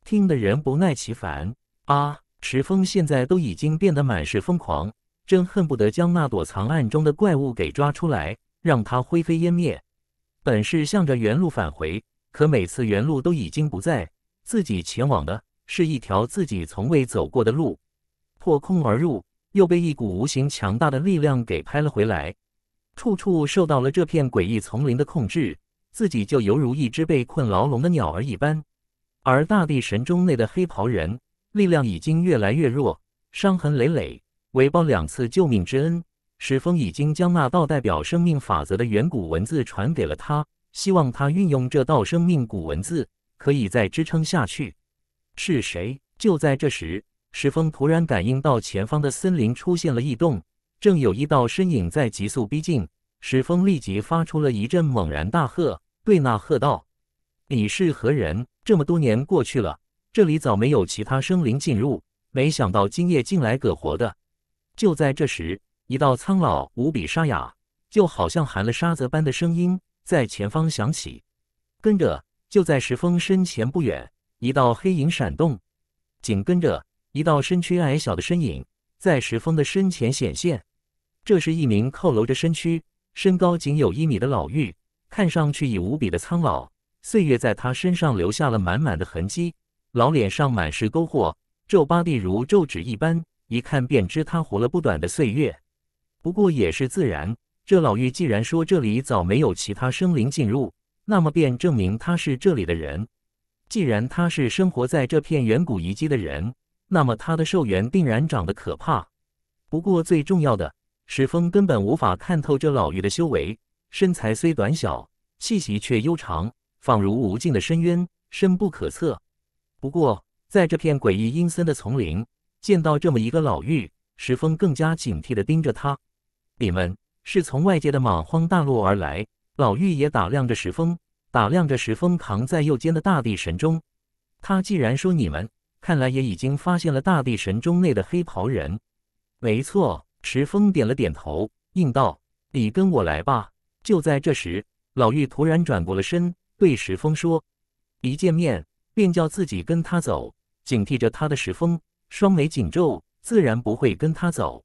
[SPEAKER 1] 听的人不耐其烦。啊！石峰现在都已经变得满是疯狂，真恨不得将那躲藏暗中的怪物给抓出来，让他灰飞烟灭。本是向着原路返回，可每次原路都已经不在，自己前往的是一条自己从未走过的路，破空而入。又被一股无形强大的力量给拍了回来，处处受到了这片诡异丛林的控制，自己就犹如一只被困牢笼的鸟儿一般。而大地神钟内的黑袍人力量已经越来越弱，伤痕累累，为报两次救命之恩。史峰已经将那道代表生命法则的远古文字传给了他，希望他运用这道生命古文字，可以再支撑下去。是谁？就在这时。石峰突然感应到前方的森林出现了异动，正有一道身影在急速逼近。石峰立即发出了一阵猛然大喝，对那喝道：“你是何人？这么多年过去了，这里早没有其他生灵进入，没想到今夜进来个活的。”就在这时，一道苍老无比、沙哑，就好像含了沙子般的声音在前方响起。跟着，就在石峰身前不远，一道黑影闪动，紧跟着。一道身躯矮小的身影在石峰的身前显现，这是一名靠楼着身躯、身高仅有一米的老妪，看上去已无比的苍老，岁月在他身上留下了满满的痕迹，老脸上满是沟壑，皱巴地如皱纸一般，一看便知他活了不短的岁月。不过也是自然，这老妪既然说这里早没有其他生灵进入，那么便证明她是这里的人。既然她是生活在这片远古遗迹的人。那么他的寿元定然长得可怕。不过最重要的，石峰根本无法看透这老妪的修为。身材虽短小，气息却悠长，仿如无尽的深渊，深不可测。不过，在这片诡异阴森的丛林，见到这么一个老妪，石峰更加警惕地盯着他。你们是从外界的莽荒大陆而来？老妪也打量着石峰，打量着石峰扛在右肩的大地神钟。他既然说你们。看来也已经发现了大地神钟内的黑袍人。没错，池峰点了点头，应道：“你跟我来吧。”就在这时，老妪突然转过了身，对石峰说：“一见面便叫自己跟他走。”警惕着他的石峰，双眉紧皱，自然不会跟他走。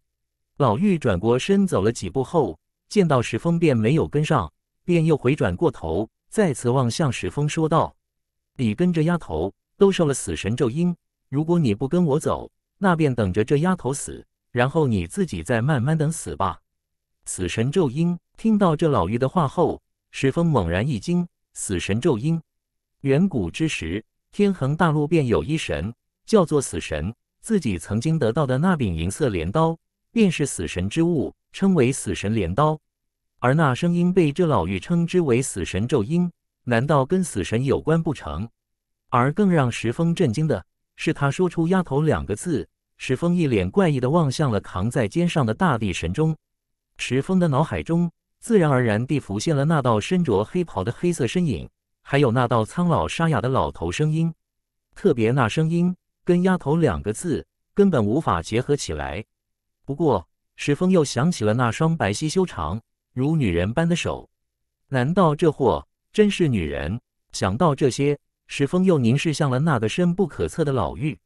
[SPEAKER 1] 老妪转过身走了几步后，见到石峰便没有跟上，便又回转过头，再次望向石峰，说道：“你跟着丫头，都受了死神咒音。”如果你不跟我走，那便等着这丫头死，然后你自己再慢慢等死吧。死神咒音听到这老妪的话后，石峰猛然一惊。死神咒音，远古之时，天恒大陆便有一神叫做死神，自己曾经得到的那柄银色镰刀便是死神之物，称为死神镰刀。而那声音被这老妪称之为死神咒音，难道跟死神有关不成？而更让石峰震惊的。是他说出“丫头”两个字，石峰一脸怪异地望向了扛在肩上的大力神钟。石峰的脑海中自然而然地浮现了那道身着黑袍的黑色身影，还有那道苍老沙哑的老头声音。特别那声音跟“丫头”两个字根本无法结合起来。不过，石峰又想起了那双白皙修长如女人般的手。难道这货真是女人？想到这些。石峰又凝视向了那个深不可测的老妪，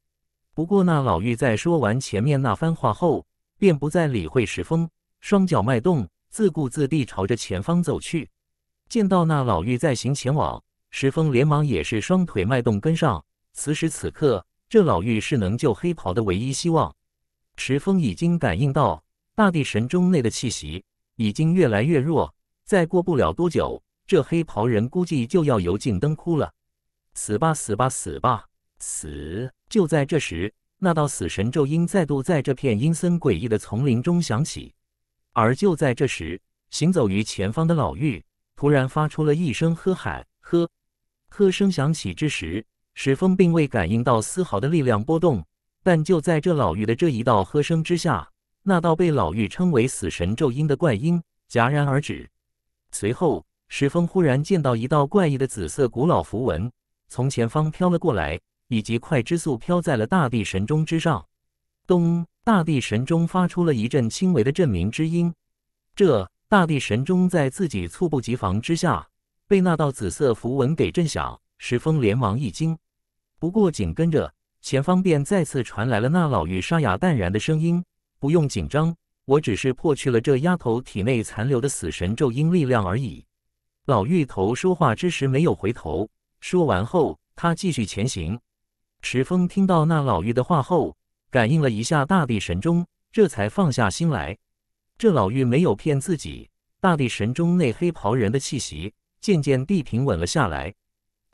[SPEAKER 1] 不过那老妪在说完前面那番话后，便不再理会石峰，双脚迈动，自顾自地朝着前方走去。见到那老妪在行前往，石峰连忙也是双腿迈动跟上。此时此刻，这老妪是能救黑袍的唯一希望。石峰已经感应到大地神钟内的气息已经越来越弱，再过不了多久，这黑袍人估计就要油尽灯枯了。死吧，死吧，死吧，死！就在这时，那道死神咒音再度在这片阴森诡异的丛林中响起。而就在这时，行走于前方的老妪突然发出了一声喝喊，喝！喝声响起之时，石峰并未感应到丝毫的力量波动，但就在这老妪的这一道喝声之下，那道被老妪称为死神咒音的怪音戛然而止。随后，石峰忽然见到一道怪异的紫色古老符文。从前方飘了过来，以及快之速飘在了大地神钟之上。咚！大地神钟发出了一阵轻微的震鸣之音。这大地神钟在自己猝不及防之下，被那道紫色符文给震响。石峰连忙一惊，不过紧跟着前方便再次传来了那老妪沙哑淡然的声音：“不用紧张，我只是破去了这丫头体内残留的死神咒音力量而已。”老妪头说话之时没有回头。说完后，他继续前行。石峰听到那老妪的话后，感应了一下大地神钟，这才放下心来。这老妪没有骗自己，大地神钟内黑袍人的气息渐渐地平稳了下来。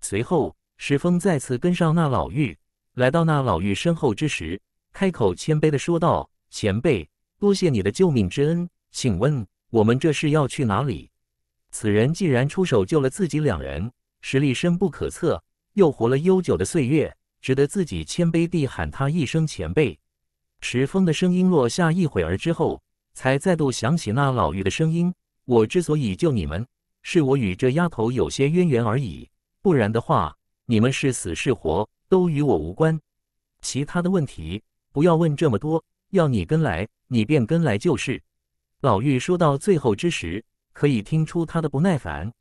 [SPEAKER 1] 随后，石峰再次跟上那老妪，来到那老妪身后之时，开口谦卑地说道：“前辈，多谢你的救命之恩，请问我们这是要去哪里？”此人既然出手救了自己两人。实力深不可测，又活了悠久的岁月，值得自己谦卑地喊他一声前辈。石峰的声音落下一会儿之后，才再度响起那老妪的声音：“我之所以救你们，是我与这丫头有些渊源而已，不然的话，你们是死是活都与我无关。其他的问题不要问这么多，要你跟来，你便跟来就是。”老妪说到最后之时，可以听出他的不耐烦。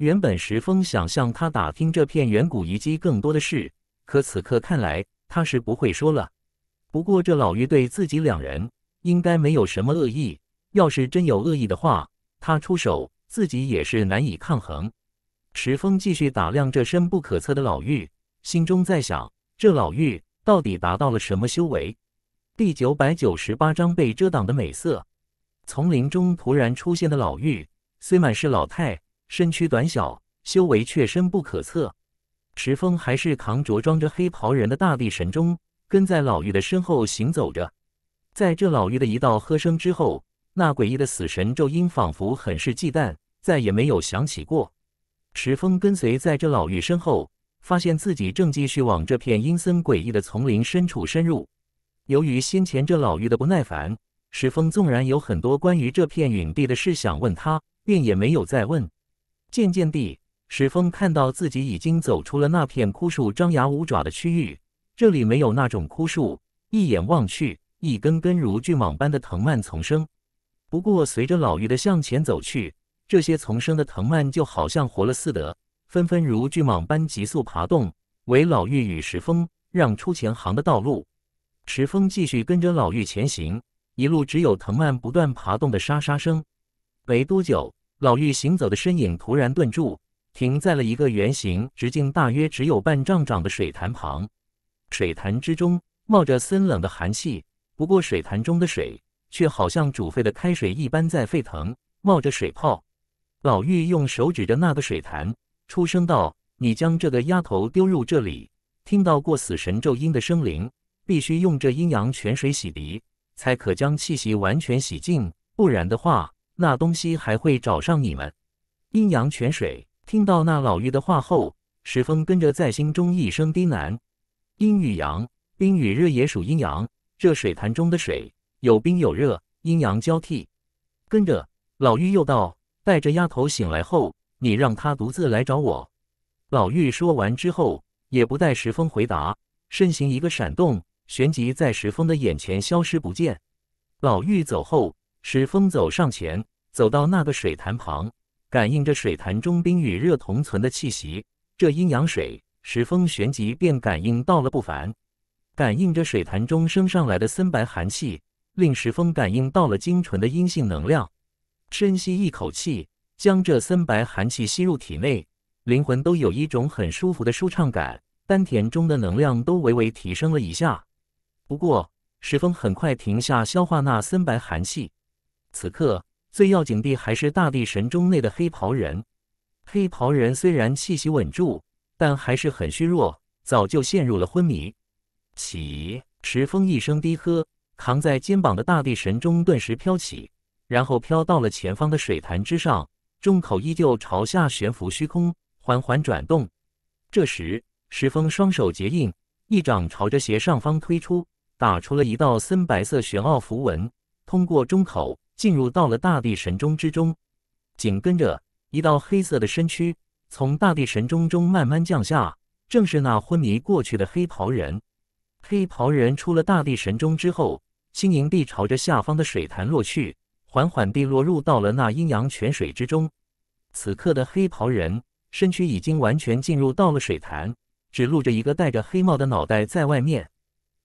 [SPEAKER 1] 原本石峰想向他打听这片远古遗迹更多的事，可此刻看来他是不会说了。不过这老妪对自己两人应该没有什么恶意，要是真有恶意的话，他出手自己也是难以抗衡。石峰继续打量这深不可测的老妪，心中在想：这老妪到底达到了什么修为？第九百九十八章被遮挡的美色。丛林中突然出现的老妪，虽满是老态。身躯短小，修为却深不可测。池峰还是扛着装着黑袍人的大力神钟，跟在老妪的身后行走着。在这老妪的一道喝声之后，那诡异的死神咒音仿佛很是忌惮，再也没有响起过。池峰跟随在这老妪身后，发现自己正继续往这片阴森诡异的丛林深处深入。由于先前这老妪的不耐烦，石峰纵然有很多关于这片陨地的事想问他，便也没有再问。渐渐地，石峰看到自己已经走出了那片枯树张牙舞爪的区域。这里没有那种枯树，一眼望去，一根根如巨蟒般的藤蔓丛生。不过，随着老妪的向前走去，这些丛生的藤蔓就好像活了似的，纷纷如巨蟒般急速爬动，为老妪与石峰让出前行的道路。石峰继续跟着老妪前行，一路只有藤蔓不断爬动的沙沙声。没多久，老妪行走的身影突然顿住，停在了一个圆形、直径大约只有半丈长的水潭旁。水潭之中冒着森冷的寒气，不过水潭中的水却好像煮沸的开水一般在沸腾，冒着水泡。老妪用手指着那个水潭，出声道：“你将这个丫头丢入这里。听到过死神咒音的生灵，必须用这阴阳泉水洗涤，才可将气息完全洗净。不然的话。”那东西还会找上你们。阴阳泉水听到那老妪的话后，石峰跟着在心中一声低喃：“阴与阳，冰与热也属阴阳。这水潭中的水有冰有热，阴阳交替。”跟着老妪又道：“带着丫头醒来后，你让她独自来找我。”老妪说完之后，也不待石峰回答，身形一个闪动，旋即在石峰的眼前消失不见。老妪走后，石峰走上前。走到那个水潭旁，感应着水潭中冰与热同存的气息，这阴阳水石峰旋即便感应到了不凡。感应着水潭中升上来的森白寒气，令石峰感应到了精纯的阴性能量。深吸一口气，将这森白寒气吸入体内，灵魂都有一种很舒服的舒畅感，丹田中的能量都微微提升了一下。不过，石峰很快停下消化那森白寒气，此刻。最要紧的还是大地神钟内的黑袍人。黑袍人虽然气息稳住，但还是很虚弱，早就陷入了昏迷。起，石峰一声低喝，扛在肩膀的大地神钟顿时飘起，然后飘到了前方的水潭之上，钟口依旧朝下悬浮虚空，缓缓转动。这时，石峰双手结印，一掌朝着斜上方推出，打出了一道森白色玄奥符文，通过钟口。进入到了大地神钟之中，紧跟着一道黑色的身躯从大地神钟中慢慢降下，正是那昏迷过去的黑袍人。黑袍人出了大地神钟之后，轻盈地朝着下方的水潭落去，缓缓地落入到了那阴阳泉水之中。此刻的黑袍人身躯已经完全进入到了水潭，只露着一个戴着黑帽的脑袋在外面。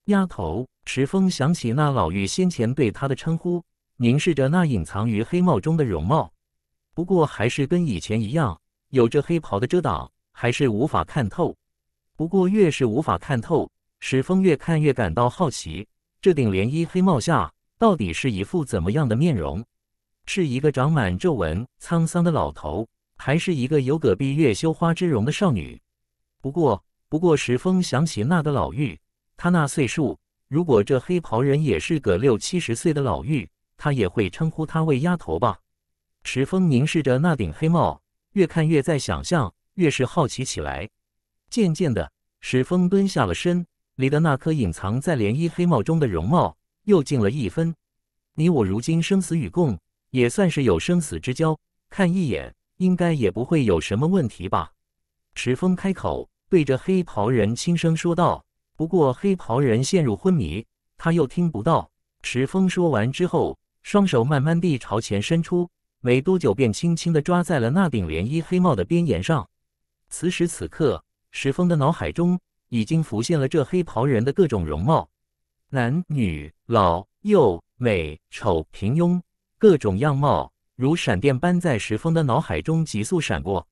[SPEAKER 1] 丫头，石峰想起那老妪先前对他的称呼。凝视着那隐藏于黑帽中的容貌，不过还是跟以前一样，有着黑袍的遮挡，还是无法看透。不过越是无法看透，史峰越看越感到好奇，这顶连衣黑帽下到底是一副怎么样的面容？是一个长满皱纹、沧桑的老头，还是一个有隔壁月羞花之容的少女？不过，不过，史峰想起那个老妪，他那岁数，如果这黑袍人也是个六七十岁的老妪。他也会称呼她为丫头吧？池峰凝视着那顶黑帽，越看越在想象，越是好奇起来。渐渐的，石峰蹲下了身，离的那颗隐藏在涟漪黑帽中的容貌又近了一分。你我如今生死与共，也算是有生死之交，看一眼应该也不会有什么问题吧？池峰开口对着黑袍人轻声说道。不过黑袍人陷入昏迷，他又听不到。池峰说完之后。双手慢慢地朝前伸出，没多久便轻轻地抓在了那顶连衣黑帽的边沿上。此时此刻，石峰的脑海中已经浮现了这黑袍人的各种容貌，男女老幼、美丑平庸，各种样貌如闪电般在石峰的脑海中急速闪过。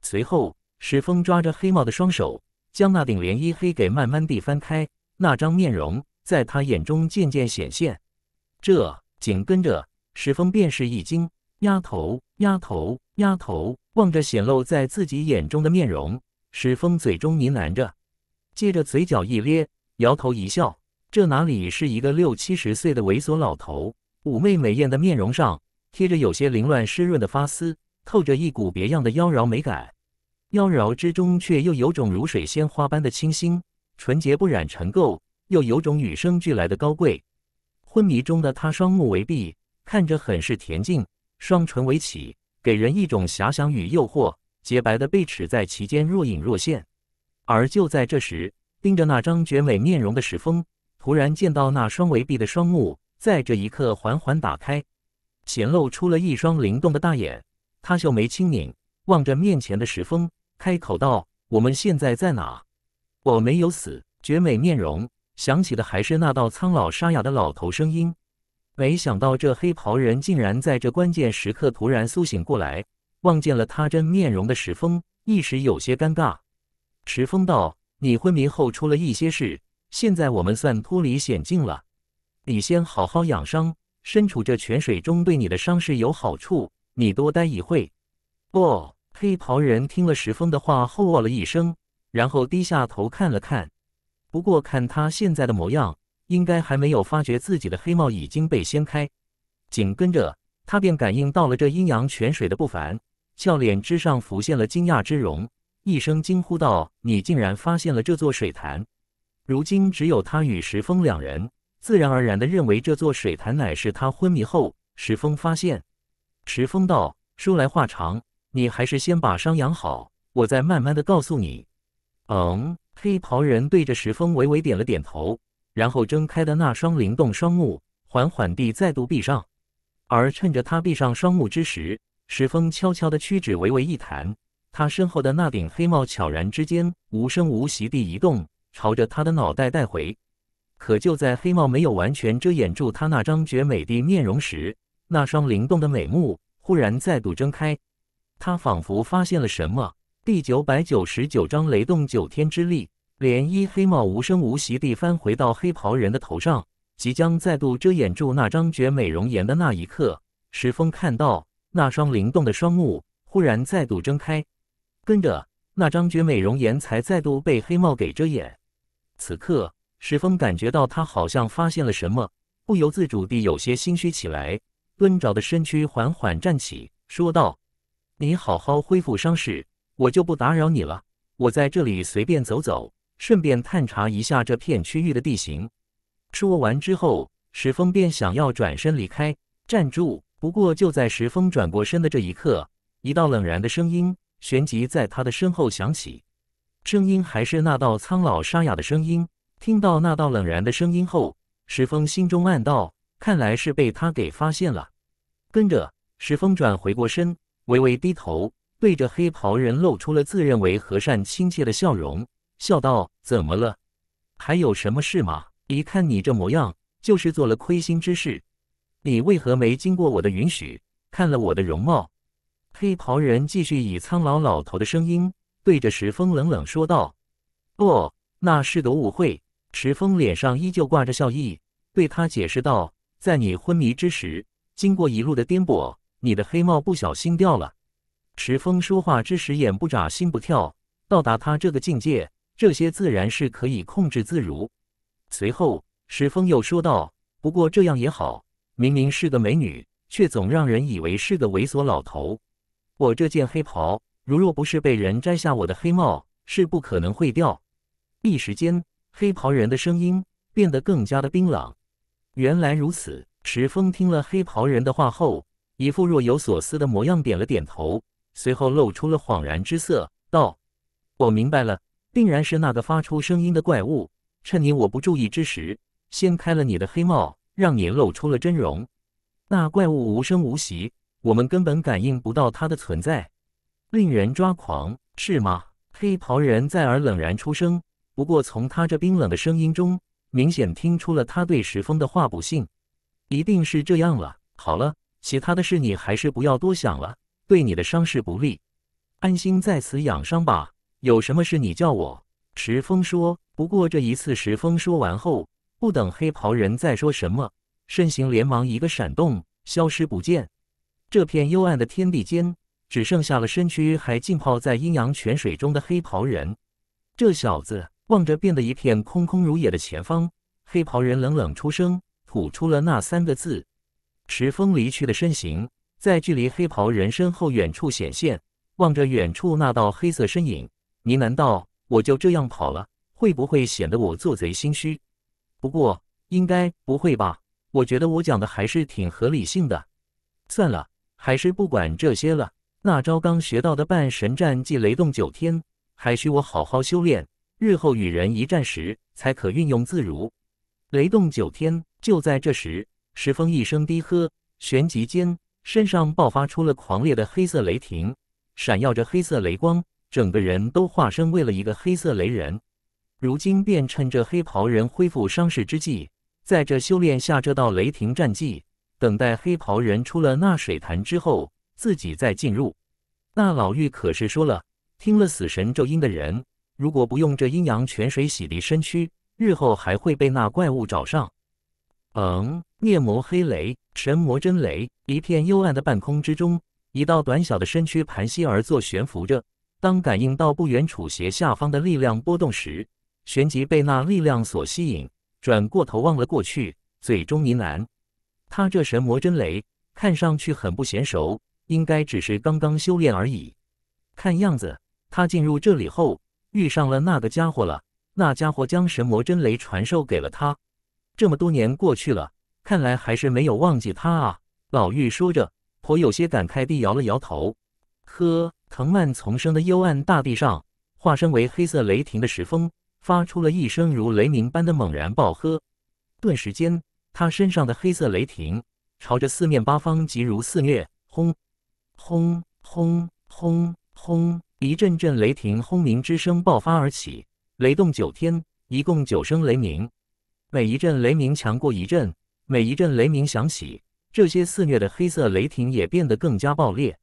[SPEAKER 1] 随后，石峰抓着黑帽的双手，将那顶连衣黑给慢慢地翻开，那张面容在他眼中渐渐显现。这。紧跟着，石峰便是一惊：“丫头，丫头，丫头！”望着显露在自己眼中的面容，石峰嘴中呢喃着，接着嘴角一咧，摇头一笑：“这哪里是一个六七十岁的猥琐老头？妩媚美艳的面容上贴着有些凌乱湿润的发丝，透着一股别样的妖娆美感。妖娆之中，却又有种如水仙花般的清新，纯洁不染尘垢，又有种与生俱来的高贵。”昏迷中的他，双目微闭，看着很是恬静；双唇微启，给人一种遐想与诱惑。洁白的背齿在其间若隐若现。而就在这时，盯着那张绝美面容的石峰，突然见到那双微闭的双目，在这一刻缓缓打开，显露出了一双灵动的大眼。他秀眉轻拧，望着面前的石峰，开口道：“我们现在在哪？我没有死。”绝美面容。想起的还是那道苍老沙哑的老头声音，没想到这黑袍人竟然在这关键时刻突然苏醒过来，望见了他真面容的石峰，一时有些尴尬。石峰道：“你昏迷后出了一些事，现在我们算脱离险境了。你先好好养伤，身处这泉水中对你的伤势有好处，你多待一会。”不，黑袍人听了石峰的话后哦了一声，然后低下头看了看。不过看他现在的模样，应该还没有发觉自己的黑帽已经被掀开。紧跟着，他便感应到了这阴阳泉水的不凡，笑脸之上浮现了惊讶之容，一声惊呼道：“你竟然发现了这座水潭！”如今只有他与石峰两人，自然而然的认为这座水潭乃是他昏迷后石峰发现。石峰道：“说来话长，你还是先把伤养好，我再慢慢的告诉你。”嗯。黑袍人对着石峰微微点了点头，然后睁开的那双灵动双目缓缓地再度闭上。而趁着他闭上双目之时，石峰悄悄地屈指微微一弹，他身后的那顶黑帽悄然之间无声无息地移动，朝着他的脑袋带回。可就在黑帽没有完全遮掩住他那张绝美的面容时，那双灵动的美目忽然再度睁开，他仿佛发现了什么。第九百九十九章雷动九天之力，连漪黑帽无声无息地翻回到黑袍人的头上，即将再度遮掩住那张绝美容颜的那一刻，石峰看到那双灵动的双目忽然再度睁开，跟着那张绝美容颜才再度被黑帽给遮掩。此刻，石峰感觉到他好像发现了什么，不由自主地有些心虚起来，蹲着的身躯缓缓站起，说道：“你好好恢复伤势。”我就不打扰你了，我在这里随便走走，顺便探查一下这片区域的地形。说完之后，石峰便想要转身离开。站住！不过就在石峰转过身的这一刻，一道冷然的声音旋即在他的身后响起。声音还是那道苍老沙哑的声音。听到那道冷然的声音后，石峰心中暗道：看来是被他给发现了。跟着石峰转回过身，微微低头。对着黑袍人露出了自认为和善亲切的笑容，笑道：“怎么了？还有什么事吗？一看你这模样，就是做了亏心之事。你为何没经过我的允许看了我的容貌？”黑袍人继续以苍老老头的声音对着石峰冷冷说道：“哦，那是个误会。”石峰脸上依旧挂着笑意，对他解释道：“在你昏迷之时，经过一路的颠簸，你的黑帽不小心掉了。”石峰说话之时，眼不眨，心不跳。到达他这个境界，这些自然是可以控制自如。随后，石峰又说道：“不过这样也好，明明是个美女，却总让人以为是个猥琐老头。我这件黑袍，如若不是被人摘下我的黑帽，是不可能会掉。”一时间，黑袍人的声音变得更加的冰冷。原来如此，石峰听了黑袍人的话后，一副若有所思的模样，点了点头。随后露出了恍然之色，道：“我明白了，定然是那个发出声音的怪物，趁你我不注意之时，掀开了你的黑帽，让你露出了真容。那怪物无声无息，我们根本感应不到它的存在，令人抓狂，是吗？”黑袍人在耳冷然出声。不过从他这冰冷的声音中，明显听出了他对石峰的话不信。一定是这样了。好了，其他的事你还是不要多想了。对你的伤势不利，安心在此养伤吧。有什么事你叫我。石峰说。不过这一次，石峰说完后，不等黑袍人再说什么，身形连忙一个闪动，消失不见。这片幽暗的天地间，只剩下了身躯还浸泡在阴阳泉水中的黑袍人。这小子望着变得一片空空如也的前方，黑袍人冷冷出声，吐出了那三个字：石峰离去的身形。在距离黑袍人身后远处显现，望着远处那道黑色身影，呢喃道：“我就这样跑了，会不会显得我做贼心虚？不过应该不会吧？我觉得我讲的还是挺合理性的。算了，还是不管这些了。那招刚学到的半神战技‘雷动九天’还需我好好修炼，日后与人一战时才可运用自如。”雷动九天。就在这时，石峰一声低喝，旋即间。身上爆发出了狂烈的黑色雷霆，闪耀着黑色雷光，整个人都化身为了一个黑色雷人。如今便趁着黑袍人恢复伤势之际，在这修炼下这道雷霆战技，等待黑袍人出了那水潭之后，自己再进入。那老妪可是说了，听了死神咒音的人，如果不用这阴阳泉水洗涤身躯，日后还会被那怪物找上。嗯。灭魔黑雷，神魔真雷。一片幽暗的半空之中，一道短小的身躯盘膝而坐，悬浮着。当感应到不远处斜下方的力量波动时，旋即被那力量所吸引，转过头望了过去，嘴中呢喃：“他这神魔真雷看上去很不娴熟，应该只是刚刚修炼而已。看样子，他进入这里后遇上了那个家伙了。那家伙将神魔真雷传授给了他。这么多年过去了。”看来还是没有忘记他啊！老妪说着，颇有些感慨地摇了摇头。呵，藤蔓丛生的幽暗大地上，化身为黑色雷霆的石峰发出了一声如雷鸣般的猛然爆喝。顿时间，他身上的黑色雷霆朝着四面八方疾如肆虐，轰！轰！轰！轰！轰！一阵阵雷霆轰鸣之声爆发而起，雷动九天，一共九声雷鸣，每一阵雷鸣强过一阵。每一阵雷鸣响起，这些肆虐的黑色雷霆也变得更加暴烈。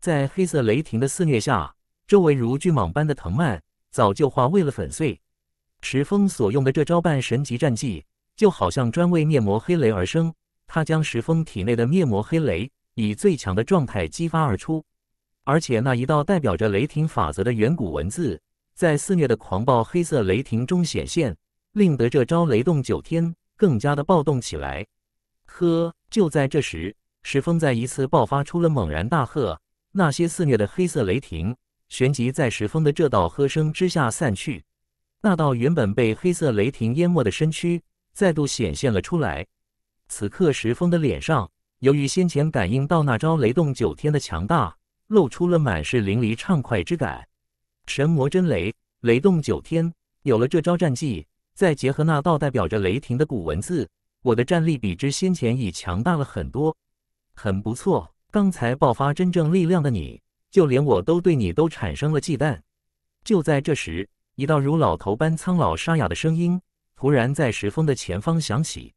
[SPEAKER 1] 在黑色雷霆的肆虐下，周围如巨蟒般的藤蔓早就化为了粉碎。石峰所用的这招半神级战技，就好像专为灭魔黑雷而生。他将石峰体内的灭魔黑雷以最强的状态激发而出，而且那一道代表着雷霆法则的远古文字，在肆虐的狂暴黑色雷霆中显现，令得这招雷动九天。更加的暴动起来，呵！就在这时，石峰再一次爆发出了猛然大喝，那些肆虐的黑色雷霆旋即在石峰的这道喝声之下散去，那道原本被黑色雷霆淹没的身躯再度显现了出来。此刻，石峰的脸上由于先前感应到那招雷动九天的强大，露出了满是淋漓畅快之感。神魔真雷，雷动九天，有了这招战技。再结合那道代表着雷霆的古文字，我的战力比之先前已强大了很多，很不错。刚才爆发真正力量的你，就连我都对你都产生了忌惮。就在这时，一道如老头般苍老沙哑的声音突然在石峰的前方响起。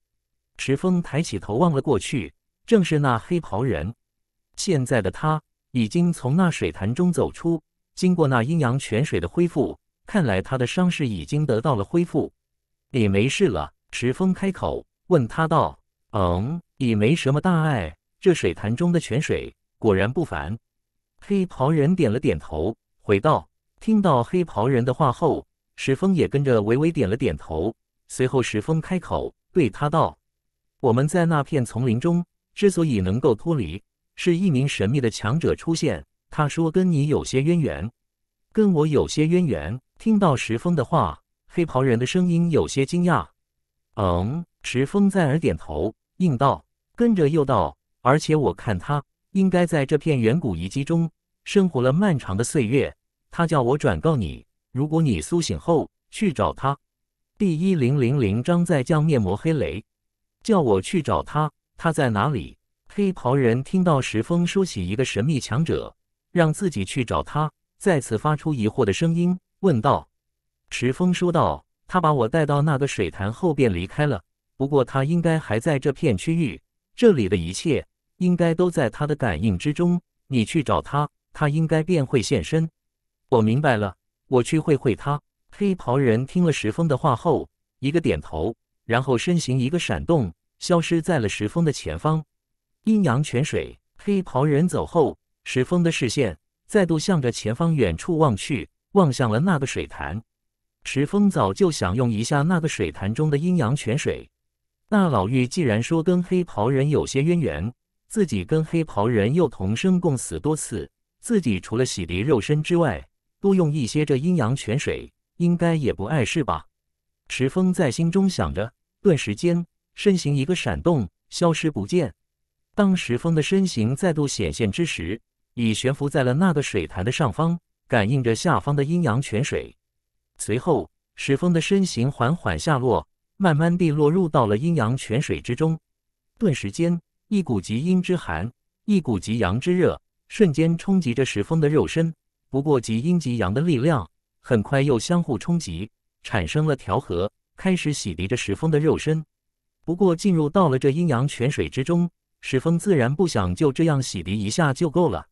[SPEAKER 1] 石峰抬起头望了过去，正是那黑袍人。现在的他已经从那水潭中走出，经过那阴阳泉水的恢复，看来他的伤势已经得到了恢复。你没事了，石峰开口问他道：“嗯，已没什么大碍。这水潭中的泉水果然不凡。”黑袍人点了点头，回道：“听到黑袍人的话后，石峰也跟着微微点了点头。随后，石峰开口对他道：‘我们在那片丛林中之所以能够脱离，是一名神秘的强者出现。他说跟你有些渊源，跟我有些渊源。’听到石峰的话。”黑袍人的声音有些惊讶，“嗯。”石峰在耳点头应道，跟着又道：“而且我看他应该在这片远古遗迹中生活了漫长的岁月。他叫我转告你，如果你苏醒后去找他，第一零零零章在将面膜黑雷，叫我去找他，他在哪里？”黑袍人听到石峰说起一个神秘强者，让自己去找他，再次发出疑惑的声音，问道。石峰说道：“他把我带到那个水潭后便离开了。不过他应该还在这片区域，这里的一切应该都在他的感应之中。你去找他，他应该便会现身。”我明白了，我去会会他。黑袍人听了石峰的话后，一个点头，然后身形一个闪动，消失在了石峰的前方。阴阳泉水，黑袍人走后，石峰的视线再度向着前方远处望去，望向了那个水潭。石峰早就想用一下那个水潭中的阴阳泉水。那老妪既然说跟黑袍人有些渊源，自己跟黑袍人又同生共死多次，自己除了洗涤肉身之外，多用一些这阴阳泉水，应该也不碍事吧？石峰在心中想着，顿时间身形一个闪动，消失不见。当石峰的身形再度显现之时，已悬浮在了那个水潭的上方，感应着下方的阴阳泉水。随后，石峰的身形缓缓下落，慢慢地落入到了阴阳泉水之中。顿时间，一股极阴之寒，一股极阳之热，瞬间冲击着石峰的肉身。不过，极阴极阳的力量很快又相互冲击，产生了调和，开始洗涤着石峰的肉身。不过，进入到了这阴阳泉水之中，石峰自然不想就这样洗涤一下就够了。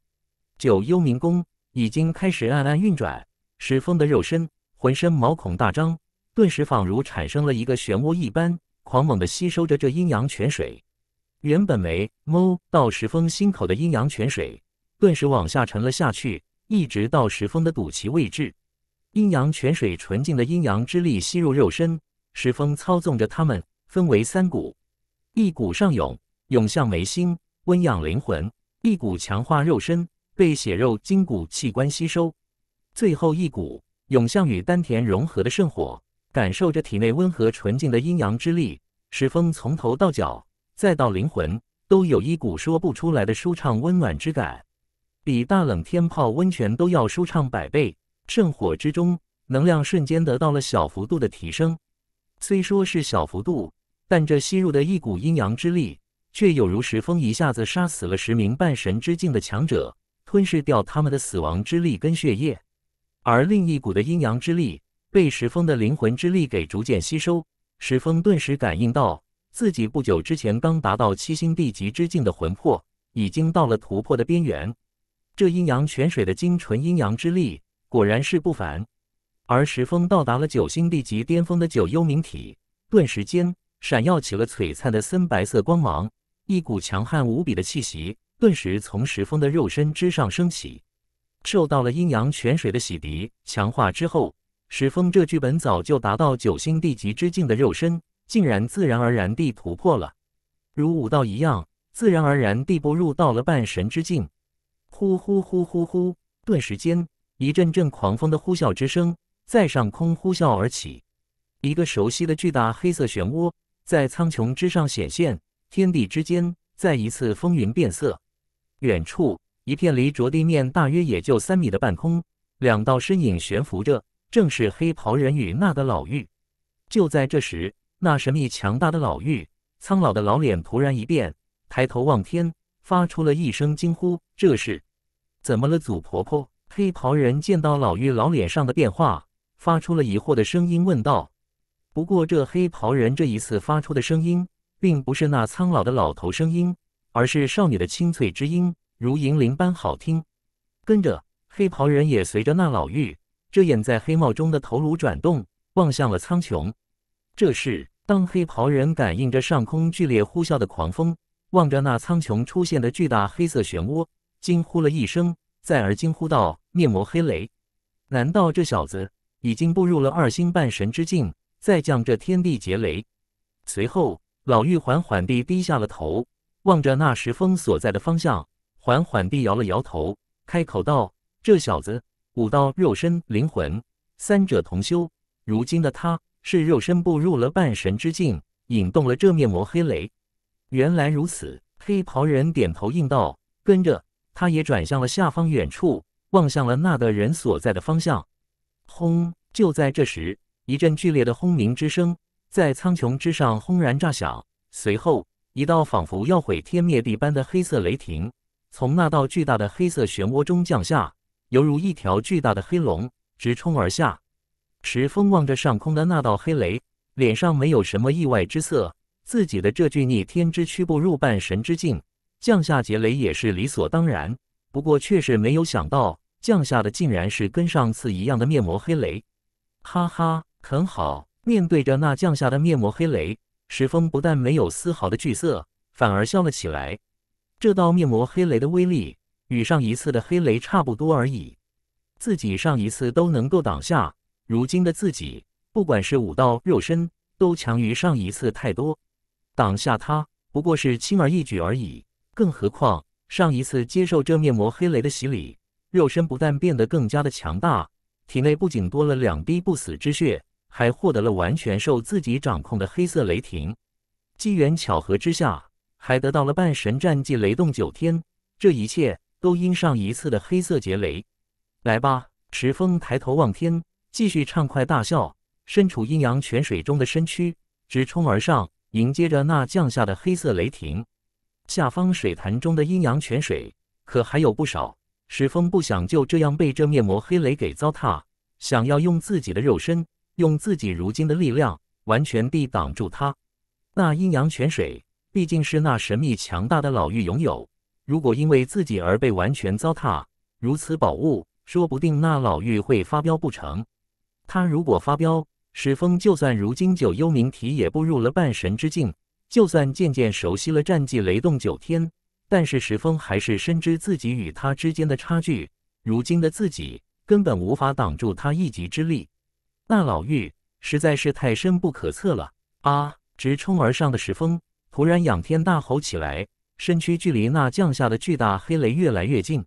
[SPEAKER 1] 九幽冥宫已经开始暗暗运转，石峰的肉身。浑身毛孔大张，顿时仿如产生了一个漩涡一般，狂猛地吸收着这阴阳泉水。原本没猫到石峰心口的阴阳泉水，顿时往下沉了下去，一直到石峰的肚脐位置。阴阳泉水纯净的阴阳之力吸入肉身，石峰操纵着它们分为三股：一股上涌，涌向眉心，温养灵魂；一股强化肉身，被血肉筋骨器官吸收；最后一股。涌向与丹田融合的圣火，感受着体内温和纯净的阴阳之力，石峰从头到脚，再到灵魂，都有一股说不出来的舒畅温暖之感，比大冷天泡温泉都要舒畅百倍。圣火之中，能量瞬间得到了小幅度的提升，虽说是小幅度，但这吸入的一股阴阳之力，却有如石峰一下子杀死了十名半神之境的强者，吞噬掉他们的死亡之力跟血液。而另一股的阴阳之力被石峰的灵魂之力给逐渐吸收，石峰顿时感应到自己不久之前刚达到七星地级之境的魂魄已经到了突破的边缘。这阴阳泉水的精纯阴阳之力果然是不凡。而石峰到达了九星地级巅峰的九幽冥体，顿时间闪耀起了璀璨的森白色光芒，一股强悍无比的气息顿时从石峰的肉身之上升起。受到了阴阳泉水的洗涤强化之后，石峰这具本早就达到九星地级之境的肉身，竟然自然而然地突破了，如武道一样，自然而然地步入到了半神之境。呼呼呼呼呼！顿时间，一阵阵狂风的呼啸之声在上空呼啸而起，一个熟悉的巨大黑色漩涡在苍穹之上显现，天地之间再一次风云变色，远处。一片离着地面大约也就三米的半空，两道身影悬浮着，正是黑袍人与那个老妪。就在这时，那神秘强大的老妪苍老的老脸突然一变，抬头望天，发出了一声惊呼：“这是怎么了，祖婆婆？”黑袍人见到老妪老脸上的变化，发出了疑惑的声音问道。不过，这黑袍人这一次发出的声音，并不是那苍老的老头声音，而是少女的清脆之音。如银铃般好听，跟着黑袍人也随着那老妪遮掩在黑帽中的头颅转动，望向了苍穹。这时，当黑袍人感应着上空剧烈呼啸的狂风，望着那苍穹出现的巨大黑色漩涡，惊呼了一声，再而惊呼道：“面膜黑雷！难道这小子已经步入了二星半神之境，再降这天地劫雷？”随后，老妪缓缓地低下了头，望着那石峰所在的方向。缓缓地摇了摇头，开口道：“这小子武道、肉身、灵魂三者同修，如今的他是肉身步入了半神之境，引动了这面魔黑雷。”原来如此，黑袍人点头应道，跟着他也转向了下方远处，望向了那个人所在的方向。轰！就在这时，一阵剧烈的轰鸣之声在苍穹之上轰然炸响，随后一道仿佛要毁天灭地般的黑色雷霆。从那道巨大的黑色漩涡中降下，犹如一条巨大的黑龙直冲而下。石峰望着上空的那道黑雷，脸上没有什么意外之色。自己的这具逆天之躯步入半神之境，降下劫雷也是理所当然。不过，却是没有想到降下的竟然是跟上次一样的面膜黑雷。哈哈，很好！面对着那降下的面膜黑雷，石峰不但没有丝毫的惧色，反而笑了起来。这道面膜黑雷的威力与上一次的黑雷差不多而已，自己上一次都能够挡下，如今的自己不管是武道肉身都强于上一次太多，挡下他不过是轻而易举而已。更何况上一次接受这面膜黑雷的洗礼，肉身不但变得更加的强大，体内不仅多了两滴不死之血，还获得了完全受自己掌控的黑色雷霆。机缘巧合之下。还得到了半神战技雷动九天，这一切都因上一次的黑色劫雷。来吧，池峰抬头望天，继续畅快大笑。身处阴阳泉水中的身躯直冲而上，迎接着那降下的黑色雷霆。下方水潭中的阴阳泉水可还有不少。石峰不想就这样被这面膜黑雷给糟蹋，想要用自己的肉身，用自己如今的力量，完全地挡住它。那阴阳泉水。毕竟是那神秘强大的老妪拥有，如果因为自己而被完全糟蹋，如此宝物，说不定那老妪会发飙不成？他如果发飙，石峰就算如今九幽冥体也步入了半神之境，就算渐渐熟悉了战绩雷动九天，但是石峰还是深知自己与他之间的差距。如今的自己根本无法挡住他一己之力。那老妪实在是太深不可测了啊！直冲而上的石峰。突然，仰天大吼起来，身躯距离那降下的巨大黑雷越来越近。